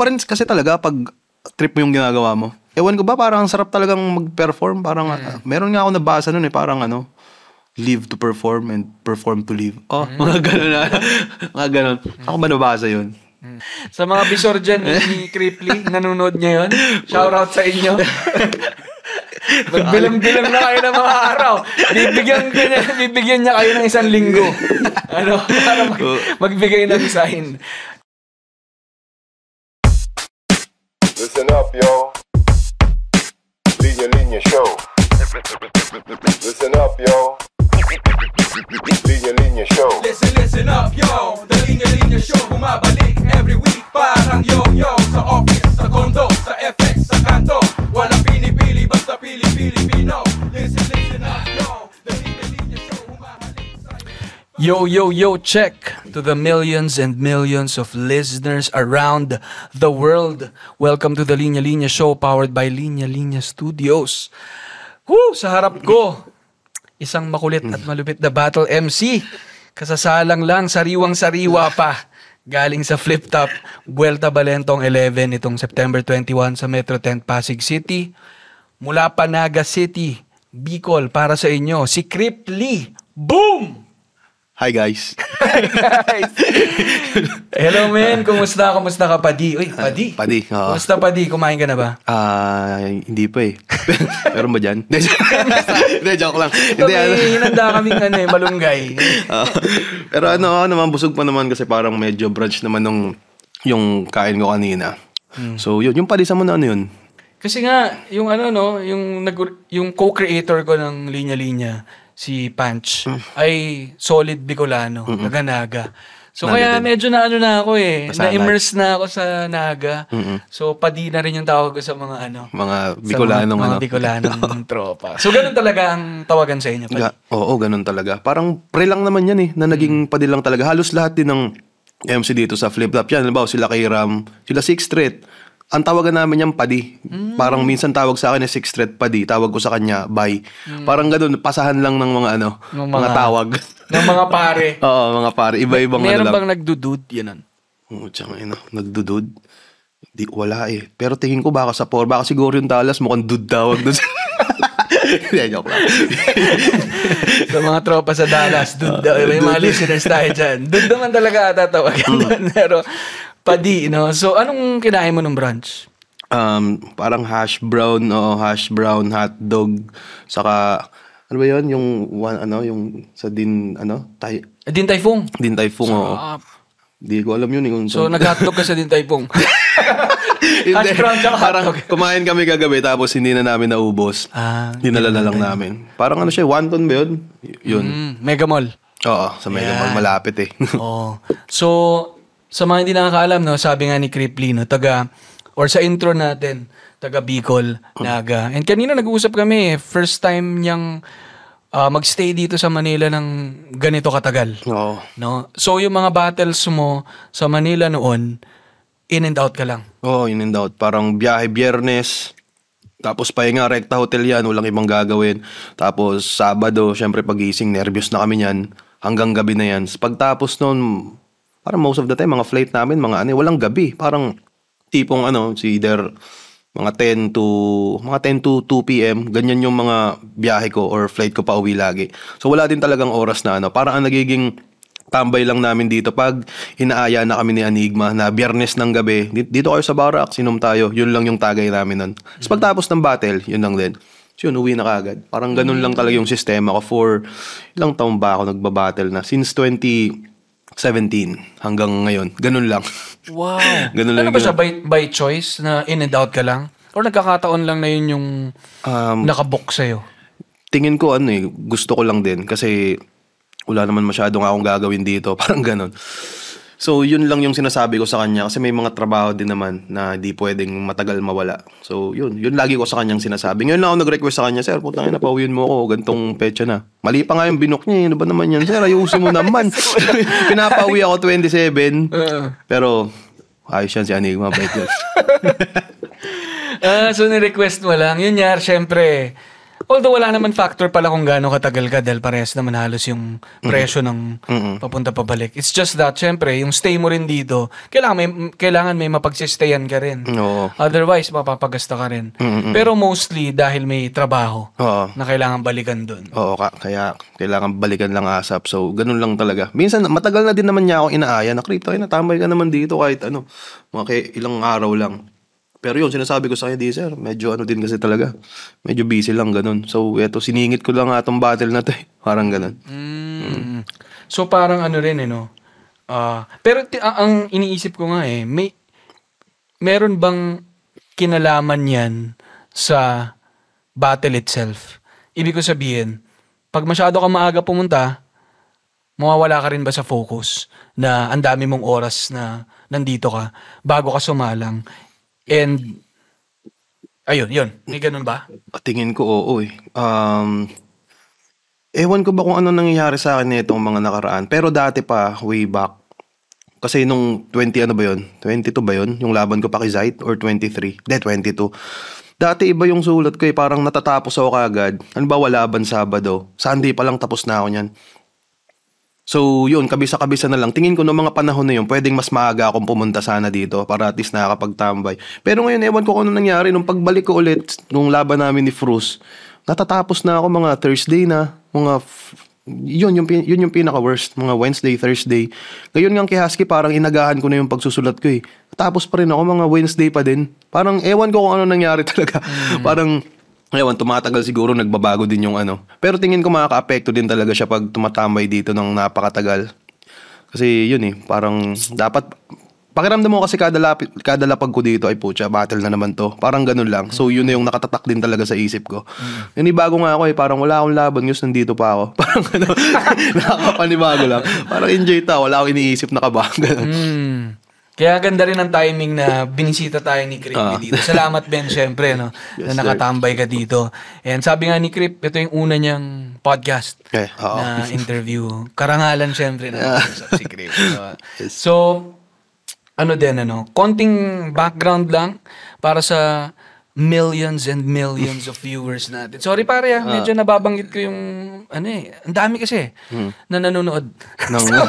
pa rin kasi talaga pag trip mo yung ginagawa mo. Ewan ko ba, parang ang sarap talagang mag-perform. Parang, mm. uh, meron nga ako nabasa nun eh, parang ano, live to perform and perform to live. Oh, mm. mga ganun na. mga ganun. Mm. Ako ba nabasa yun? Mm. Sa mga bisor dyan ni eh, Cripley, nanonood ngayon, shout out sa inyo. Magbilang-bilang na kayo ng mga araw. Bibigyan, niya, bibigyan niya kayo ng isang linggo. Ano, para mag, oh. magbigay ng sign. Listen up, yo. Linea Linea Show. Listen up, yo. Linea Linea Show. Listen, listen up, yo. The Linea Linea Show bumabalik every week. Parang yo-yo sa office, sa condo. Yo, yo, yo, check to the millions and millions of listeners around the world. Welcome to the Linya Linya Show powered by Linya Linya Studios. Woo! Sa harap ko, isang makulit at malupit na battle MC. Kasasalang lang, sariwang-sariwa pa. Galing sa flip-top, Buelta Balentong 11 itong September 21 sa Metro 10 Pasig City. Mula Panaga City, Bicol para sa inyo, si Crip Lee. Boom! Hi guys. Hi guys. Hello man, kumusta? Kumusta ka, Padi? Uy, Padi. Padi. Uh, kumusta, Padi? Kumain ka na ba? Ah, uh, hindi pa eh. Meron ba diyan? Hindi joke lang. Hindi ano. Hinanda kami ng ano eh, malunggay. uh, pero ano, uh, naman busog pa naman kasi parang medyo brunch naman nung yung kain ko kanina. Hmm. So, yun, yung padi sa mo na ano yun? Kasi nga, yung ano no, yung nag yung co-creator ko ng Linya Linya si Punch, mm. ay solid Bicolano, mm-hmm. taga-Naga. So Naga kaya din. medyo na ano na ako eh, Masanay. na-immerse na ako sa Naga. Mm-hmm. So padi na rin yung tawag ko sa mga ano. Mga Bicolano mga, ano. Mga Bicolano tropa. So ganun talaga ang tawagan sa inyo. Padi. Ga- Oo, ganun talaga. Parang pre lang naman yan eh, na naging mm. padi lang talaga. Halos lahat din ng MC dito sa flip-flop yan. Halimbawa sila kay Ram, sila 6 Street, ang tawagan namin niyang padi. Mm. Parang minsan tawag sa akin na six thread padi, tawag ko sa kanya bye. Mm. Parang ganoon, pasahan lang ng mga ano, mga, mga tawag. ng mga pare. Oo, mga pare. Iba-ibang Meron ano lang. bang nagdudud? Yan. Oo, tsaka ina, nagdudud. Di, wala eh. Pero tingin ko baka sa por, baka siguro yung talas mukhang dud tawag doon. Hindi, joke lang. sa mga tropa sa Dallas, dud daw. May mga listeners tayo dyan. Dud naman talaga tatawagan mm. doon. Pero padi, no? So, anong kinain mo nung brunch? Um, parang hash brown, o hash brown, hot dog, saka, ano ba yun? Yung, one, ano, yung sa din, ano? Tay ah, din Taifung? Din Taifung, oo. Di ko alam yun. Yung... Eh, so, nag-hotdog ka sa din Taifung? Hash brown tsaka Parang kumain kami kagabi tapos hindi na namin naubos. Ah, Dinala na lang namin. Parang ano siya, wonton ba yun? Y- yun. Mm, Mega Mall. Oo, sa Mega Mall. Malapit eh. oh. So, sa mga hindi nakakaalam, no, sabi nga ni Cripley, no, taga, or sa intro natin, taga Bicol, hmm. Naga. And kanina nag-uusap kami, eh, first time niyang uh, magstay dito sa Manila ng ganito katagal. Oo. No? So yung mga battles mo sa Manila noon, in and out ka lang. Oo, oh, in and out. Parang biyahe biyernes, tapos nga, rekta hotel yan, walang ibang gagawin. Tapos Sabado, syempre pagising, nervous na kami yan. Hanggang gabi na yan. Pagtapos noon, Parang most of the time, mga flight namin, mga ano, walang gabi. Parang tipong ano, si either mga 10 to mga 10 to 2 PM, ganyan yung mga biyahe ko or flight ko pa uwi lagi. So wala din talagang oras na ano, parang ang nagiging tambay lang namin dito pag inaaya na kami ni Anigma na biyernes ng gabi, dito kayo sa barracks, inom tayo. Yun lang yung tagay namin nun. Mm-hmm. So pagtapos ng battle, yun lang din. So yun, uwi na kagad. Parang ganun mm-hmm. lang talaga yung sistema ko for ilang taon ba ako nagbabattle na. Since 20, 17 hanggang ngayon. Ganun lang. Wow. ganun lang. Ano ba siya by, by choice na in and out ka lang? Or nagkakataon lang na yun yung um, nakabook sa'yo? Tingin ko ano eh, gusto ko lang din kasi wala naman masyadong akong gagawin dito. Parang ganun. So, yun lang yung sinasabi ko sa kanya kasi may mga trabaho din naman na di pwedeng matagal mawala. So, yun. Yun lagi ko sa kanyang sinasabi. Ngayon lang ako nag-request sa kanya, Sir, putang na, pauwiin mo ako. Gantong petsa na. Mali pa nga yung binok niya. Eh. Ano ba naman yan? Sir, ayusin mo naman. Pinapauwi ako 27. Uh-uh. Pero, ayos yan si Anigma. Bait yan. Ah, so ni-request mo lang. Yun, Yar, syempre, Although wala naman factor pala kung gaano katagal ka dahil parehas naman halos yung presyo mm-hmm. ng papunta pabalik. It's just that, syempre, yung stay mo rin dito, kailangan may, kailangan may mapagsistayan ka rin. Oo. Otherwise, mapapagasta ka rin. Mm-hmm. Pero mostly dahil may trabaho Oo. na kailangan balikan doon. Oo, ka- kaya kailangan balikan lang ASAP. So, ganun lang talaga. Minsan, matagal na din naman niya ako inaaya na, Crypto, ay natamay ka naman dito kahit ano, mga ilang araw lang. Pero yun, sinasabi ko sa kanya, di sir, medyo ano din kasi talaga. Medyo busy lang, ganun. So, eto, siningit ko lang atong battle na to. Eh. Parang ganun. Mm. Mm. So, parang ano rin, eh, no? Uh, pero t- ang iniisip ko nga eh, may, meron bang kinalaman yan sa battle itself? Ibig ko sabihin, pag masyado ka maaga pumunta, mawawala ka rin ba sa focus na ang dami mong oras na nandito ka bago ka sumalang? And, ayun, yun. May ganun ba? Tingin ko oo eh. Um, ewan ko ba kung ano nangyayari sa akin nitong mga nakaraan. Pero dati pa, way back, kasi nung 20 ano ba yun? 22 ba yun? Yung laban ko pa kay Zait? Or 23? De, 22. Dati iba yung sulat ko eh. Parang natatapos ako kagad. Ano ba, laban Sabado? Sunday pa lang tapos na ako niyan. So yun, kabisa-kabisa na lang. Tingin ko noong mga panahon na yun, pwedeng mas maaga akong pumunta sana dito para at least nakakapagtambay. Pero ngayon, ewan ko kung ano nangyari. Nung pagbalik ko ulit, nung laban namin ni Fruz, natatapos na ako mga Thursday na, mga yun yung yun yung pinaka worst mga Wednesday, Thursday. Ngayon ngang kay Husky parang inagahan ko na yung pagsusulat ko eh. Tapos pa rin ako mga Wednesday pa din. Parang ewan ko kung ano nangyari talaga. Mm. parang Ewan, tumatagal siguro, nagbabago din yung ano. Pero tingin ko makaka-apekto din talaga siya pag tumatambay dito ng napakatagal. Kasi yun eh, parang dapat Pakiramdam mo kasi kada, lapit, kada lapag ko dito ay putya, battle na naman to. Parang ganun lang. So yun na yung nakatatak din talaga sa isip ko. Mm. Inibago nga ako eh, parang wala akong laban, news nandito pa ako. Parang ano, nakakapanibago lang. Parang enjoy ta, wala akong iniisip na kabang. Mm. Kaya ganda rin ang timing na binisita tayo ni Crip uh. dito. Salamat Ben, syempre, no, yes, na nakatambay ka dito. And sabi nga ni Crip, ito yung una niyang podcast eh, okay. na interview. Karangalan syempre na yeah. si Crip. So, yes. so, ano din, ano, konting background lang para sa millions and millions of viewers natin. Sorry pare ah. ah, medyo nababanggit ko yung ano eh, ang dami kasi hmm. na nanonood. No. so,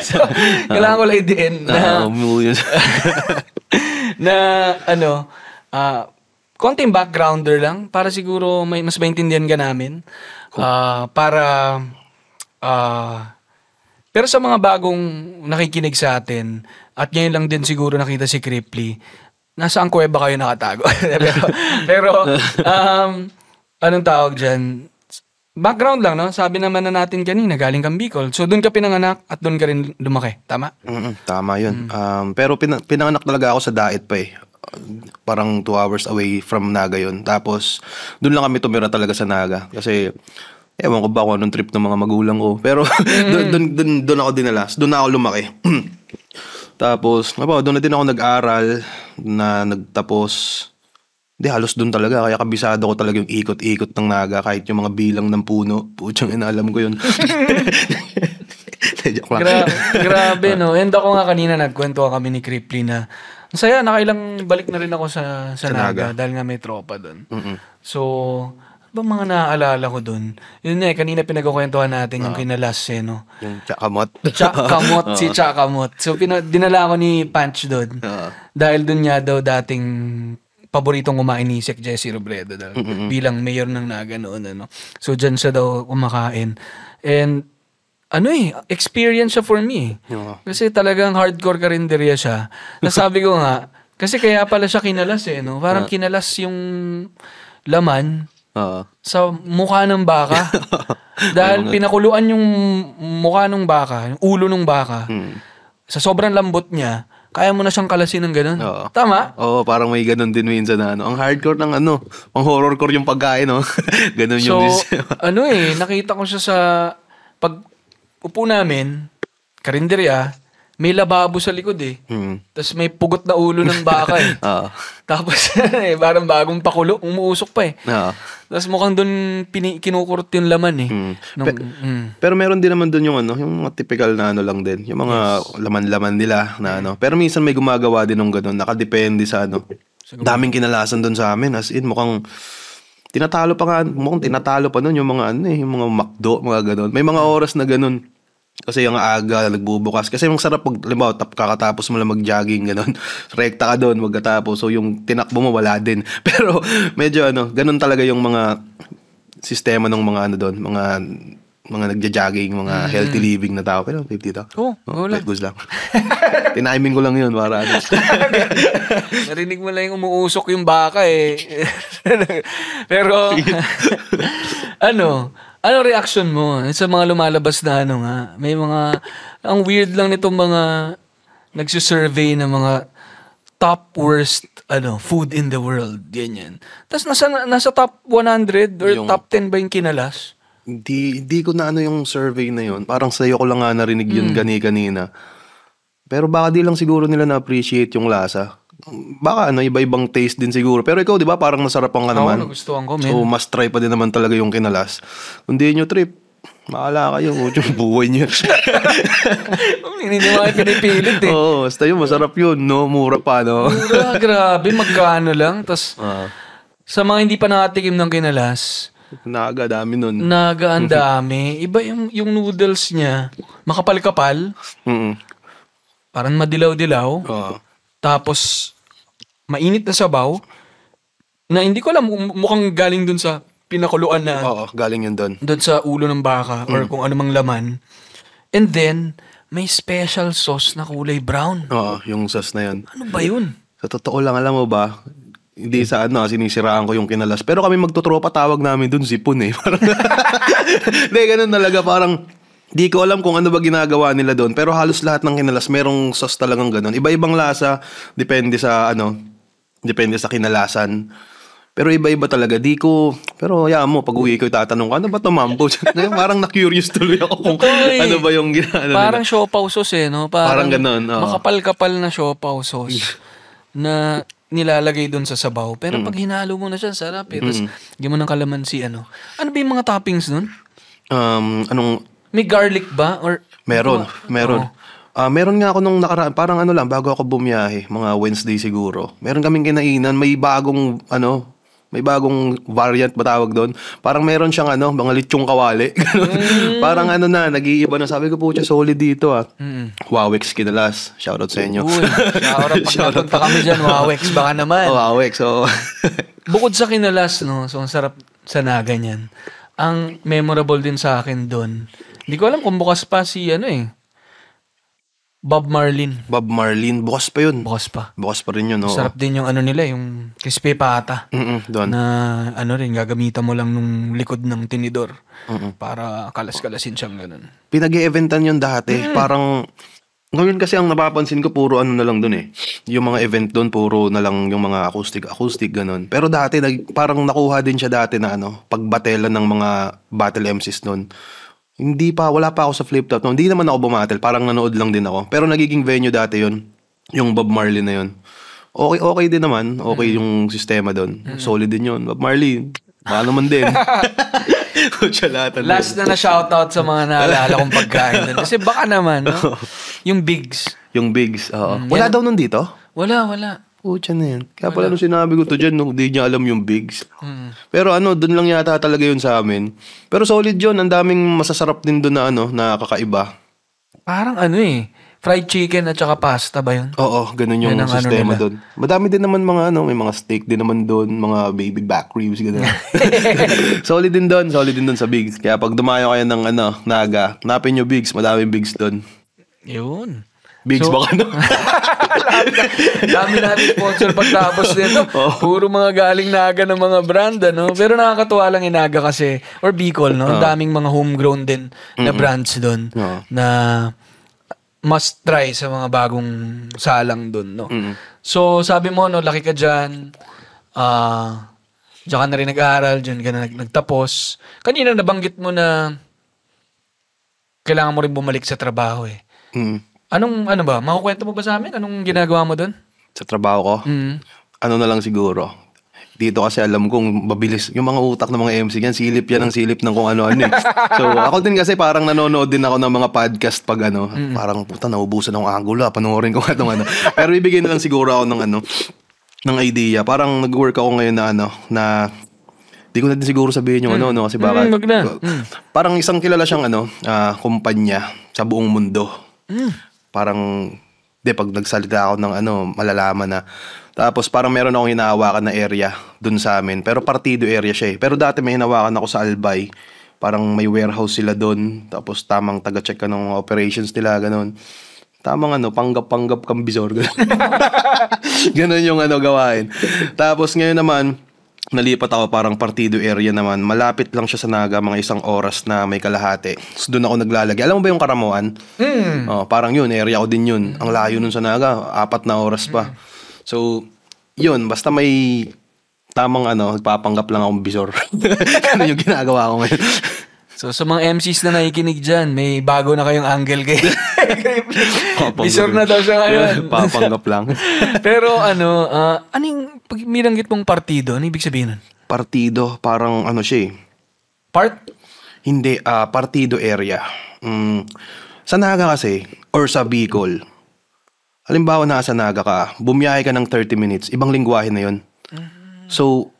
so ah. kailangan ko lang i-DN na uh, millions. na ano, uh, konting backgrounder lang para siguro may mas maintindihan ka namin. Uh, para uh, pero sa mga bagong nakikinig sa atin, at ngayon lang din siguro nakita si Cripley, nasaan kuweba kayo nakatago? pero, pero um, anong tawag dyan? Background lang, no? Sabi naman na natin kanina, galing kang Bicol. So, doon ka pinanganak at doon ka rin lumaki. Tama? Mm-mm, tama yun. Mm. Um, pero pin- pinanganak talaga ako sa Daet pa eh. Parang two hours away from Naga yun. Tapos, doon lang kami tumira talaga sa Naga. Kasi, ewan ko ba kung anong trip ng mga magulang ko. Pero, mm. doon, doon, doon ako dinalas. Doon ako lumaki. Tapos, abaw, doon na din ako nag-aral na nagtapos. Hindi, halos doon talaga. Kaya kabisado ko talaga yung ikot-ikot ng naga kahit yung mga bilang ng puno. Putsang ina, alam ko yun. Joke Gra- grabe, no? And ako nga kanina nagkwento kami ni Cripley na ang saya, nakailang balik na rin ako sa, sa, sa naga, naga dahil nga may tropa doon. So, ba mga naaalala ko dun? Yun eh, kanina pinagkukwentuhan natin yung ah. kina Las eh, no? Yung Chakamot. Chakamot, si ah. Chakamot. So, pina- dinala ko ni Punch dun. Ah. Dahil dun niya daw dating paboritong kumain ni Sec Jesse Robredo daw, mm-hmm. bilang mayor ng Naga noon. Ano? So, dyan siya daw kumakain. And, ano eh, experience siya for me. Eh. Kasi talagang hardcore karinderya siya. Nasabi ko nga, kasi kaya pala siya kinalas eh, no? Parang kinalas yung laman Oo. sa mukha ng baka. dahil pinakuluan yung mukha ng baka, yung ulo ng baka. Hmm. Sa sobrang lambot niya, kaya mo na siyang kalasin ng ganun. Oo. Tama? Oo, parang may ganun din minsan na ano. Ang hardcore ng ano, ang horrorcore yung pagkain, no? ganun so, yung... So, ano eh, nakita ko siya sa pag upo namin, karinderya, may lababo sa likod eh. Mm. Tapos may pugot na ulo ng baka eh. Oo. Ah. Tapos eh, parang bagong pakulo, umuusok pa eh. Oo. Ah. Tapos mukhang doon pini- kinukurot yung laman eh. Mm. Nung, Pe- mm. Pero meron din naman doon yung ano, yung mga typical na ano lang din, yung mga yes. laman-laman nila na ano. Pero minsan may gumagawa din ng ganun, nakadepende sa ano. Sa Daming kinalasan doon sa amin as in mukhang tinatalo pa nga, mukhang tinatalo pa noon yung mga ano eh, yung mga McDo, mga ganun. May mga oras na ganun kasi yung aga, nagbubukas. Kasi yung sarap pag, limaw, tap, kakatapos mo lang mag-jogging, ganun. Rekta ka doon, magkatapos. So, yung tinakbo mo, wala din. Pero, medyo ano, ganun talaga yung mga sistema ng mga ano doon, mga mga nagja-jogging, mga mm. healthy living na tao. Pero 50 daw. Oo, oh, oh, wala. goes lang. Tinaiming ko lang yun para ano. Narinig mo lang yung umuusok yung baka eh. Pero, ano, ano reaction mo sa mga lumalabas na ano nga? May mga, ang weird lang nitong mga nagsusurvey ng mga top worst ano food in the world. yan. Tapos nasa, nasa top 100 or yung, top 10 ba yung kinalas? Hindi, hindi ko na ano yung survey na yun. Parang sa'yo ko lang nga narinig yun mm. gani ganina Pero baka di lang siguro nila na-appreciate yung lasa baka ano, iba-ibang taste din siguro. Pero ikaw, di ba, parang nasarapan ka naman. Oo, gusto ko, man. So, mas try pa din naman talaga yung kinalas. Kung di trip, Maala kayo, yung buhay niya. Hindi mo kayo pinipilit eh. Oo, basta yun, masarap yun, no? Mura pa, no? Mura, grabe, magkano lang. Tapos, uh-huh. Ah. sa mga hindi pa nakatikim ng kinalas, Naga, dami nun. Naga, ang mhm. dami. Iba yung, yung noodles niya. Makapal-kapal. Mm-hmm. Parang madilaw-dilaw. Oo. Uh-huh. Tapos, mainit na sabaw na hindi ko alam, mukhang galing dun sa pinakuluan na. Oo, galing yun dun. Dun sa ulo ng baka mm. or hmm. kung anumang laman. And then, may special sauce na kulay brown. Oo, yung sauce na yun. Ano ba yun? Sa totoo lang, alam mo ba, hindi sa ano, ah, sinisiraan ko yung kinalas. Pero kami magtutropa, tawag namin dun sipon eh. Parang, hindi, ganun talaga, parang Di ko alam kung ano ba ginagawa nila doon, pero halos lahat ng kinalas merong sauce talagang ganun. Iba-ibang lasa, depende sa ano, depende sa kinalasan. Pero iba-iba talaga. Di ko, pero ya yeah, mo, pag uwi ko, itatanong ko, ano ba to mambo? parang na-curious tuloy ako kung Uy, ano ba yung ginagawa ano, Parang siopaw sauce eh, no? Parang, parang ganun. Oh. Makapal-kapal na siopaw sauce na nilalagay doon sa sabaw. Pero mm. pag hinalo mo na siya, sarap eh. Tapos, mm. mo ng kalamansi, ano. Ano ba yung mga toppings doon? Um, anong, may garlic ba? Or, meron, ano? meron. Oh. Uh, meron nga ako nung nakaraan, parang ano lang, bago ako bumiyahe, mga Wednesday siguro. Meron kaming kinainan, may bagong, ano, may bagong variant ba doon? Parang meron siyang ano, mga litsong kawali. mm. Parang ano na, nag-iiba na. Sabi ko po, siya solid dito ah. Mm. Wawex kinalas. Shoutout sa inyo. Uy, shoutout pag shoutout napunta kami dyan, Wawex. Baka naman. Oh, Wawex, oo. Oh. Bukod sa kinalas, no, so ang sarap sa naga niyan. Ang memorable din sa akin doon, hindi ko alam kung bukas pa si ano eh. Bob Marlin. Bob Marlin. Bukas pa yun. Bukas pa. Bukas pa rin yun, No? Sarap din yung ano nila, eh, yung crispy pata. Mm-mm, doon. Na ano rin, gagamita mo lang nung likod ng tinidor. Mm-mm. Para kalas-kalasin siyang ganun. Pinag-eventan yun dati. Mm. Parang, ngayon kasi ang napapansin ko, puro ano na lang doon eh. Yung mga event doon, puro na lang yung mga acoustic-acoustic, ganun. Pero dati, nag, parang nakuha din siya dati na ano, pagbatelan ng mga battle MCs noon hindi pa, wala pa ako sa flip top. No, hindi naman ako bumatel, parang nanood lang din ako. Pero nagiging venue dati yon yung Bob Marley na yon Okay, okay din naman. Okay mm. yung sistema doon. Mm. Solid din yon Bob Marley, baka naman din. Kutsalatan. Last na na shoutout sa mga naalala kong pagkain nun. Kasi baka naman, no? Yung Bigs. Yung Bigs, oo. Mm, wala yan. daw nun dito? Wala, wala. Pucha na yan. Eh. Kaya pala Wala. nung sinabi ko to dyan, nung di niya alam yung bigs. Mm. Pero ano, doon lang yata talaga yun sa amin. Pero solid yun. Ang daming masasarap din doon na ano, na kakaiba. Parang ano eh. Fried chicken at saka pasta ba yun? Oo, ganun yung Yan ang ano sistema doon. Madami din naman mga ano, may mga steak din naman doon, mga baby back ribs, ganun. solid din doon, solid din doon sa Bigs. Kaya pag dumayo kayo ng ano, Naga, napin nyo Bigs, madaming Bigs doon. Yun. Bigs so, baka no? dami natin sponsor pagtapos nito. Oh. Puro mga galing naga ng mga brand, ano? Pero nakakatuwa lang inaga kasi, or Bicol, no? Ang oh. daming mga homegrown din na brands doon uh. na must try sa mga bagong salang doon, no? Mm-mm. So, sabi mo, no, laki ka dyan. Ah... Uh, Diyan ka na rin nag-aaral, diyan ka na nagtapos. Kanina nabanggit mo na kailangan mo rin bumalik sa trabaho eh. Mm. Anong ano ba? Makukwento mo ba sa amin? Anong ginagawa mo doon? Sa trabaho ko? Mm. Ano na lang siguro. Dito kasi alam kong mabilis. Yung mga utak ng mga MC yan, silip yan ang silip ng kung ano-ano eh. so ako din kasi parang nanonood din ako ng mga podcast pag ano. Mm. Parang puta, naubusan ng angulo. Ah, panoorin ko nga itong ano. Pero ibigay na lang siguro ako ng ano ng idea. Parang nag-work ako ngayon na ano, na Di ko na din siguro sabihin yung ano, mm. ano, no? Kasi baka... Mm, mm. Parang isang kilala siyang ano, uh, kumpanya sa buong mundo. Mm parang, de, pag nagsalita ako ng ano, malalaman na. Tapos parang meron akong hinahawakan na area dun sa amin. Pero partido area siya eh. Pero dati may hinawakan ako sa Albay. Parang may warehouse sila dun. Tapos tamang taga-check ka ng operations nila, ganun. Tamang ano, panggap-panggap kambisor. ganun yung ano gawain. Tapos ngayon naman, nalipat ako parang partido area naman. Malapit lang siya sa Naga, mga isang oras na may kalahati. So doon ako naglalagay. Alam mo ba yung Karamuan? Mm. Oh, parang yun, area ko din yun. Ang layo nun sa Naga, apat na oras pa. Hmm. So, yun, basta may tamang ano, nagpapanggap lang akong bisor. ano yung ginagawa ko ngayon? So sa mga MCs na nakikinig dyan, may bago na kayong angle kay Bishop na daw siya ngayon. Papanggap lang. Pero ano, uh, anong pag miranggit mong partido, ano ibig sabihin nun? Partido, parang ano siya eh. Part? Hindi, uh, partido area. Mm, sa Naga kasi, or sa Bicol, halimbawa nasa Naga ka, bumiyahe ka ng 30 minutes, ibang lingwahe na yon. So,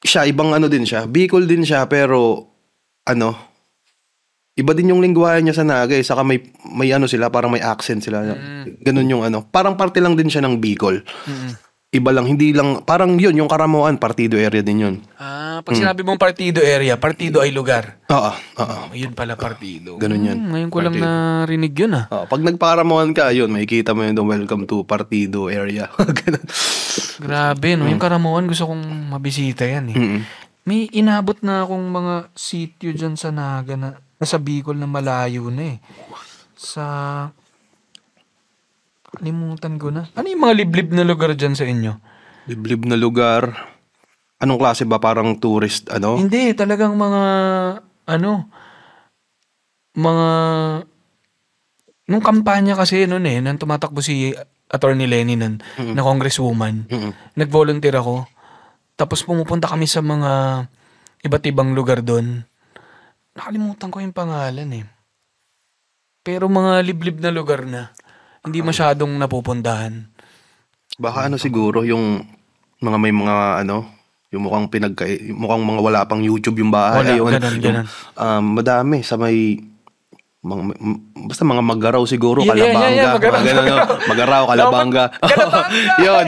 siya, ibang ano din siya. Bicol din siya, pero ano, iba din yung lingwahe niya sa Naga eh. Saka may, may ano sila, parang may accent sila. Mm. Ganun yung ano. Parang parte lang din siya ng Bicol. Mm. Iba lang, hindi lang, parang yun, yung karamuan, partido area din yun. Ah, pag mm. sinabi mong partido area, partido ay lugar. Oo, oo. Oh, yun pala partido. Ganun yun. Mm, ngayon ko partido. lang narinig yun ah. Oo, pag nagparamuan ka, yun, makikita mo yun, welcome to partido area. Ganun. Grabe, no? Mm. Yung karamuan, gusto kong mabisita yan eh. Mm-mm. May inabot na akong mga sityo dyan sa Naga na nasa Bicol na malayo na eh. Sa... Kalimutan ko na. Ano yung mga liblib na lugar dyan sa inyo? Liblib na lugar? Anong klase ba? Parang tourist, ano? Hindi, talagang mga... Ano? Mga... Nung kampanya kasi noon eh, nang tumatakbo si Attorney Lenny nun, mm-hmm. na congresswoman, mm-hmm. nag-volunteer ako tapos pumupunta kami sa mga iba't ibang lugar doon. Nakalimutan ko yung pangalan eh. Pero mga liblib na lugar na. Hindi ah. masyadong napupuntahan. Baka ano siguro yung mga may mga ano, yung mukhang pinagka mukhang mga wala pang YouTube yung bahay. Wala, yun, ano, ganun, ganun. um, madami sa may mga, basta mga magaraw siguro, yeah, kalabanga, yeah, yeah, yeah. magaraw, mga magaraw, kalabanga. kalabanga! yun.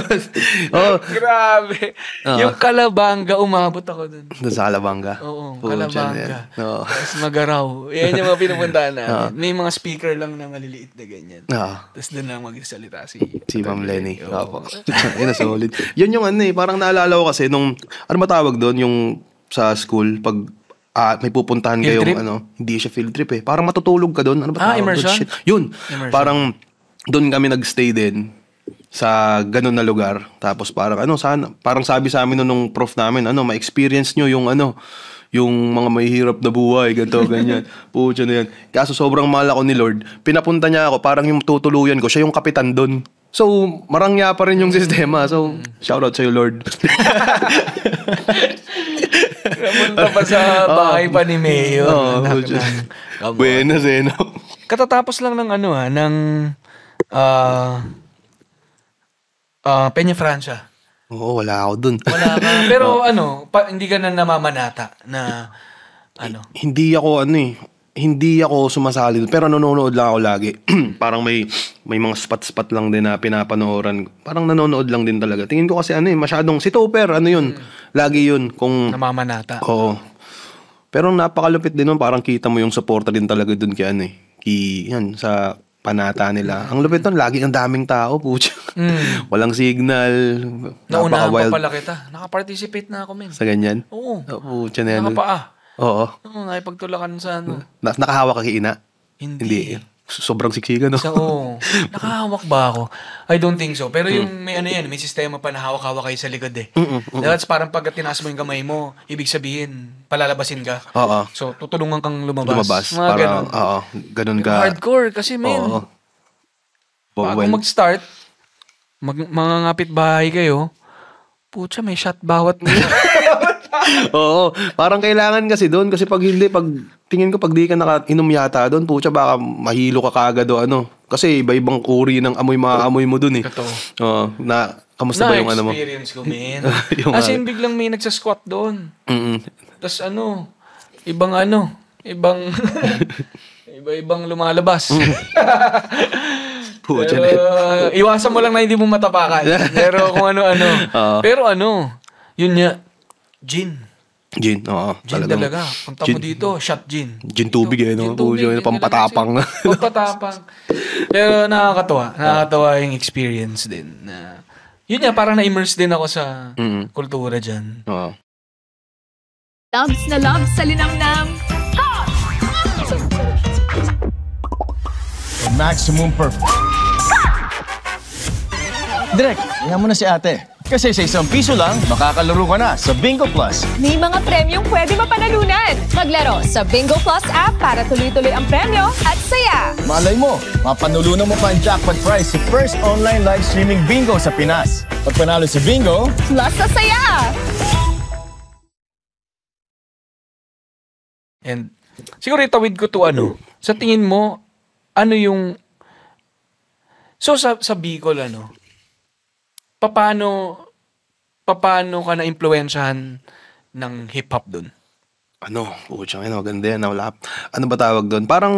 oh. Grabe. Oh. Yung kalabanga, umabot ako dun. Doon sa kalabanga? Oo, Pucho kalabanga. Ano Oo. Oh. Tapos magaraw. Yan yung mga pinupuntahan na. Oh. May mga speaker lang na maliliit na ganyan. Oh. Tapos doon lang magsalita si... Si Ma'am Lenny. Oo. Oh. Yan, solid. Yan yung ano eh, parang naalala ko kasi nung, ano matawag doon, yung sa school, pag uh, may pupuntahan field kayong trip? ano, hindi siya field trip eh. Parang matutulog ka doon. Ano ba ah, immersion? Shit. Yun. Immersion. Parang doon kami nagstay din sa ganun na lugar. Tapos parang ano, sana, parang sabi sa amin nung prof namin, ano, ma-experience nyo yung ano, yung mga may hirap na buhay, ganto ganyan. Pucha na yan. Kaso sobrang mahal ako ni Lord. Pinapunta niya ako, parang yung tutuluyan ko, siya yung kapitan doon. So, marangya pa rin yung sistema. So, shout shoutout sa'yo, Lord. Napunta pa sa oh. bahay pa ni Mayo. Oo. Oh, buenas eh, no? Katatapos lang ng ano ha, ah, ng uh, uh, Peña Francia. Oo, wala ako dun. Wala ka. Pero oh. ano, pa, hindi ka na namamanata na ano. Hindi ako ano eh hindi ako sumasali doon. Pero nanonood lang ako lagi. parang may may mga spot-spot lang din na pinapanooran. Parang nanonood lang din talaga. Tingin ko kasi ano eh, masyadong si Topper, ano yun. Hmm. Lagi yun. Kung, Namamanata. Oo. Pero napakalupit din nun. Parang kita mo yung supporter din talaga doon kay ano eh. Ki, yan, sa panata nila. Ang lupit nun, lagi ang daming tao, pucha. Mm. Walang signal. Naunahan pa pala kita. Nakaparticipate na ako, men. Sa ganyan? Oo. Oh, pucha na yan. Nakapaa. Oo. Oo, nakipagtulakan sa ano. Na, nakahawak ka kay Ina? Hindi. Hindi. Sobrang siksikan, no? oo. Nakahawak ba ako? I don't think so. Pero yung hmm. may ano yan, may sistema pa na hawak-hawak kayo sa likod eh. Mm-mm, That's parang pag tinaas mo yung kamay mo, ibig sabihin, palalabasin ka. Oo. So, tutulungan kang lumabas. Lumabas. Mga para, Oo, ganun ka. Hardcore kasi, man. Oo. Bago well, mag-start, mag, mga ngapit bahay kayo, putya, may shot bawat nila. Oo, parang kailangan kasi doon kasi pag hindi pag tingin ko pag di ka nakainom yata doon, putya baka mahilo ka kagad o ano. Kasi iba-ibang uri ng amoy maaamoy mo doon eh. Totoo. Oo, na kamusta ba yung ano mo? Na-experience ko, man. yung, As in, ano. biglang may nagsasquat doon. Mm Tapos ano, ibang ano, ibang iba-ibang lumalabas. Mm. Pucha Pero, uh, iwasan mo lang na hindi mo matapakan. Pero kung ano-ano. Uh-huh. Pero ano, yun niya, Gin. Gin, oo. Gin talagang, talaga. Punta gin, mo dito, shot gin. Gin tubig eh, no? Gin tubig. Yung pampatapang na. pampatapang. Pero nakakatawa. Nakakatawa yung experience din. Na, yun nga, parang na-immerse din ako sa mm-hmm. kultura dyan. Oo. Loves na loves sa linamnam. Maximum perfect. Direk, hiyan mo na si ate kasi sa isang piso lang, makakalaro ka na sa Bingo Plus. May mga premyong pwede mapanalunan. Maglaro sa Bingo Plus app para tuloy-tuloy ang premyo at saya. Malay mo, mapanulunan mo pa ang jackpot prize sa first online live streaming bingo sa Pinas. Pag panalo sa Bingo, plus sa saya! And siguro itawid ko to ano, sa tingin mo, ano yung... So sa, sa Bicol, ano, paano paano ka na impluwensyahan ng hip hop doon? Ano, pucha, ano, ganda yan, wala. Ano ba tawag doon? Parang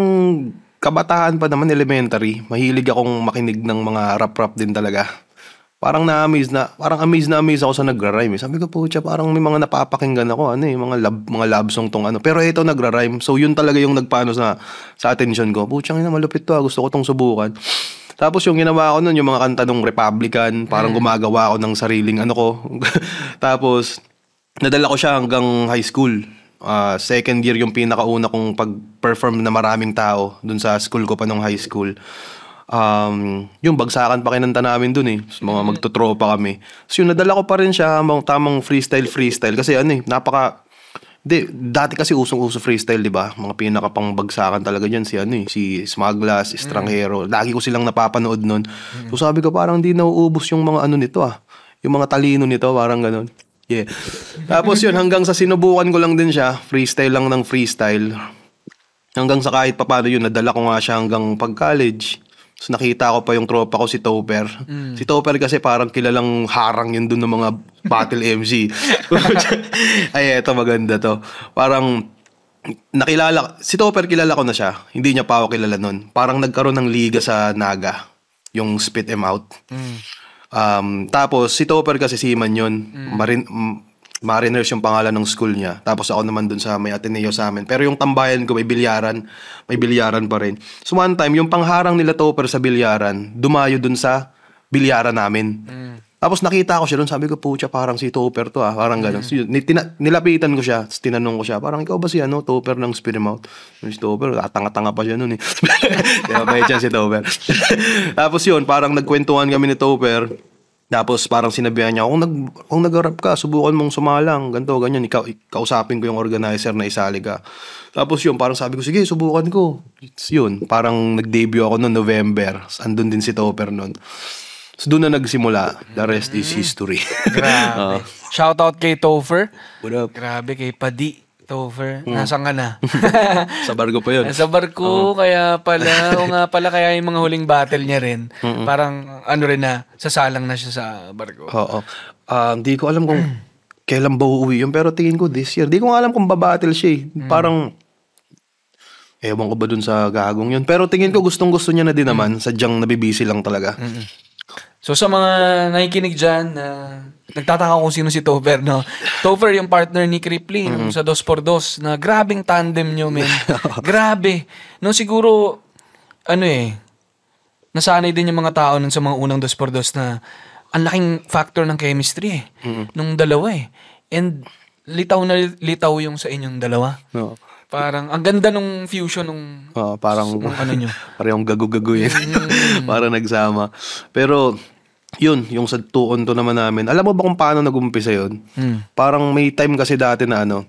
kabataan pa naman elementary, mahilig akong makinig ng mga rap-rap din talaga. Parang na-amaze na, parang amaze na amaze ako sa nagra-rhyme. Sabi ko po, parang may mga napapakinggan ako, ano eh, mga love, mga love song tong ano. Pero ito nagra-rhyme. So yun talaga yung nagpaano sa sa attention ko. Putya, na malupit to, ah. gusto ko tong subukan. Tapos yung ginawa ko nun, yung mga kanta ng Republican, parang mm. gumagawa ako ng sariling ano ko. Tapos, nadala ko siya hanggang high school. Uh, second year yung pinakauna kong pag-perform na maraming tao dun sa school ko pa nung high school. Um, yung bagsakan pa kinanta namin dun eh. So, mga mm. magtutropa kami. So yung nadala ko pa rin siya habang tamang freestyle-freestyle. Kasi ano eh, napaka hindi, dati kasi usong-uso freestyle, di ba? Mga pinaka-pangbagsakan talaga dyan, si ano eh, si Smaglas, Stranghero. Mm. Lagi ko silang napapanood nun. Mm. So sabi ko, parang hindi nauubos yung mga ano nito ah. Yung mga talino nito, parang ganun. Yeah. Tapos yun, hanggang sa sinubukan ko lang din siya, freestyle lang ng freestyle. Hanggang sa kahit papano yun, nadala ko nga siya hanggang pag-college. So nakita ko pa yung tropa ko si Topper. Mm. Si Topper kasi parang kilalang harang yun dun ng mga battle MC. Ay, eto maganda to. Parang nakilala, si Topper kilala ko na siya. Hindi niya pa ako kilala nun. Parang nagkaroon ng liga sa Naga. Yung spit em out. Mm. Um, tapos si Topper kasi si Iman yun. Mm. Marin, Mariners yung pangalan ng school niya. Tapos ako naman dun sa may Ateneo sa amin. Pero yung tambayan ko may bilyaran, may bilyaran pa rin. So one time, yung pangharang nila Topper sa bilyaran, dumayo dun sa bilyaran namin. Mm. Tapos nakita ko siya doon, sabi ko, pucha, parang si Topper to ah, parang ganun. Mm. So, tina- nilapitan ko siya, tinanong ko siya, parang ikaw ba si ano, Topper ng Spirimouth? Si Topper, tanga-tanga pa siya noon eh. Kaya may chance si Topper. Tapos yun, parang nagkwentuhan kami ni Topper. Tapos parang sinabihan niya, kung, nag, kung nag-rap ka, subukan mong sumalang, ganto ganyan, ikaw, kausapin ko yung organizer na isali ka. Tapos yun, parang sabi ko, sige, subukan ko. It's yun, parang nag-debut ako noon November. Andun din si Topper noon. So doon na nagsimula. The rest mm. is history. Grabe. uh, Shout out kay Topher. What up? Grabe kay Padi. Over. Hmm. Nasaan ka na? sa barko pa yun. Sa barko, uh-huh. kaya pala, o nga pala, kaya yung mga huling battle niya rin, Mm-mm. parang ano rin na, sasalang na siya sa barko. Oo. Ah, hindi uh, ko alam kung kailan ba uuwi yun, pero tingin ko this year. Hindi ko alam kung babattle siya eh. Mm. Parang, ewan ko ba dun sa gagong yun. Pero tingin ko gustong gusto niya na din mm. naman, mm. sadyang nabibisi lang talaga. mm So sa mga nakikinig dyan, uh, nagtataka kung sino si Topher, no? Topher yung partner ni Cripley mm-hmm. sa Dos por Dos na grabing tandem nyo, men. Grabe. No, siguro, ano eh, nasanay din yung mga tao nun sa mga unang Dos por Dos na ang laking factor ng chemistry eh. Mm-hmm. Nung dalawa eh. And litaw na litaw yung sa inyong dalawa. No. Parang, ang ganda nung fusion nung... Oh, parang, nung ano nyo. parang gago-gago yun. Mm. parang nagsama. Pero, yun, yung sa tuon to naman namin. Alam mo ba kung paano nag-umpisa yun? Mm. Parang may time kasi dati na ano,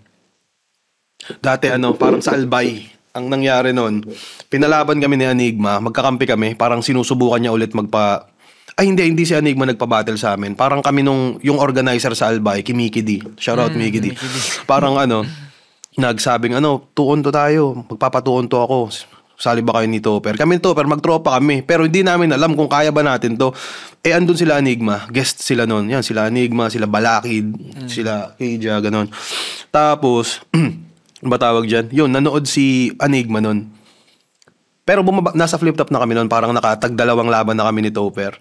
dati ano, parang sa Albay, ang nangyari nun, pinalaban kami ni Anigma, magkakampi kami, parang sinusubukan niya ulit magpa... Ay hindi, hindi si Anigma nagpa-battle sa amin. Parang kami nung, yung organizer sa Albay, Kimiki D. Shout out mm, Miki Parang ano, nagsabing ano, tuon to tayo, magpapatuon to ako sali ba kayo ni Topper? Kami Topper, magtropa kami. Pero hindi namin alam kung kaya ba natin to. Eh, andun sila Enigma. Guest sila noon. Yan, sila Enigma, sila Balakid, mm. sila Kija, ganun. Tapos, ba tawag dyan? Yun, nanood si Enigma noon. Pero bumaba, nasa flip-top na kami noon. Parang nakatag dalawang laban na kami ni Topper.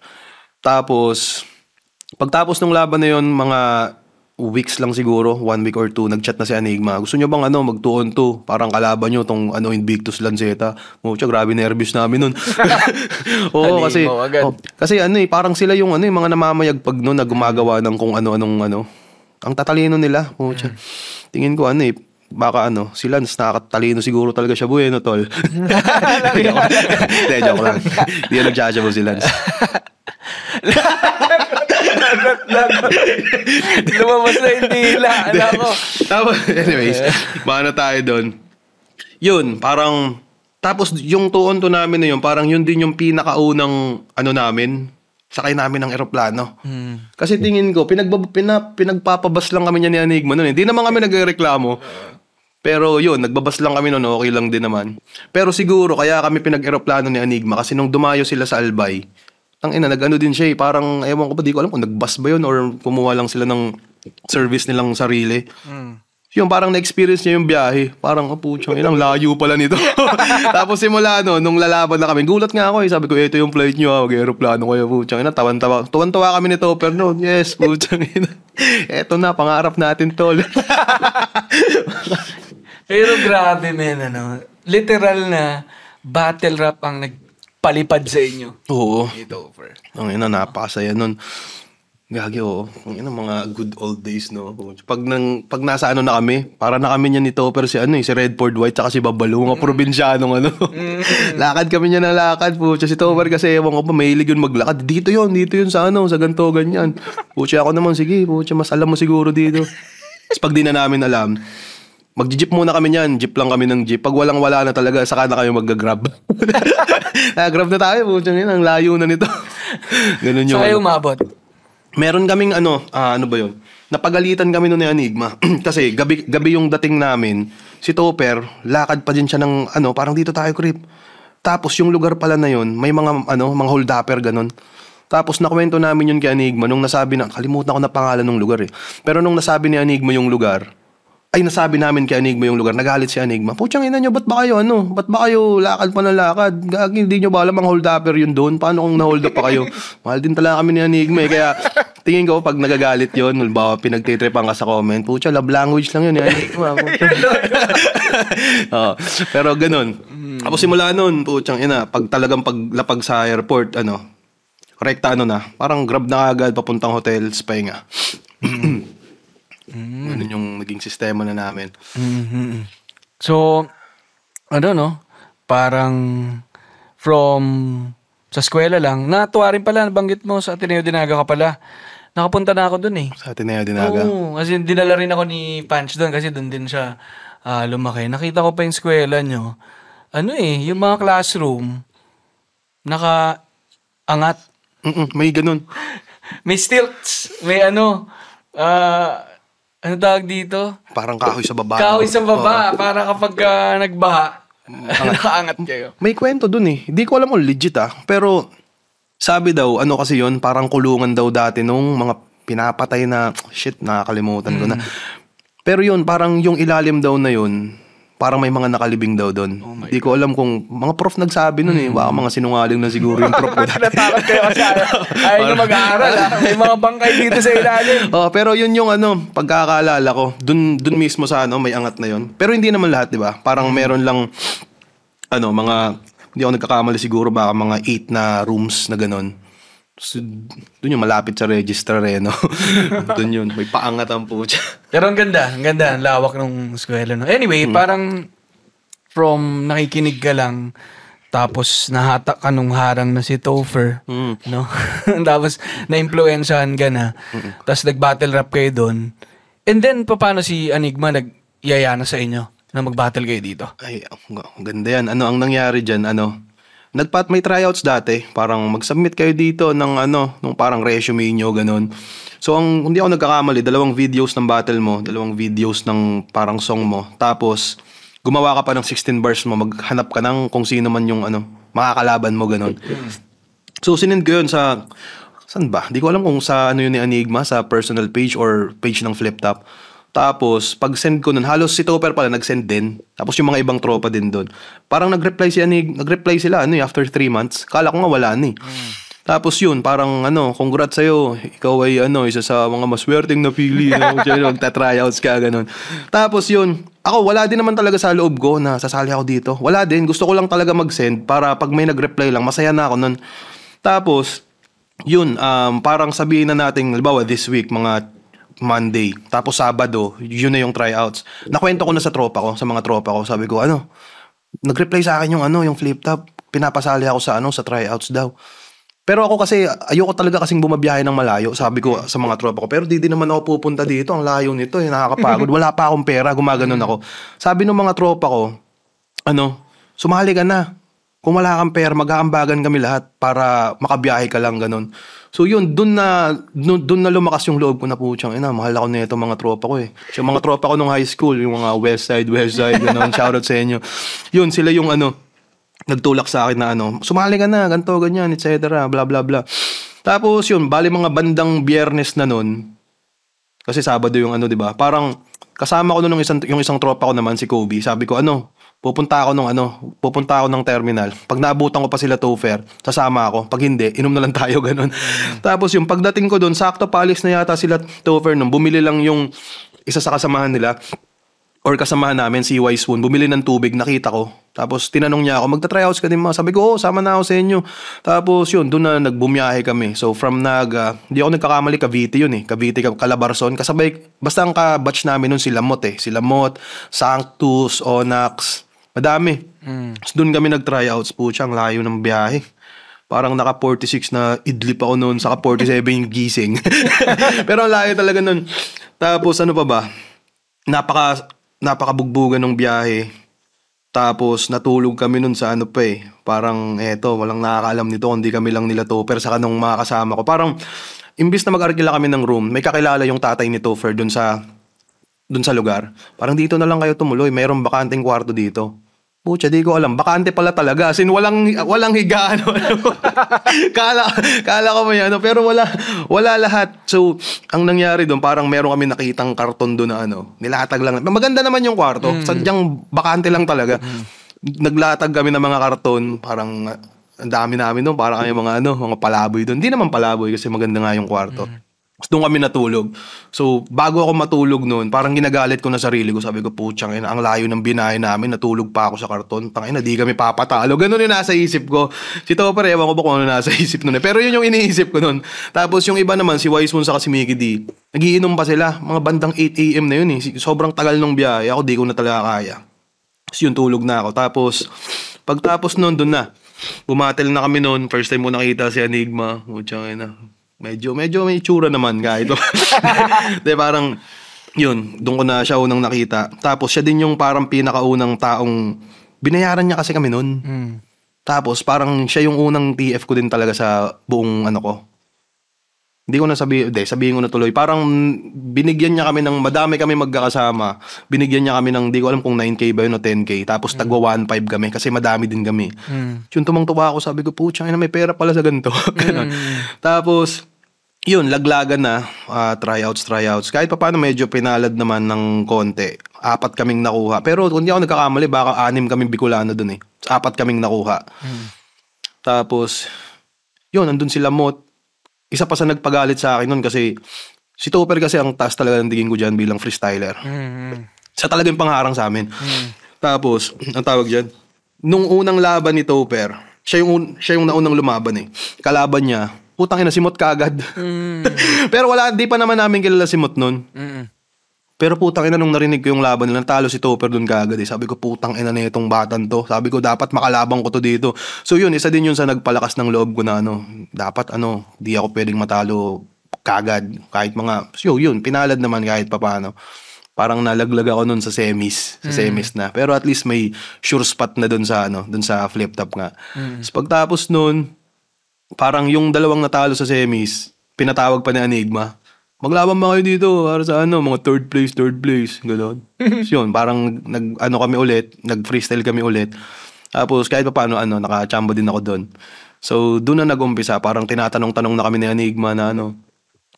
Tapos, pagtapos ng laban na yon mga weeks lang siguro, one week or two, nagchat na si Anigma. Gusto niyo bang ano, mag 2 on 2? Parang kalaban niyo tong ano, Invictus Lanceta. Mucha, grabe nervous namin nun. Oo, Animo, kasi, oh, kasi ano eh, parang sila yung ano, yung eh, mga namamayagpag noon na gumagawa ng kung ano-anong ano. Ang tatalino nila, mucha. Hmm. Tingin ko ano eh, baka ano, si Lance nakakatalino siguro talaga siya buhay, no, tol? Hindi, joke lang. Hindi, nag-judge mo si Lance. Lumabas na yung dila. Ano ko? Tapos, anyways, maano tayo doon. Yun, parang, tapos yung tuon to namin na yun, parang yun din yung pinakaunang, ano namin, sakay namin ng eroplano. Hmm. Kasi tingin ko, pinagbab, pina, pinagpapabas lang kami niya ni Anigma noon. Eh. Hindi naman kami nagreklamo. Pero yun, nagbabas lang kami noon, okay lang din naman. Pero siguro, kaya kami pinag-eroplano ni Anigma kasi nung dumayo sila sa Albay, ang ina, nag-ano din siya eh, parang, ewan ko pa, di ko alam kung nagbas ba yun or kumuha lang sila ng service nilang sarili. Mm. Yung parang na-experience niya yung biyahe. Parang, oh, ah, pucho, ilang layo pala nito. Tapos simula no, nung lalaban na kami, gulat nga ako eh. Sabi ko, ito yung flight niyo, ah, mag-aeroplano kayo, pucho. Ina, tawan-tawa. Tuwan-tawa kami nito, pero no, Yes, pucho. Eto na, pangarap natin, tol. Pero grabe, men, ano. Literal na battle rap ang nag palipad sa inyo. Oo. It over. Ang ina, napakasaya nun. Gagi, oo. Ang ina, mga good old days, no? Pag, nang, pag nasa ano na kami, para na kami niya ni Topper si ano, eh, si Redford White, tsaka si Babalo, mga mm. probinsyanong ano. Mm. lakad kami niya ng lakad, po. Si Topper kasi, ewan ko pa, mahilig yun maglakad. Dito yon dito yon sa ano, sa ganto, ganyan. Pucha, ako naman, sige, pucha, mas alam mo siguro dito. Tapos pag di na namin alam, Magji-jeep muna kami niyan. Jeep lang kami ng jeep. Pag walang-wala na talaga, saka na kayo mag-grab. Nag-grab na tayo. Puto yun, ang layo na nito. Ganun yung... So, ano. kayo umabot? Meron kaming ano, ah, ano ba yun? Napagalitan kami noon ni Anigma. Kasi gabi, gabi yung dating namin, si Topper, lakad pa din siya ng ano, parang dito tayo, creep. Tapos yung lugar pala na yon, may mga ano, mga hold upper ganun. Tapos nakwento namin yun kay Anigma nung nasabi na, kalimutan ko na pangalan ng lugar eh. Pero nung nasabi ni Anigma yung lugar, ay nasabi namin kay Enigma yung lugar. Nagalit si Enigma. Putyang ina nyo, ba't ba kayo ano? Ba't ba kayo lakad pa ng lakad? Gagi, hindi nyo ba alam ang hold upper yun doon? Paano kung na-hold up pa kayo? Mahal din talaga kami ni Enigma eh. Kaya tingin ko pag nagagalit yun, halimbawa pinagtitripan ka sa comment, putya, love language lang yun. Yan. Eh, oh, pero ganun. Tapos simula noon, putyang ina, pag talagang paglapag sa airport, ano, rekta ano na, parang grab na agad papuntang hotel, spy nga. Mm. Ganun yung naging sistema na namin. Mm-hmm. So, ano no, parang from sa eskwela lang, natuwa rin pala, nabanggit mo sa Ateneo Dinaga ka pala. Nakapunta na ako doon eh. Sa Ateneo Dinaga? Oo, kasi dinala rin ako ni Punch doon kasi doon din siya uh, lumaki. Nakita ko pa yung eskwela nyo. Ano eh, yung mga classroom, naka-angat. Mm-mm, may ganun. may stilts, may ano, uh, ano tawag dito? Parang kahoy sa baba. Kahoy sa baba. Oh. Para kapag uh, nagbaha, nakaangat kayo. May kwento dun eh. Hindi ko alam kung legit ah. Pero sabi daw, ano kasi yon parang kulungan daw dati nung mga pinapatay na, shit, nakakalimutan mm. ko na. Mm. Pero yun, parang yung ilalim daw na yun, parang may mga nakalibing daw doon. Hindi oh ko alam kung mga prof nagsabi noon eh. Baka hmm. mga sinungaling na siguro yung prof ko. Natakot kayo kasi ayaw na mag-aaral. ah. May mga bangkay dito sa ilalim. Oh, pero yun yung ano, pagkakaalala ko. Doon dun mismo sa ano, may angat na yun. Pero hindi naman lahat, di ba? Parang hmm. meron lang ano, mga hindi ako nagkakamali siguro baka mga 8 na rooms na ganun. So, doon yung malapit sa registrar eh, no? doon yun. May paangat ang putya. Pero ang ganda, ang ganda. Ang lawak ng eskwela, no? Anyway, hmm. parang from nakikinig ka lang, tapos nahatak ka nung harang na si Topher, mm. no? tapos na-impluwensyahan ka na. Mm. Tapos nag-battle rap kayo doon. And then paano si Anigma nagyaya na sa inyo na mag-battle kayo dito? Ay, ang ganda yan. Ano ang nangyari diyan? Ano? nagpat may tryouts dati, parang mag-submit kayo dito ng ano, nung parang resume niyo ganun. So ang hindi ako nagkakamali, dalawang videos ng battle mo, dalawang videos ng parang song mo. Tapos gumawa ka pa ng 16 bars mo, maghanap ka ng kung sino man yung ano, makakalaban mo ganun. So sinend ko yun sa saan ba? Di ko alam kung sa ano yun ni Enigma, sa personal page or page ng Fliptop. Tapos, pag-send ko nun, halos si Topper pala nag-send din. Tapos yung mga ibang tropa din doon. Parang nag-reply sila, ni, nag-reply sila ano, eh, after 3 months. Kala ko nga wala ni. Eh. Mm. Tapos yun, parang ano, congrats sa'yo. Ikaw ay ano, isa sa mga maswerteng napili. No? Diyan, magta-tryouts ka, ganun. Tapos yun, ako, wala din naman talaga sa loob ko na sasali ako dito. Wala din, gusto ko lang talaga mag-send para pag may nag-reply lang, masaya na ako nun. Tapos, yun, um, parang sabihin na natin, halimbawa this week, mga Monday. Tapos Sabado, yun na yung tryouts. Nakwento ko na sa tropa ko, sa mga tropa ko. Sabi ko, ano, nag-reply sa akin yung ano, yung flip top. Pinapasali ako sa ano, sa tryouts daw. Pero ako kasi, ayoko talaga kasing bumabiyahe ng malayo, sabi ko sa mga tropa ko. Pero di din naman ako pupunta dito, ang layo nito, eh, nakakapagod. Wala pa akong pera, gumaganon ako. Sabi ng mga tropa ko, ano, sumali ka na. Kung wala kang pera, mag-aambagan kami lahat para makabiyahe ka lang ganun. So yun, doon na doon, doon na lumakas yung loob ko na putyang ina, mahal ako nito mga tropa ko eh. So mga tropa ko nung high school, yung mga West Side, West Side ganun, shout out sa inyo. Yun sila yung ano nagtulak sa akin na ano, sumali ka na, ganto ganyan, etc. bla bla bla. Tapos yun, bali mga bandang biyernes na nun, kasi Sabado yung ano, 'di ba? Parang kasama ko noon yung isang yung isang tropa ko naman si Kobe. Sabi ko, ano, pupunta ako ng ano, pupunta ako ng terminal. Pag naabutan ko pa sila Tofer, sasama ako. Pag hindi, inom na lang tayo ganun. Tapos yung pagdating ko doon, sakto palis na yata sila Tofer nung bumili lang yung isa sa kasamahan nila or kasamahan namin si Y Swoon, bumili ng tubig, nakita ko. Tapos tinanong niya ako, magta-tryouts ka din ma? Sabi ko, oo, sama na ako sa inyo. Tapos yun, doon na nagbumiyahe kami. So from Naga, ah, hindi ako nagkakamali, Cavite yun eh. Cavite, Calabarzon. Kasabay, basta ang ka-batch namin nun si Lamot eh. Si Lamot, Sanctus, Onax, Madami. Mm. So, doon kami nag-tryouts po siya. Ang layo ng biyahe. Parang naka-46 na idlip ako noon. Saka 47 yung gising. Pero ang layo talaga noon. Tapos ano pa ba? Napaka, napakabugbugan ng biyahe. Tapos natulog kami noon sa ano pa eh. Parang eto, walang nakakaalam nito kundi kami lang nila to. Pero saka nung mga kasama ko. Parang imbis na mag-arkila kami ng room, may kakilala yung tatay ni Topher dun sa dun sa lugar. Parang dito na lang kayo tumuloy, mayroong bakanteng kwarto dito. Pucha, di ko alam. Bakante pala talaga. As in, walang, walang higaan. kala, kala ko may ano. Pero wala, wala lahat. So, ang nangyari doon, parang meron kami nakitang karton doon na ano. Nilatag lang. Maganda naman yung kwarto. Mm. Sadyang bakante lang talaga. Mm. Naglatag kami ng mga karton. Parang, ang dami namin doon. Parang kami mga ano, mga palaboy doon. Hindi naman palaboy kasi maganda nga yung kwarto. Mm doon kami natulog. So, bago ako matulog noon, parang ginagalit ko na sarili ko. Sabi ko, putyang ang layo ng binahe namin, natulog pa ako sa karton. na, di kami papatalo. Ganun yung nasa isip ko. Si Topper, ewan ko ba kung ano nasa isip noon. Eh. Pero yun yung iniisip ko noon. Tapos yung iba naman, si Wise Moon sa si Mickey D. Nagiinom pa sila. Mga bandang 8 a.m. na yun eh. Sobrang tagal ng biyahe. Ako, di ko na talaga kaya. Tapos yung tulog na ako. Tapos, pagtapos noon, doon na. Bumatil na kami noon. First time ko nakita si Enigma. Putyang ina medyo, medyo may tsura naman kahit. De parang, yun, doon ko na siya unang nakita. Tapos siya din yung parang pinakaunang taong, binayaran niya kasi kami noon. Mm. Tapos parang siya yung unang TF ko din talaga sa buong ano ko, hindi ko na sabi, de, sabihin ko na tuloy. Parang binigyan niya kami ng madami kami magkakasama. Binigyan niya kami ng hindi ko alam kung 9k ba yun o 10k. Tapos mm. tagwa 1.5 kami kasi madami din kami. Mm. Yung tumangtuwa ako, sabi ko, putya, na may pera pala sa ganito. Mm. Tapos yun, laglagan na, uh, tryouts, tryouts. Kahit pa paano medyo pinalad naman ng konti. Apat kaming nakuha. Pero kung di ako nagkakamali, baka anim kaming Bicolano dun eh. Apat kaming nakuha. Hmm. Tapos, yun, nandun sila Mot, isa pa sa nagpagalit sa akin nun kasi si Topper kasi ang taas talaga ng tingin ko dyan bilang freestyler. Mm-hmm. Siya talaga yung pangarang sa amin. Mm-hmm. Tapos, ang tawag dyan, nung unang laban ni Topper, siya yung, siya yung naunang lumaban eh. Kalaban niya, putang ina si Mot kagad. Mm-hmm. Pero wala, di pa naman namin kilala si Mot nun. Mm-hmm. Pero putang ina nung narinig ko yung laban nila, talo si Topper doon kagad eh. Sabi ko putang ina nitong batan to. Sabi ko dapat makalabang ko to dito. So yun, isa din yun sa nagpalakas ng loob ko na ano, dapat ano, di ako pwedeng matalo kagad kahit mga so yun, pinalad naman kahit papaano. Parang nalaglag ako nun sa semis, sa mm. semis na. Pero at least may sure spot na dun sa ano, dun sa flip top nga. Mm. So pagtapos nun, parang yung dalawang natalo sa semis, pinatawag pa ni Enigma maglaban ba kayo dito para sa ano, mga third place, third place, gano'n. so yun, parang nag, ano kami ulit, nag-freestyle kami ulit. Tapos kahit pa paano, ano, naka nakachamba din ako doon. So doon na nag-umpisa, parang tinatanong-tanong na kami ni Enigma na ano,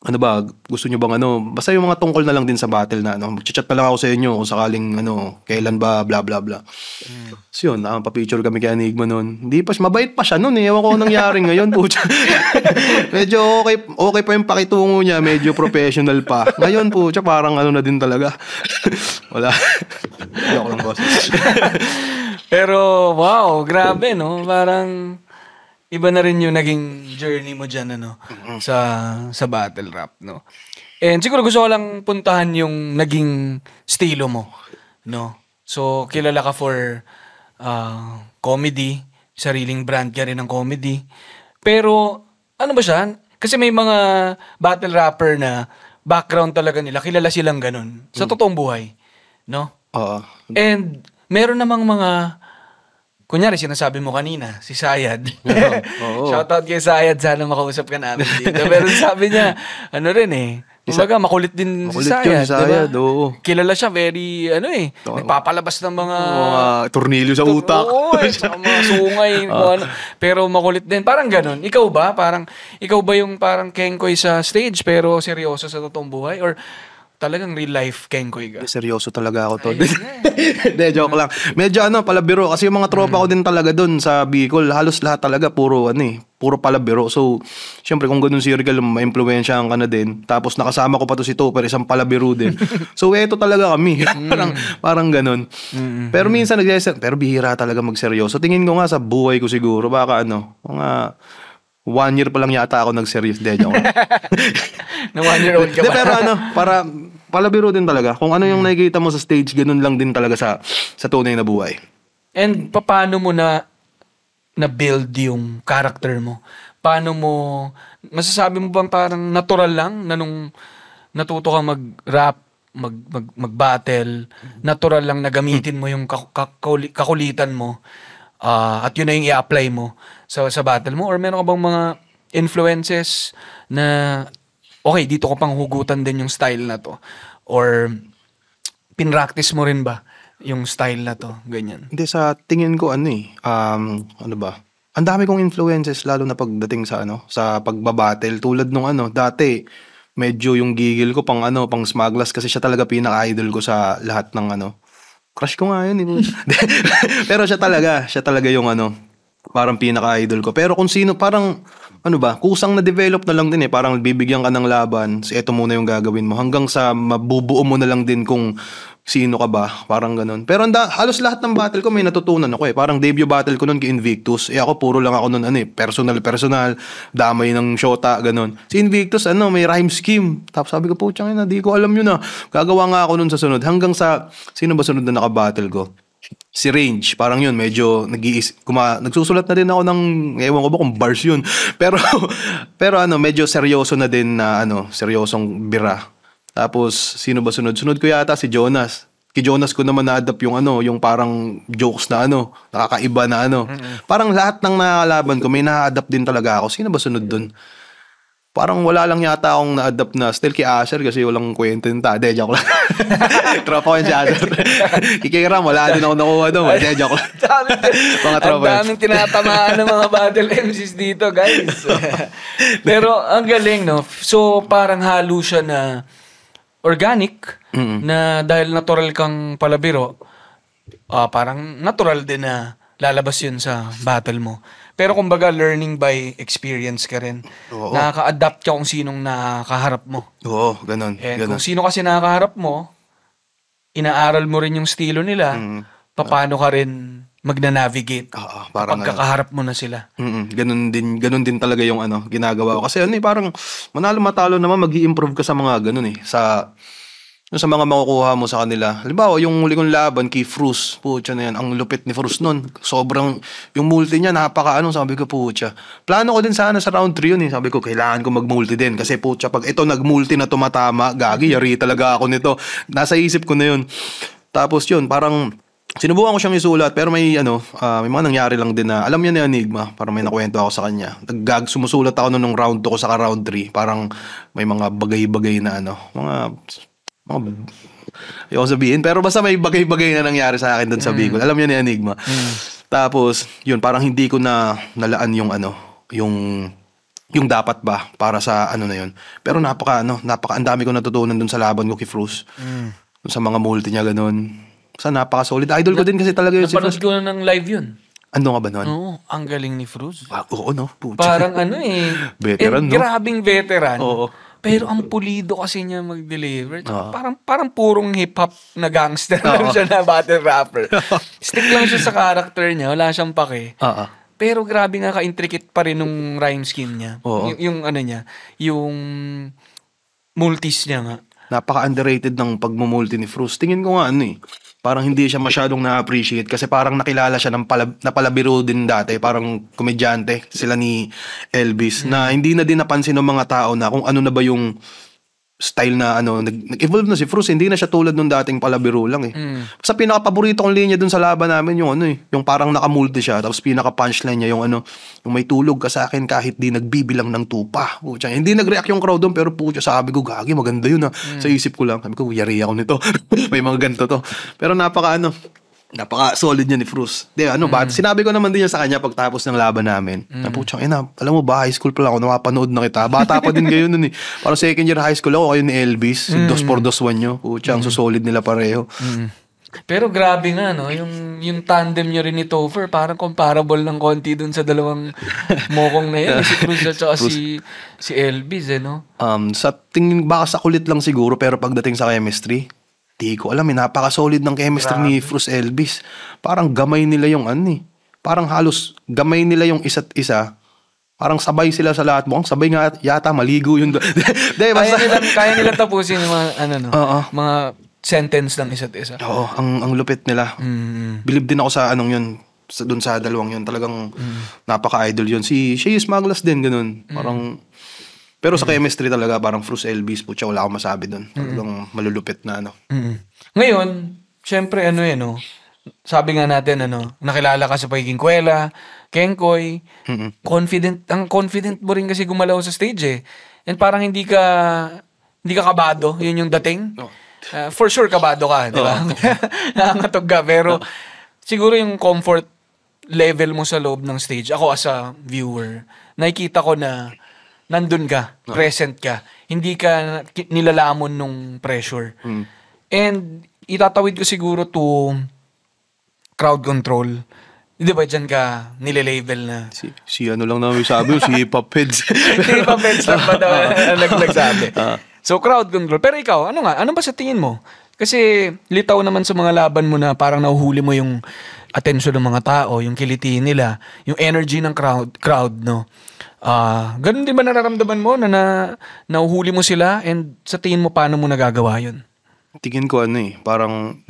ano ba, gusto nyo bang ano, basta yung mga tungkol na lang din sa battle na, ano, magchat-chat na lang ako sa inyo kung sakaling, ano, kailan ba, bla bla bla. Mm. So yun, ah, papicture kami kay Anigma noon. Hindi pa, mabait pa siya noon eh, ewan ko anong nangyari ngayon, pucha. medyo okay, okay pa yung pakitungo niya, medyo professional pa. Ngayon, pucha, parang ano na din talaga. Wala. Joke lang, boss. Pero, wow, grabe, no? Parang, iba na rin yung naging journey mo dyan, ano, mm-hmm. sa, sa battle rap, no? And siguro gusto ko lang puntahan yung naging estilo mo, no? So, kilala ka for uh, comedy, sariling brand ka rin ng comedy. Pero, ano ba siya? Kasi may mga battle rapper na background talaga nila, kilala silang ganun. Sa mm. totoong buhay, no? Oo. Uh, And, meron namang mga Kunyari, sinasabi mo kanina, si Sayad. Oo. Shoutout kay Sayad, sana makausap ka namin dito. Pero sabi niya, ano rin eh, Kumbaga, makulit din makulit si Sayad. Makulit si Sayad, diba? oo. Kilala siya, very, ano eh, nagpapalabas ng mga... Mga tornilyo sa utak. Oo, eh, sa mga sungay. ah. ano. Pero makulit din. Parang ganun. Ikaw ba? Parang, ikaw ba yung parang kengkoy sa stage pero seryoso sa totoong buhay? Or talagang real life kengkoy ka. Seryoso talaga ako to. Hindi, joke lang. Medyo ano, palabiro. Kasi yung mga tropa mm. ko din talaga doon sa Bicol, halos lahat talaga puro ano eh, puro palabiro. So, syempre kung ganun si Regal, ma ang ka na din. Tapos nakasama ko pa to si Topper, isang palabiro din. so, eto talaga kami. Mm. parang, parang ganun. Mm-hmm. Pero minsan nag pero bihira talaga magseryoso. Tingin ko nga sa buhay ko siguro, baka ano, mga One year pa lang yata ako nag-serious din ako. na one year old ka De, pero ano, para palabiro din talaga. Kung ano yung hmm. nakikita mo sa stage, ganun lang din talaga sa sa tunay na buhay. And paano mo na na build yung character mo? Paano mo masasabi mo bang parang natural lang na nung natuto ka mag-rap, mag mag mag-battle, natural lang na gamitin mo yung kakulitan mo uh, at yun na yung i-apply mo sa, sa battle mo? Or meron ka bang mga influences na, okay, dito ko pang hugutan din yung style na to? Or pinractice mo rin ba yung style na to? Ganyan. Hindi, sa tingin ko ano eh, um, ano ba? Ang dami kong influences lalo na pagdating sa ano, sa pagbabattle tulad nung ano, dati medyo yung gigil ko pang ano, pang smaglas kasi siya talaga pinaka-idol ko sa lahat ng ano. Crush ko nga yun. Eh. Pero siya talaga, siya talaga yung ano, parang pinaka-idol ko. Pero kung sino, parang, ano ba, kusang na-develop na lang din eh. Parang bibigyan ka ng laban, si eto muna yung gagawin mo. Hanggang sa mabubuo mo na lang din kung sino ka ba, parang ganun. Pero anda, halos lahat ng battle ko may natutunan ako eh. Parang debut battle ko nun kay Invictus. Eh ako puro lang ako nun ano eh, personal personal, damay ng shota, ganun. Si Invictus ano, may rhyme scheme. Tapos sabi ko po, tsangin na, di ko alam yun ah. Gagawa nga ako nun sa sunod. Hanggang sa, sino ba sunod na nakabattle ko? si Range. Parang yun, medyo nag-iis, kuma, nagsusulat na din ako ng, ewan ko ba kung bars yun. Pero, pero ano, medyo seryoso na din na ano, seryosong bira. Tapos, sino ba sunod? Sunod ko yata si Jonas. Kay Jonas ko naman na-adapt yung ano, yung parang jokes na ano, nakakaiba na ano. Parang lahat ng nakakalaban ko, may na-adapt din talaga ako. Sino ba sunod dun? parang wala lang yata akong na-adapt na still kay Asher kasi walang kwento yung ta. De, joke lang. tropa ko yun si Asher. Kikiram, wala din ako nakuha doon. De, joke lang. mga tropa. Ang daming tinatamaan ng mga battle MCs dito, guys. Pero ang galing, no? So, parang halo siya na organic mm-hmm. na dahil natural kang palabiro, uh, parang natural din na lalabas yun sa battle mo. Pero kumbaga, learning by experience ka rin. Oo. Nakaka-adapt ka kung sinong nakaharap mo. Oo, ganun. And eh, ganun. kung sino kasi nakaharap mo, inaaral mo rin yung estilo nila, mm. paano ka rin magna-navigate Oo, parang kapag mo na sila. Mm-mm, ganun din ganun din talaga yung ano ginagawa ko kasi ano eh, parang manalo matalo naman mag improve ka sa mga ganun eh sa yung sa mga makukuha mo sa kanila. Halimbawa, yung huli kong laban kay Frus, putya na yan, ang lupit ni Frus nun. Sobrang, yung multi niya, napaka anong sabi ko, putya. Plano ko din sana sa round 3 yun eh. Sabi ko, kailangan ko mag-multi din. Kasi putya, pag ito nag-multi na tumatama, gagi, yari talaga ako nito. Nasa isip ko na yun. Tapos yun, parang, Sinubukan ko siyang isulat pero may ano, uh, may mga nangyari lang din na alam niya na enigma para may nakwento ako sa kanya. Naggag sumusulat ako noong round 2 ko sa round 3. Parang may mga bagay-bagay na ano, mga Oh, Ayoko sabihin. Pero basta may bagay-bagay na nangyari sa akin doon sa mm. Bicol. Alam niya ni Enigma. Mm. Tapos, yun, parang hindi ko na nalaan yung ano, yung yung dapat ba para sa ano na yun. Pero napaka ano, napaka ang dami ko natutunan doon sa laban ko kay Fruz. Mm. sa mga multi niya ganun. Sa napaka solid. Idol ko na, din kasi talaga yun si Fruz. ko na ng live yun. Ano nga ba noon? Oo, ang galing ni Fruz. Ah, oo, no? Pucha. Parang ano eh. veteran, eh, no? Grabing veteran. Oo. Pero ang pulido kasi niya mag-deliver. Oh. Parang parang purong hip-hop na gangster oh. Ah. lang siya na battle rapper. Stick lang siya sa character niya. Wala siyang pake. Oo. Uh-uh. Ah, Pero grabe nga ka-intricate pa rin nung rhyme scheme niya. Oo. Y- yung ano niya, yung multis niya nga. Napaka-underrated ng pagmumulti ni Fruz. Tingin ko nga ano eh, parang hindi siya masyadong na-appreciate kasi parang nakilala siya ng palab- napalabiro din dati, parang komedyante sila ni Elvis mm. na hindi na din napansin ng mga tao na kung ano na ba yung style na ano, nag, nag-evolve na si Frost Hindi na siya tulad nung dating palabiro lang eh. Mm. Sa pinaka-paborito kong linya dun sa laban namin, yung ano eh, yung parang nakamulti siya. Tapos pinaka-punchline niya, yung ano, yung may tulog ka sa akin kahit di nagbibilang ng tupa. Pucha, hindi nag-react yung crowd doon, pero pucha, sabi ko, gagi, maganda yun ha. Ah. Mm. Sa isip ko lang, sabi ko, yari ako nito. may mga ganito to. Pero napaka ano, napaka-solid niya ni Frus. Di, ano ba? Mm. Sinabi ko naman din niya sa kanya pagtapos ng laban namin. Mm. Napuchang, ina, alam mo ba, high school pa lang ako, nakapanood na kita. Bata pa din kayo nun eh. Parang second year high school ako, kayo ni Elvis. Mm. Dos por dos one nyo. Puchang, mm. solid nila pareho. Mm. Pero grabe nga, no? Yung, yung tandem nyo rin ni Topher, parang comparable ng konti dun sa dalawang mokong na yan. si Cruz at si, si Elvis, eh, no? Um, sa tingin, baka sa kulit lang siguro, pero pagdating sa chemistry, Di ko alam eh, napaka-solid ng chemistry Grabe. ni Frus Elvis. Parang gamay nila yung ano eh. Parang halos gamay nila yung isa't isa. Parang sabay sila sa lahat. Mukhang sabay nga yata maligo yung... Dahil basta... Kaya nila, kaya nilang tapusin yung mga, ano, no? Uh-oh. mga sentence ng isa't isa. Oo, ang, ang lupit nila. Mm-hmm. Believe din ako sa anong yun, sa, dun sa dalawang yun. Talagang mm-hmm. napaka-idol yun. Si Shea Smaglas din, ganun. Mm. Parang... Mm-hmm pero sa mm-hmm. chemistry talaga, parang Frus Elvis, putya, wala akong masabi doon. Mm-hmm. Talagang mm-hmm. malulupit na ano. Mm-hmm. Ngayon, syempre ano eh, no? Sabi nga natin, ano, nakilala ka sa pagiging kwela, kengkoy, mm-hmm. confident, ang confident mo rin kasi gumalaw sa stage eh. And parang hindi ka, hindi ka kabado, yun yung dating. Uh, for sure, kabado ka, di ba? Oh. ka, pero siguro yung comfort level mo sa loob ng stage, ako as a viewer, nakikita ko na nandun ka, no. Ah. present ka. Hindi ka nilalamon nung pressure. Mm. And itatawid ko siguro to crowd control. Hindi ba dyan ka nililabel na? Si, si ano lang namin sabi, si hip-hop heads. si hip-hop heads lang ba daw ah. nag, nagsabi? Ah. so crowd control. Pero ikaw, ano nga, ano ba sa tingin mo? Kasi litaw naman sa mga laban mo na parang nahuhuli mo yung atensyon ng mga tao, yung kiliti nila, yung energy ng crowd, crowd no? Uh, ganun din ba nararamdaman mo na, na nauhuli mo sila and sa tingin mo paano mo nagagawa yun? Tingin ko ano eh, parang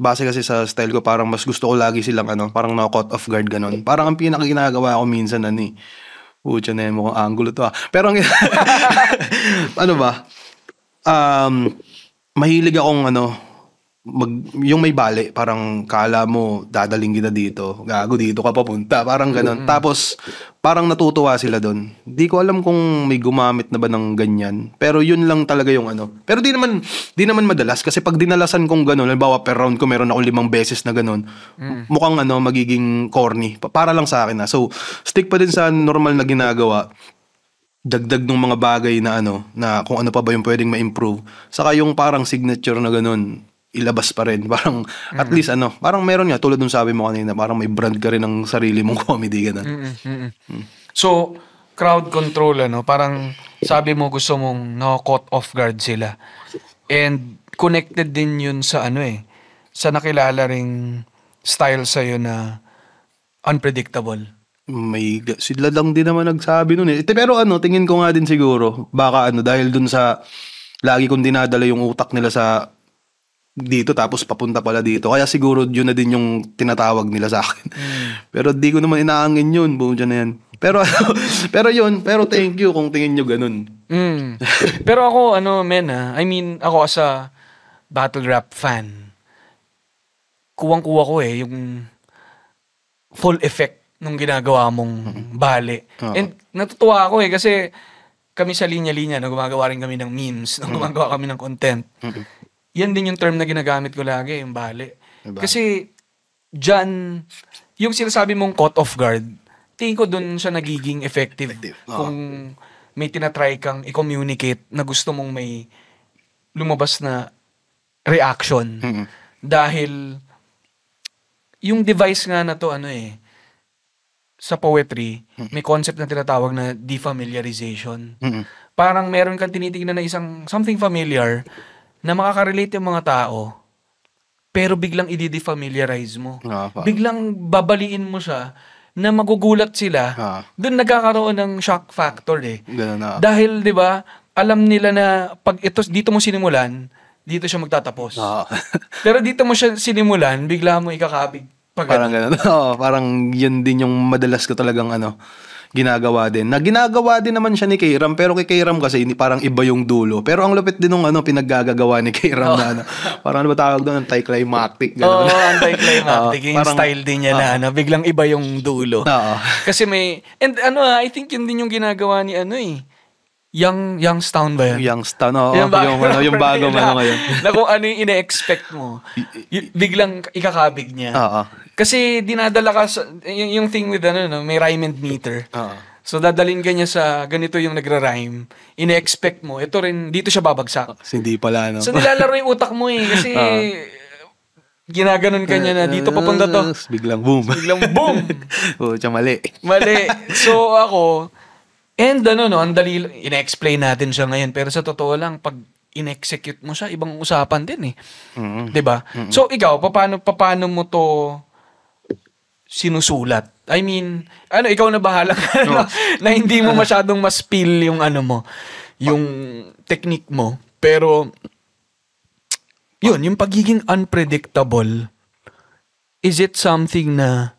base kasi sa style ko parang mas gusto ko lagi silang ano, parang na-caught off guard ganun. Parang ang pinaka ko minsan ano eh, Pucha na yan, mukhang angulo to ah. Pero ang, ano ba, um, mahilig akong ano, mag, yung may bale, parang kala mo dadaling kita dito, gago dito ka papunta, parang ganun. Mm-hmm. Tapos parang natutuwa sila doon. Di ko alam kung may gumamit na ba ng ganyan, pero yun lang talaga yung ano. Pero di naman di naman madalas kasi pag dinalasan kong ganun, halimbawa per round ko meron ako limang beses na ganun, mm. mukhang ano magiging corny. Para lang sa akin na. Ah. So stick pa din sa normal na ginagawa dagdag ng mga bagay na ano, na kung ano pa ba yung pwedeng ma-improve. Saka yung parang signature na ganun, ilabas pa rin. Parang, mm-hmm. at least ano, parang meron nga, tulad nung sabi mo kanina, parang may brand ka rin ng sarili mong comedy, ganun. Mm-hmm. Mm-hmm. So, crowd control, ano, parang sabi mo gusto mong no-caught off guard sila. And connected din yun sa ano eh, sa nakilala ring style sa'yo na unpredictable. May, sila lang din naman nagsabi nun eh. Pero ano, tingin ko nga din siguro, baka ano, dahil dun sa, lagi kong dinadala yung utak nila sa dito tapos papunta pala dito. Kaya siguro yun na din yung tinatawag nila sa akin. Mm. Pero di ko naman inaangin yun. Buong dyan na yan. Pero, pero yun. Pero thank you kung tingin nyo ganun. Mm. pero ako, ano, men ah, I mean, ako as a battle rap fan, kuwang-kuwa ko eh, yung full effect nung ginagawa mong bale. And natutuwa ako eh, kasi kami sa linya-linya, na gumagawa rin kami ng memes, no, gumagawa kami ng content yan din yung term na ginagamit ko lagi, yung bali. Diba? Kasi, dyan, yung sinasabi mong caught off guard, tingin ko doon siya nagiging effective. effective. Uh-huh. Kung may tinatry kang i-communicate na gusto mong may lumabas na reaction. Mm-hmm. Dahil, yung device nga na to, ano eh, sa poetry, mm-hmm. may concept na tinatawag na defamiliarization. Mm-hmm. Parang meron kang tinitingnan na isang something familiar, na makakarelate yung mga tao, pero biglang i-defamiliarize mo. Ah, biglang babaliin mo siya na magugulat sila. Doon nagkakaroon ng shock factor eh. na. Dahil 'di ba, alam nila na pag ito dito mo sinimulan, dito siya magtatapos. pero dito mo siya sinimulan, bigla mo ikakabig. Pag parang ganun. Oo, parang yun din yung madalas ko talagang ano, ginagawa din. Na ginagawa din naman siya ni Kiram pero kay Kiram kasi parang iba yung dulo. Pero ang lupit din ng ano, pinaggagawa ni Kiram oh. na ano. Parang ano ba tawag doon? Anticlimactic. Oo, oh, anticlimactic. uh, yung parang, style din niya uh, na ah. ano, biglang iba yung dulo. Uh, kasi may, and ano I think yun din yung ginagawa ni ano eh. Young, Youngstown ba yan? Youngstown, oo. Oh, yung, ba- yung, ano, yung bago man ano ngayon. na kung ano yung ine-expect mo, y- biglang ikakabig niya. Oo. Kasi dinadala ka sa, yung, yung thing with ano, no, may rhyme and meter. Uh-huh. So dadalin ganya sa ganito yung nagra-rhyme. Ine-expect mo, ito rin, dito siya babagsak. Kasi ah, hindi pala, no? So nilalaro yung utak mo eh. Kasi uh-huh ginaganon ka niya na dito papunta to. Biglang boom. Biglang boom. oh, tsaka mali. Mali. So ako, and ano no, ang dali, in-explain natin siya ngayon. Pero sa totoo lang, pag in-execute mo siya, ibang usapan din eh. Mm-hmm. 'Di ba? Mm-hmm. So ikaw, paano paano mo to sinusulat. I mean, ano, ikaw na bahala ka, no. Oh. na hindi mo masyadong mas feel yung ano mo, yung technique mo. Pero, yun, yung pagiging unpredictable, is it something na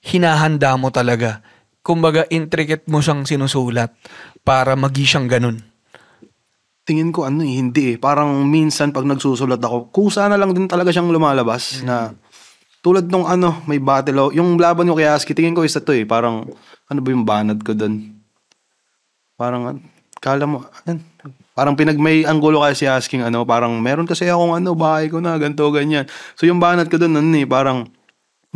hinahanda mo talaga? Kumbaga, intricate mo siyang sinusulat para magi siyang ganun. Tingin ko ano eh, hindi eh. Parang minsan pag nagsusulat ako, kusa na lang din talaga siyang lumalabas mm-hmm. na tulad nung ano, may battle. Yung laban ko kay tingin ko isa to eh. Parang, ano ba yung banat ko doon? Parang, kala mo, an, parang pinag may anggulo kasi asking ano, parang meron kasi akong ano, bahay ko na, ganto ganyan. So yung banat ko doon, ano eh, parang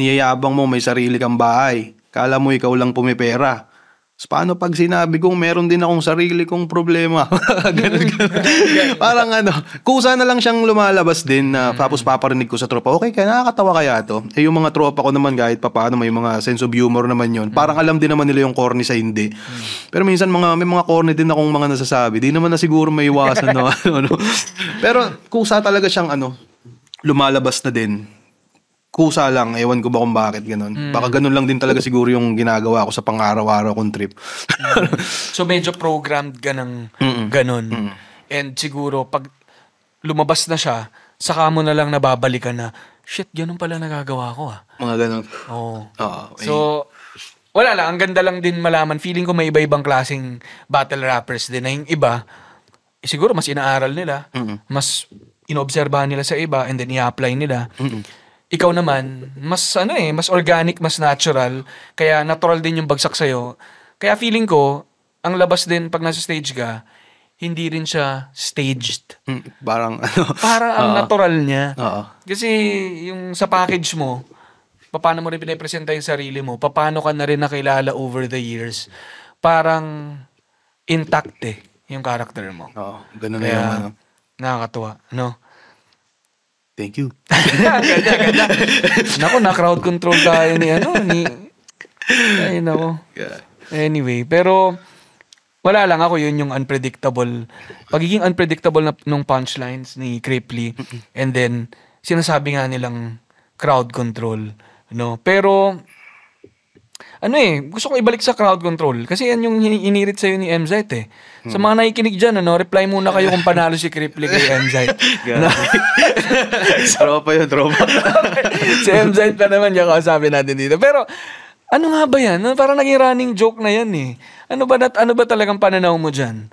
niyayabang mo may sarili kang bahay. Kala mo ikaw lang pumipera. So, paano pag sinabi kong meron din akong sarili kong problema? ganun, ganun. Parang ano, kusa na lang siyang lumalabas din na mm. tapos paparinig ko sa tropa, okay kaya nakakatawa kaya to. Eh yung mga tropa ko naman kahit papaano may mga sense of humor naman yon. Mm. Parang alam din naman nila yung corny sa hindi. Mm. Pero minsan mga may mga corny din akong mga nasasabi. Di naman na siguro maiwasan no ano, ano. Pero kusa talaga siyang ano, lumalabas na din kusa lang. Ewan ko ba kung bakit ganun. Mm. Baka ganun lang din talaga siguro yung ginagawa ko sa pang-araw-araw kong trip. mm. So medyo programmed ganang Mm-mm. ganun. Mm-mm. And siguro pag lumabas na siya, saka mo na lang nababalikan na, shit, ganun pala nagagawa ko ah. Mga ganun. Oo. Oh. Oh, eh. So, wala lang. Ang ganda lang din malaman. Feeling ko may iba-ibang klaseng battle rappers din na yung iba, eh, siguro mas inaaral nila, Mm-mm. mas inobserbahan nila sa iba and then i-apply nila. Mm-mm ikaw naman, mas ano eh, mas organic, mas natural. Kaya natural din yung bagsak sa'yo. Kaya feeling ko, ang labas din pag nasa stage ka, hindi rin siya staged. Mm, parang ano. Para ang uh, natural niya. Uh, Kasi yung sa package mo, paano mo rin pinapresenta yung sarili mo, paano ka na rin nakilala over the years, parang intact eh, yung character mo. Oo, ganun Kaya, na yung ano. Nakakatuwa, no? Thank you. ganda, ganda. Nako, na crowd control tayo ni ano, ni... Ay, nako. Yeah. Anyway, pero wala lang ako yun yung unpredictable pagiging unpredictable na, nung punchlines ni Cripley and then sinasabi nga nilang crowd control no pero ano eh, gusto kong ibalik sa crowd control. Kasi yan yung inirit sa'yo ni MZ eh. Sa mga nakikinig dyan, ano, reply muna kayo kung panalo si Cripple kay MZ. no? tropa yun, tropa. si MZ pa naman yung kausapin natin dito. Pero, ano nga ba yan? Ano, parang naging running joke na yan eh. Ano ba, dat, ano ba talagang pananaw mo dyan?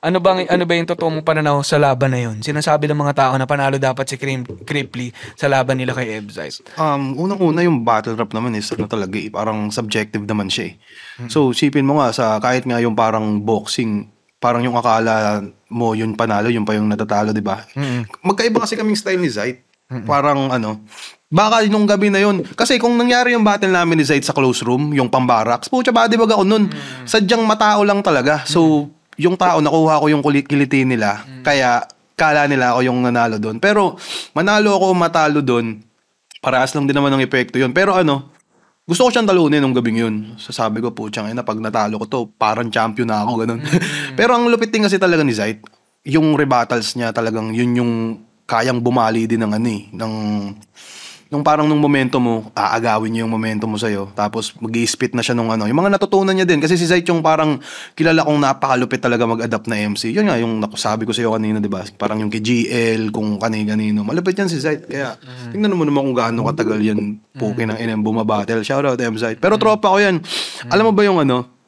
Ano bang ano ba yung totoong mong pananaw sa laban na yun? Sinasabi ng mga tao na panalo dapat si Cripley sa laban nila kay Ebsize. Um, unang-una yung battle rap naman is ano talaga eh, parang subjective naman siya eh. Hmm. So, sipin mo nga sa kahit nga yung parang boxing, parang yung akala mo yun panalo, yun pa yung natatalo, di ba? Hmm. Magkaiba kasi kaming style ni Zayt. Hmm. Parang ano, Baka nung gabi na yun. Kasi kung nangyari yung battle namin ni Zaid sa close room, yung pambaraks, pucha ba, di ba ako nun? Sadyang matao lang talaga. So, mm yung tao, nakuha ko yung kiliti nila. Mm. Kaya, kala nila ako yung nanalo doon. Pero, manalo ako o matalo doon, paraas lang din naman ng epekto yun. Pero ano, gusto ko siyang talunin nung gabing yun. Sasabi ko, po, ay na pag natalo ko to, parang champion na ako, ganun. mm Pero ang lupit din kasi talaga ni Zait, yung rebattles niya talagang yun yung kayang bumali din ng ano eh, ng nung parang nung momento mo, aagawin niya yung momento mo sa'yo. Tapos mag spit na siya nung ano. Yung mga natutunan niya din. Kasi si Zayt yung parang kilala kong napakalupit talaga mag-adapt na MC. Yun nga, yung sabi ko sa'yo kanina, di ba? Parang yung kay GL, kung kanina ganino Malupit yan si Zayt. Kaya mm. tingnan mo naman kung gaano katagal yan. Pukin mm. ng inem bumabattle. Shoutout, out, M. Zayt. Pero tropa ko yan. Mm. Alam mo ba yung ano?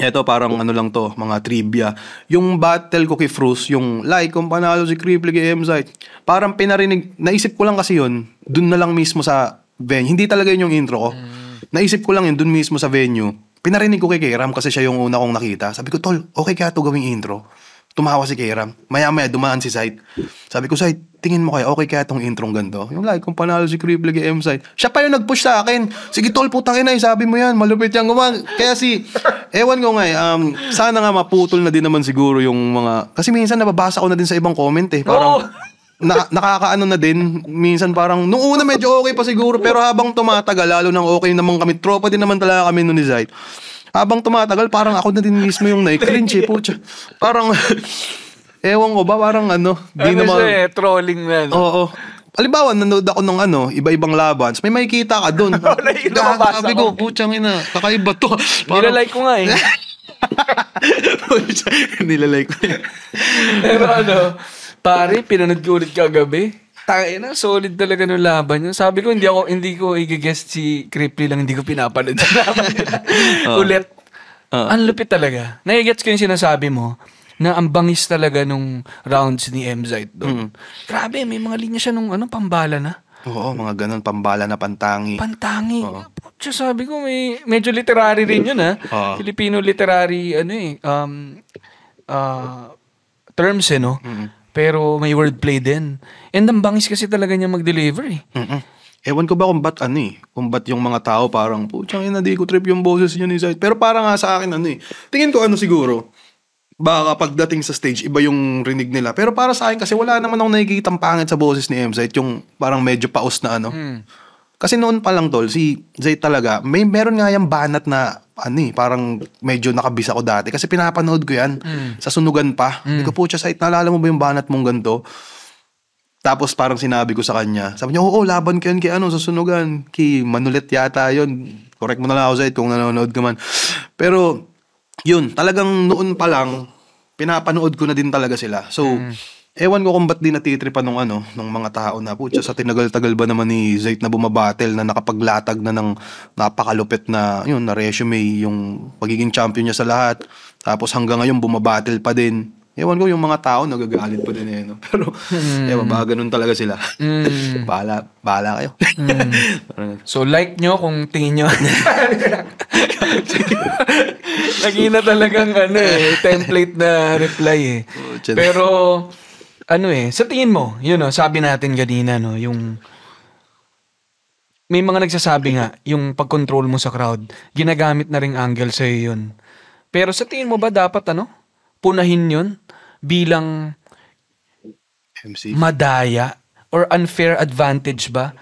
Ito parang ano lang to, mga trivia. Yung battle ko kay Frus, yung like kung panalo si Cripple kay Emzite, parang pinarinig, naisip ko lang kasi yun, dun na lang mismo sa venue. Hindi talaga yun yung intro ko. Mm. Naisip ko lang yun dun mismo sa venue. Pinarinig ko kay Kram kasi siya yung una kong nakita. Sabi ko, tol, okay kaya to gawing intro. Tumawa si Kram. Maya-maya dumaan si Site. Sabi ko, Site, tingin mo kay okay kaya tong introng ganto? Yung like kung panalo si Crible kay M-Side. Siya pa yung nag-push sa akin. Sige tol, putang ina, sabi mo yan. Malupit yang gumawa. Kaya si, ewan ko nga eh, um, sana nga maputol na din naman siguro yung mga, kasi minsan nababasa ko na din sa ibang comment eh. Parang, oh! na, nakakaano na din. Minsan parang, nung una medyo okay pa siguro, pero habang tumatagal, lalo nang okay naman kami, tropa din naman talaga kami nun ni Zayt. Habang tumatagal, parang ako na din mismo yung na-cringe eh, Parang, Ewan ko ba, parang ano, di ano naman... Siya, eh, trolling na. No? Oo. Halimbawa, nanood ako ng ano, iba-ibang labans. May makikita ka doon. Wala yung nababasa Sabi ko, putyang ina, kakaiba to. Parang, Nilalike ko nga eh. Nilalike ko eh. Pero ano, pare, pinanood ko ulit kagabi. Tangin solid talaga ng laban yun. Sabi ko, hindi ako, hindi ko i-guess si Cripply lang, hindi ko pinapanood na laban nila. ulit. Uh. Ang lupit talaga. Nagigets ko yung sinasabi mo na ang bangis talaga nung rounds ni Mzite doon. Mm. Grabe, may mga linya siya nung ano, pambala na. Oo, mga ganun, pambala na pantangi. Pantangi. Putya, sabi ko, may, medyo literary rin yun, ha? Ah. Oo. Filipino literary, ano eh, um, uh, terms, eh, no? Mm-mm. Pero may wordplay din. And ang bangis kasi talaga niya mag-deliver, eh. Mm-mm. Ewan ko ba kung ba't ano eh, kung ba't yung mga tao parang, putyang ina, di ko trip yung boses niya ni Zayt. Pero parang nga sa akin ano eh, tingin ko ano siguro, baka pagdating sa stage, iba yung rinig nila. Pero para sa akin, kasi wala naman akong nakikita pangit sa boses ni MZ, yung parang medyo paus na ano. Mm. Kasi noon pa lang, tol, si Zay talaga, may meron nga yung banat na, ano eh, parang medyo nakabisa ko dati. Kasi pinapanood ko yan, mm. sa sunugan pa. Mm. Hindi ko po siya, Zay, naalala mo ba yung banat mong ganto? Tapos parang sinabi ko sa kanya, sabi niya, oo, laban ko yun kay ano, sa sunugan, kay Manulit yata yon Correct mo na lang ako, Zay, kung nanonood ka man. Pero yun, talagang noon pa lang, pinapanood ko na din talaga sila. So, mm. ewan ko kung ba't di natitripa nung ano, nung mga tao na, putya, sa tinagal-tagal ba naman ni Zayt na bumabattle na nakapaglatag na ng napakalupit na, yun, na resume, yung pagiging champion niya sa lahat. Tapos hanggang ngayon, bumabattle pa din. Ewan ko yung mga tao nagagalit pa din eh, no? Pero, mm. ewan, baka ganun talaga sila. Mm. bala, bahala kayo. mm. so, like nyo kung tingin nyo. Lagi na talagang ano eh, template na reply eh. Oh, Pero, ano eh, sa tingin mo, you oh, know, sabi natin kanina, no, yung may mga nagsasabi nga, yung pag-control mo sa crowd, ginagamit na ring angle sa'yo yun. Pero sa tingin mo ba dapat ano? punahin yun bilang MC. madaya or unfair advantage ba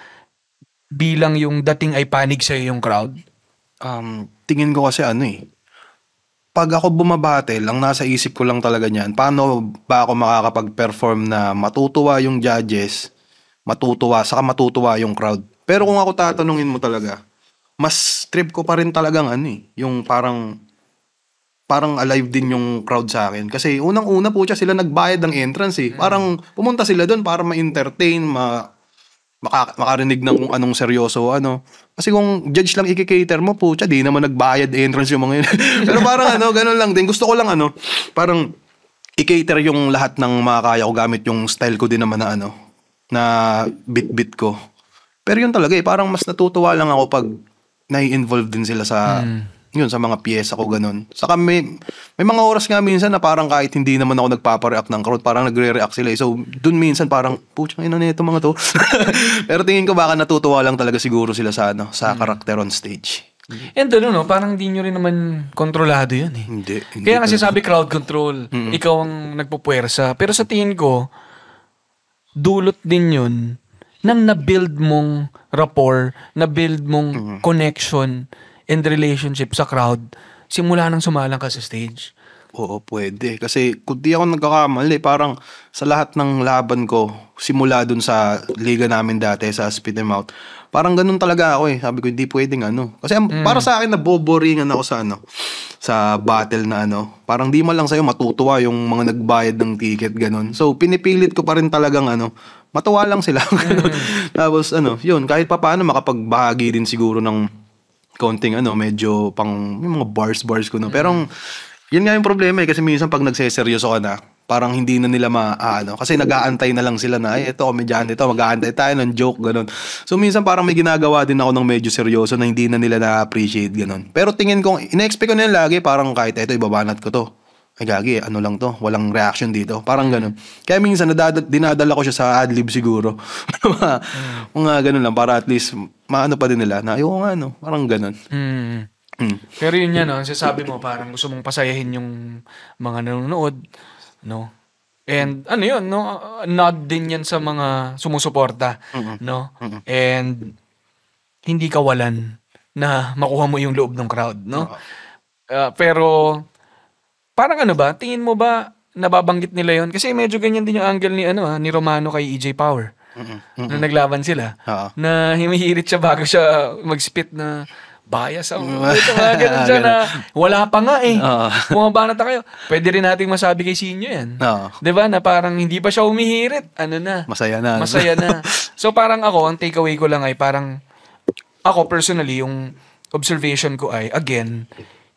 bilang yung dating ay panig sa yung crowd? Um, tingin ko kasi ano eh, pag ako bumabattle, ang nasa isip ko lang talaga niyan, paano ba ako makakapag-perform na matutuwa yung judges, matutuwa, saka matutuwa yung crowd. Pero kung ako tatanungin mo talaga, mas trip ko pa rin talaga ano eh, yung parang parang alive din yung crowd sa akin. Kasi unang-una po siya sila nagbayad ng entrance eh. Parang pumunta sila doon para ma-entertain, ma maka, makarinig ng kung anong seryoso ano. Kasi kung judge lang ikikater mo po, siya di naman nagbayad entrance yung mga yun. Pero parang ano, ganun lang din. Gusto ko lang ano, parang i-cater yung lahat ng makakaya ko gamit yung style ko din naman na ano, na bit-bit ko. Pero yun talaga eh, parang mas natutuwa lang ako pag nai-involve din sila sa mm yun sa mga piyesa ko ganun. Saka may, may mga oras nga minsan na parang kahit hindi naman ako nagpapareact ng crowd, parang nagre-react sila. Eh. So, dun minsan parang, putang ina nito mga to. Pero tingin ko baka natutuwa lang talaga siguro sila sa ano, sa mm. karakter on stage. And ano, no? parang hindi nyo rin naman kontrolado yun eh. Hindi. hindi Kaya kasi sabi crowd control, mm-mm. ikaw ang nagpupwersa. Pero sa tingin ko, dulot din yun ng na-build mong rapport, na-build mong mm-mm. connection and relationship sa crowd simula nang sumalang ka sa stage? Oo, pwede. Kasi kung di ako nagkakamali, parang sa lahat ng laban ko, simula dun sa liga namin dati, sa Spit and Mouth, parang ganun talaga ako eh. Sabi ko, hindi pwedeng ano. Kasi mm. para sa akin, naboboringan ako sa ano, sa battle na ano. Parang di man lang sa'yo matutuwa yung mga nagbayad ng ticket, ganun. So, pinipilit ko pa rin talagang ano, matuwa lang sila. ganun. Mm. Tapos ano, yun, kahit pa paano makapagbahagi din siguro ng konting ano, medyo pang yung mga bars-bars ko no. Pero yun nga yung problema eh kasi minsan pag nagseseryoso ka na, parang hindi na nila maaano ah, kasi nag-aantay na lang sila na ay eto komedyan ito mag-aantay tayo ng joke ganun. So minsan parang may ginagawa din ako ng medyo seryoso na hindi na nila na-appreciate ganun. Pero tingin ko ina-expect ko na yun lagi parang kahit ito ibabanat ko to ay gagi, ano lang to, walang reaction dito. Parang ganun. Kaya minsan nadadal, dinadala ko siya sa adlib siguro. mga, mm. ganun lang para at least maano pa din nila na ayoko nga ano, parang ganun. Mm. Mm. Pero yun yan, no? ang sasabi mo, parang gusto mong pasayahin yung mga nanonood, no? And ano yun, no? Nod din yan sa mga sumusuporta, Mm-mm. no? Mm-mm. And hindi kawalan na makuha mo yung loob ng crowd, no? Uh, pero Parang ano ba, tingin mo ba nababanggit nila yon Kasi medyo ganyan din yung angle ni, ano, ha, ah, ni Romano kay EJ Power. Mm-mm, Na naglaban sila. Uh-oh. Na himihirit siya bago siya mag-spit na bias ako. Ito nga, ganun siya ah, na wala pa nga eh. Uh. Bumaba na kayo. Pwede rin nating masabi kay Sinyo yan. Uh. ba diba, na parang hindi pa siya umihirit. Ano na. Masaya na. Ano? Masaya na. so parang ako, ang takeaway ko lang ay parang ako personally, yung observation ko ay, again,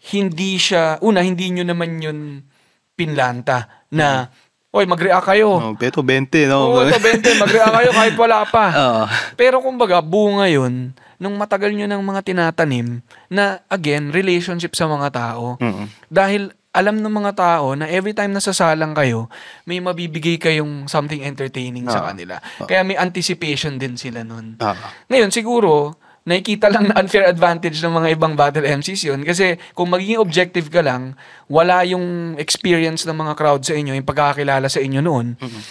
hindi siya, una, hindi nyo naman yun pinlanta na, oy mag-react kayo. No, pero 20, no? Oo, ito 20, mag-react kayo kahit wala pa. Uh. Pero kumbaga, bunga yun, nung matagal nyo ng mga tinatanim, na again, relationship sa mga tao. Mm-hmm. Dahil alam ng mga tao na every time nasasalang kayo, may mabibigay kayong something entertaining uh, sa kanila. Uh, Kaya may anticipation din sila nun. Uh, Ngayon, siguro, nakikita lang na unfair advantage ng mga ibang battle MCs yun. Kasi kung magiging objective ka lang, wala yung experience ng mga crowd sa inyo, yung pagkakakilala sa inyo noon. Mm-hmm.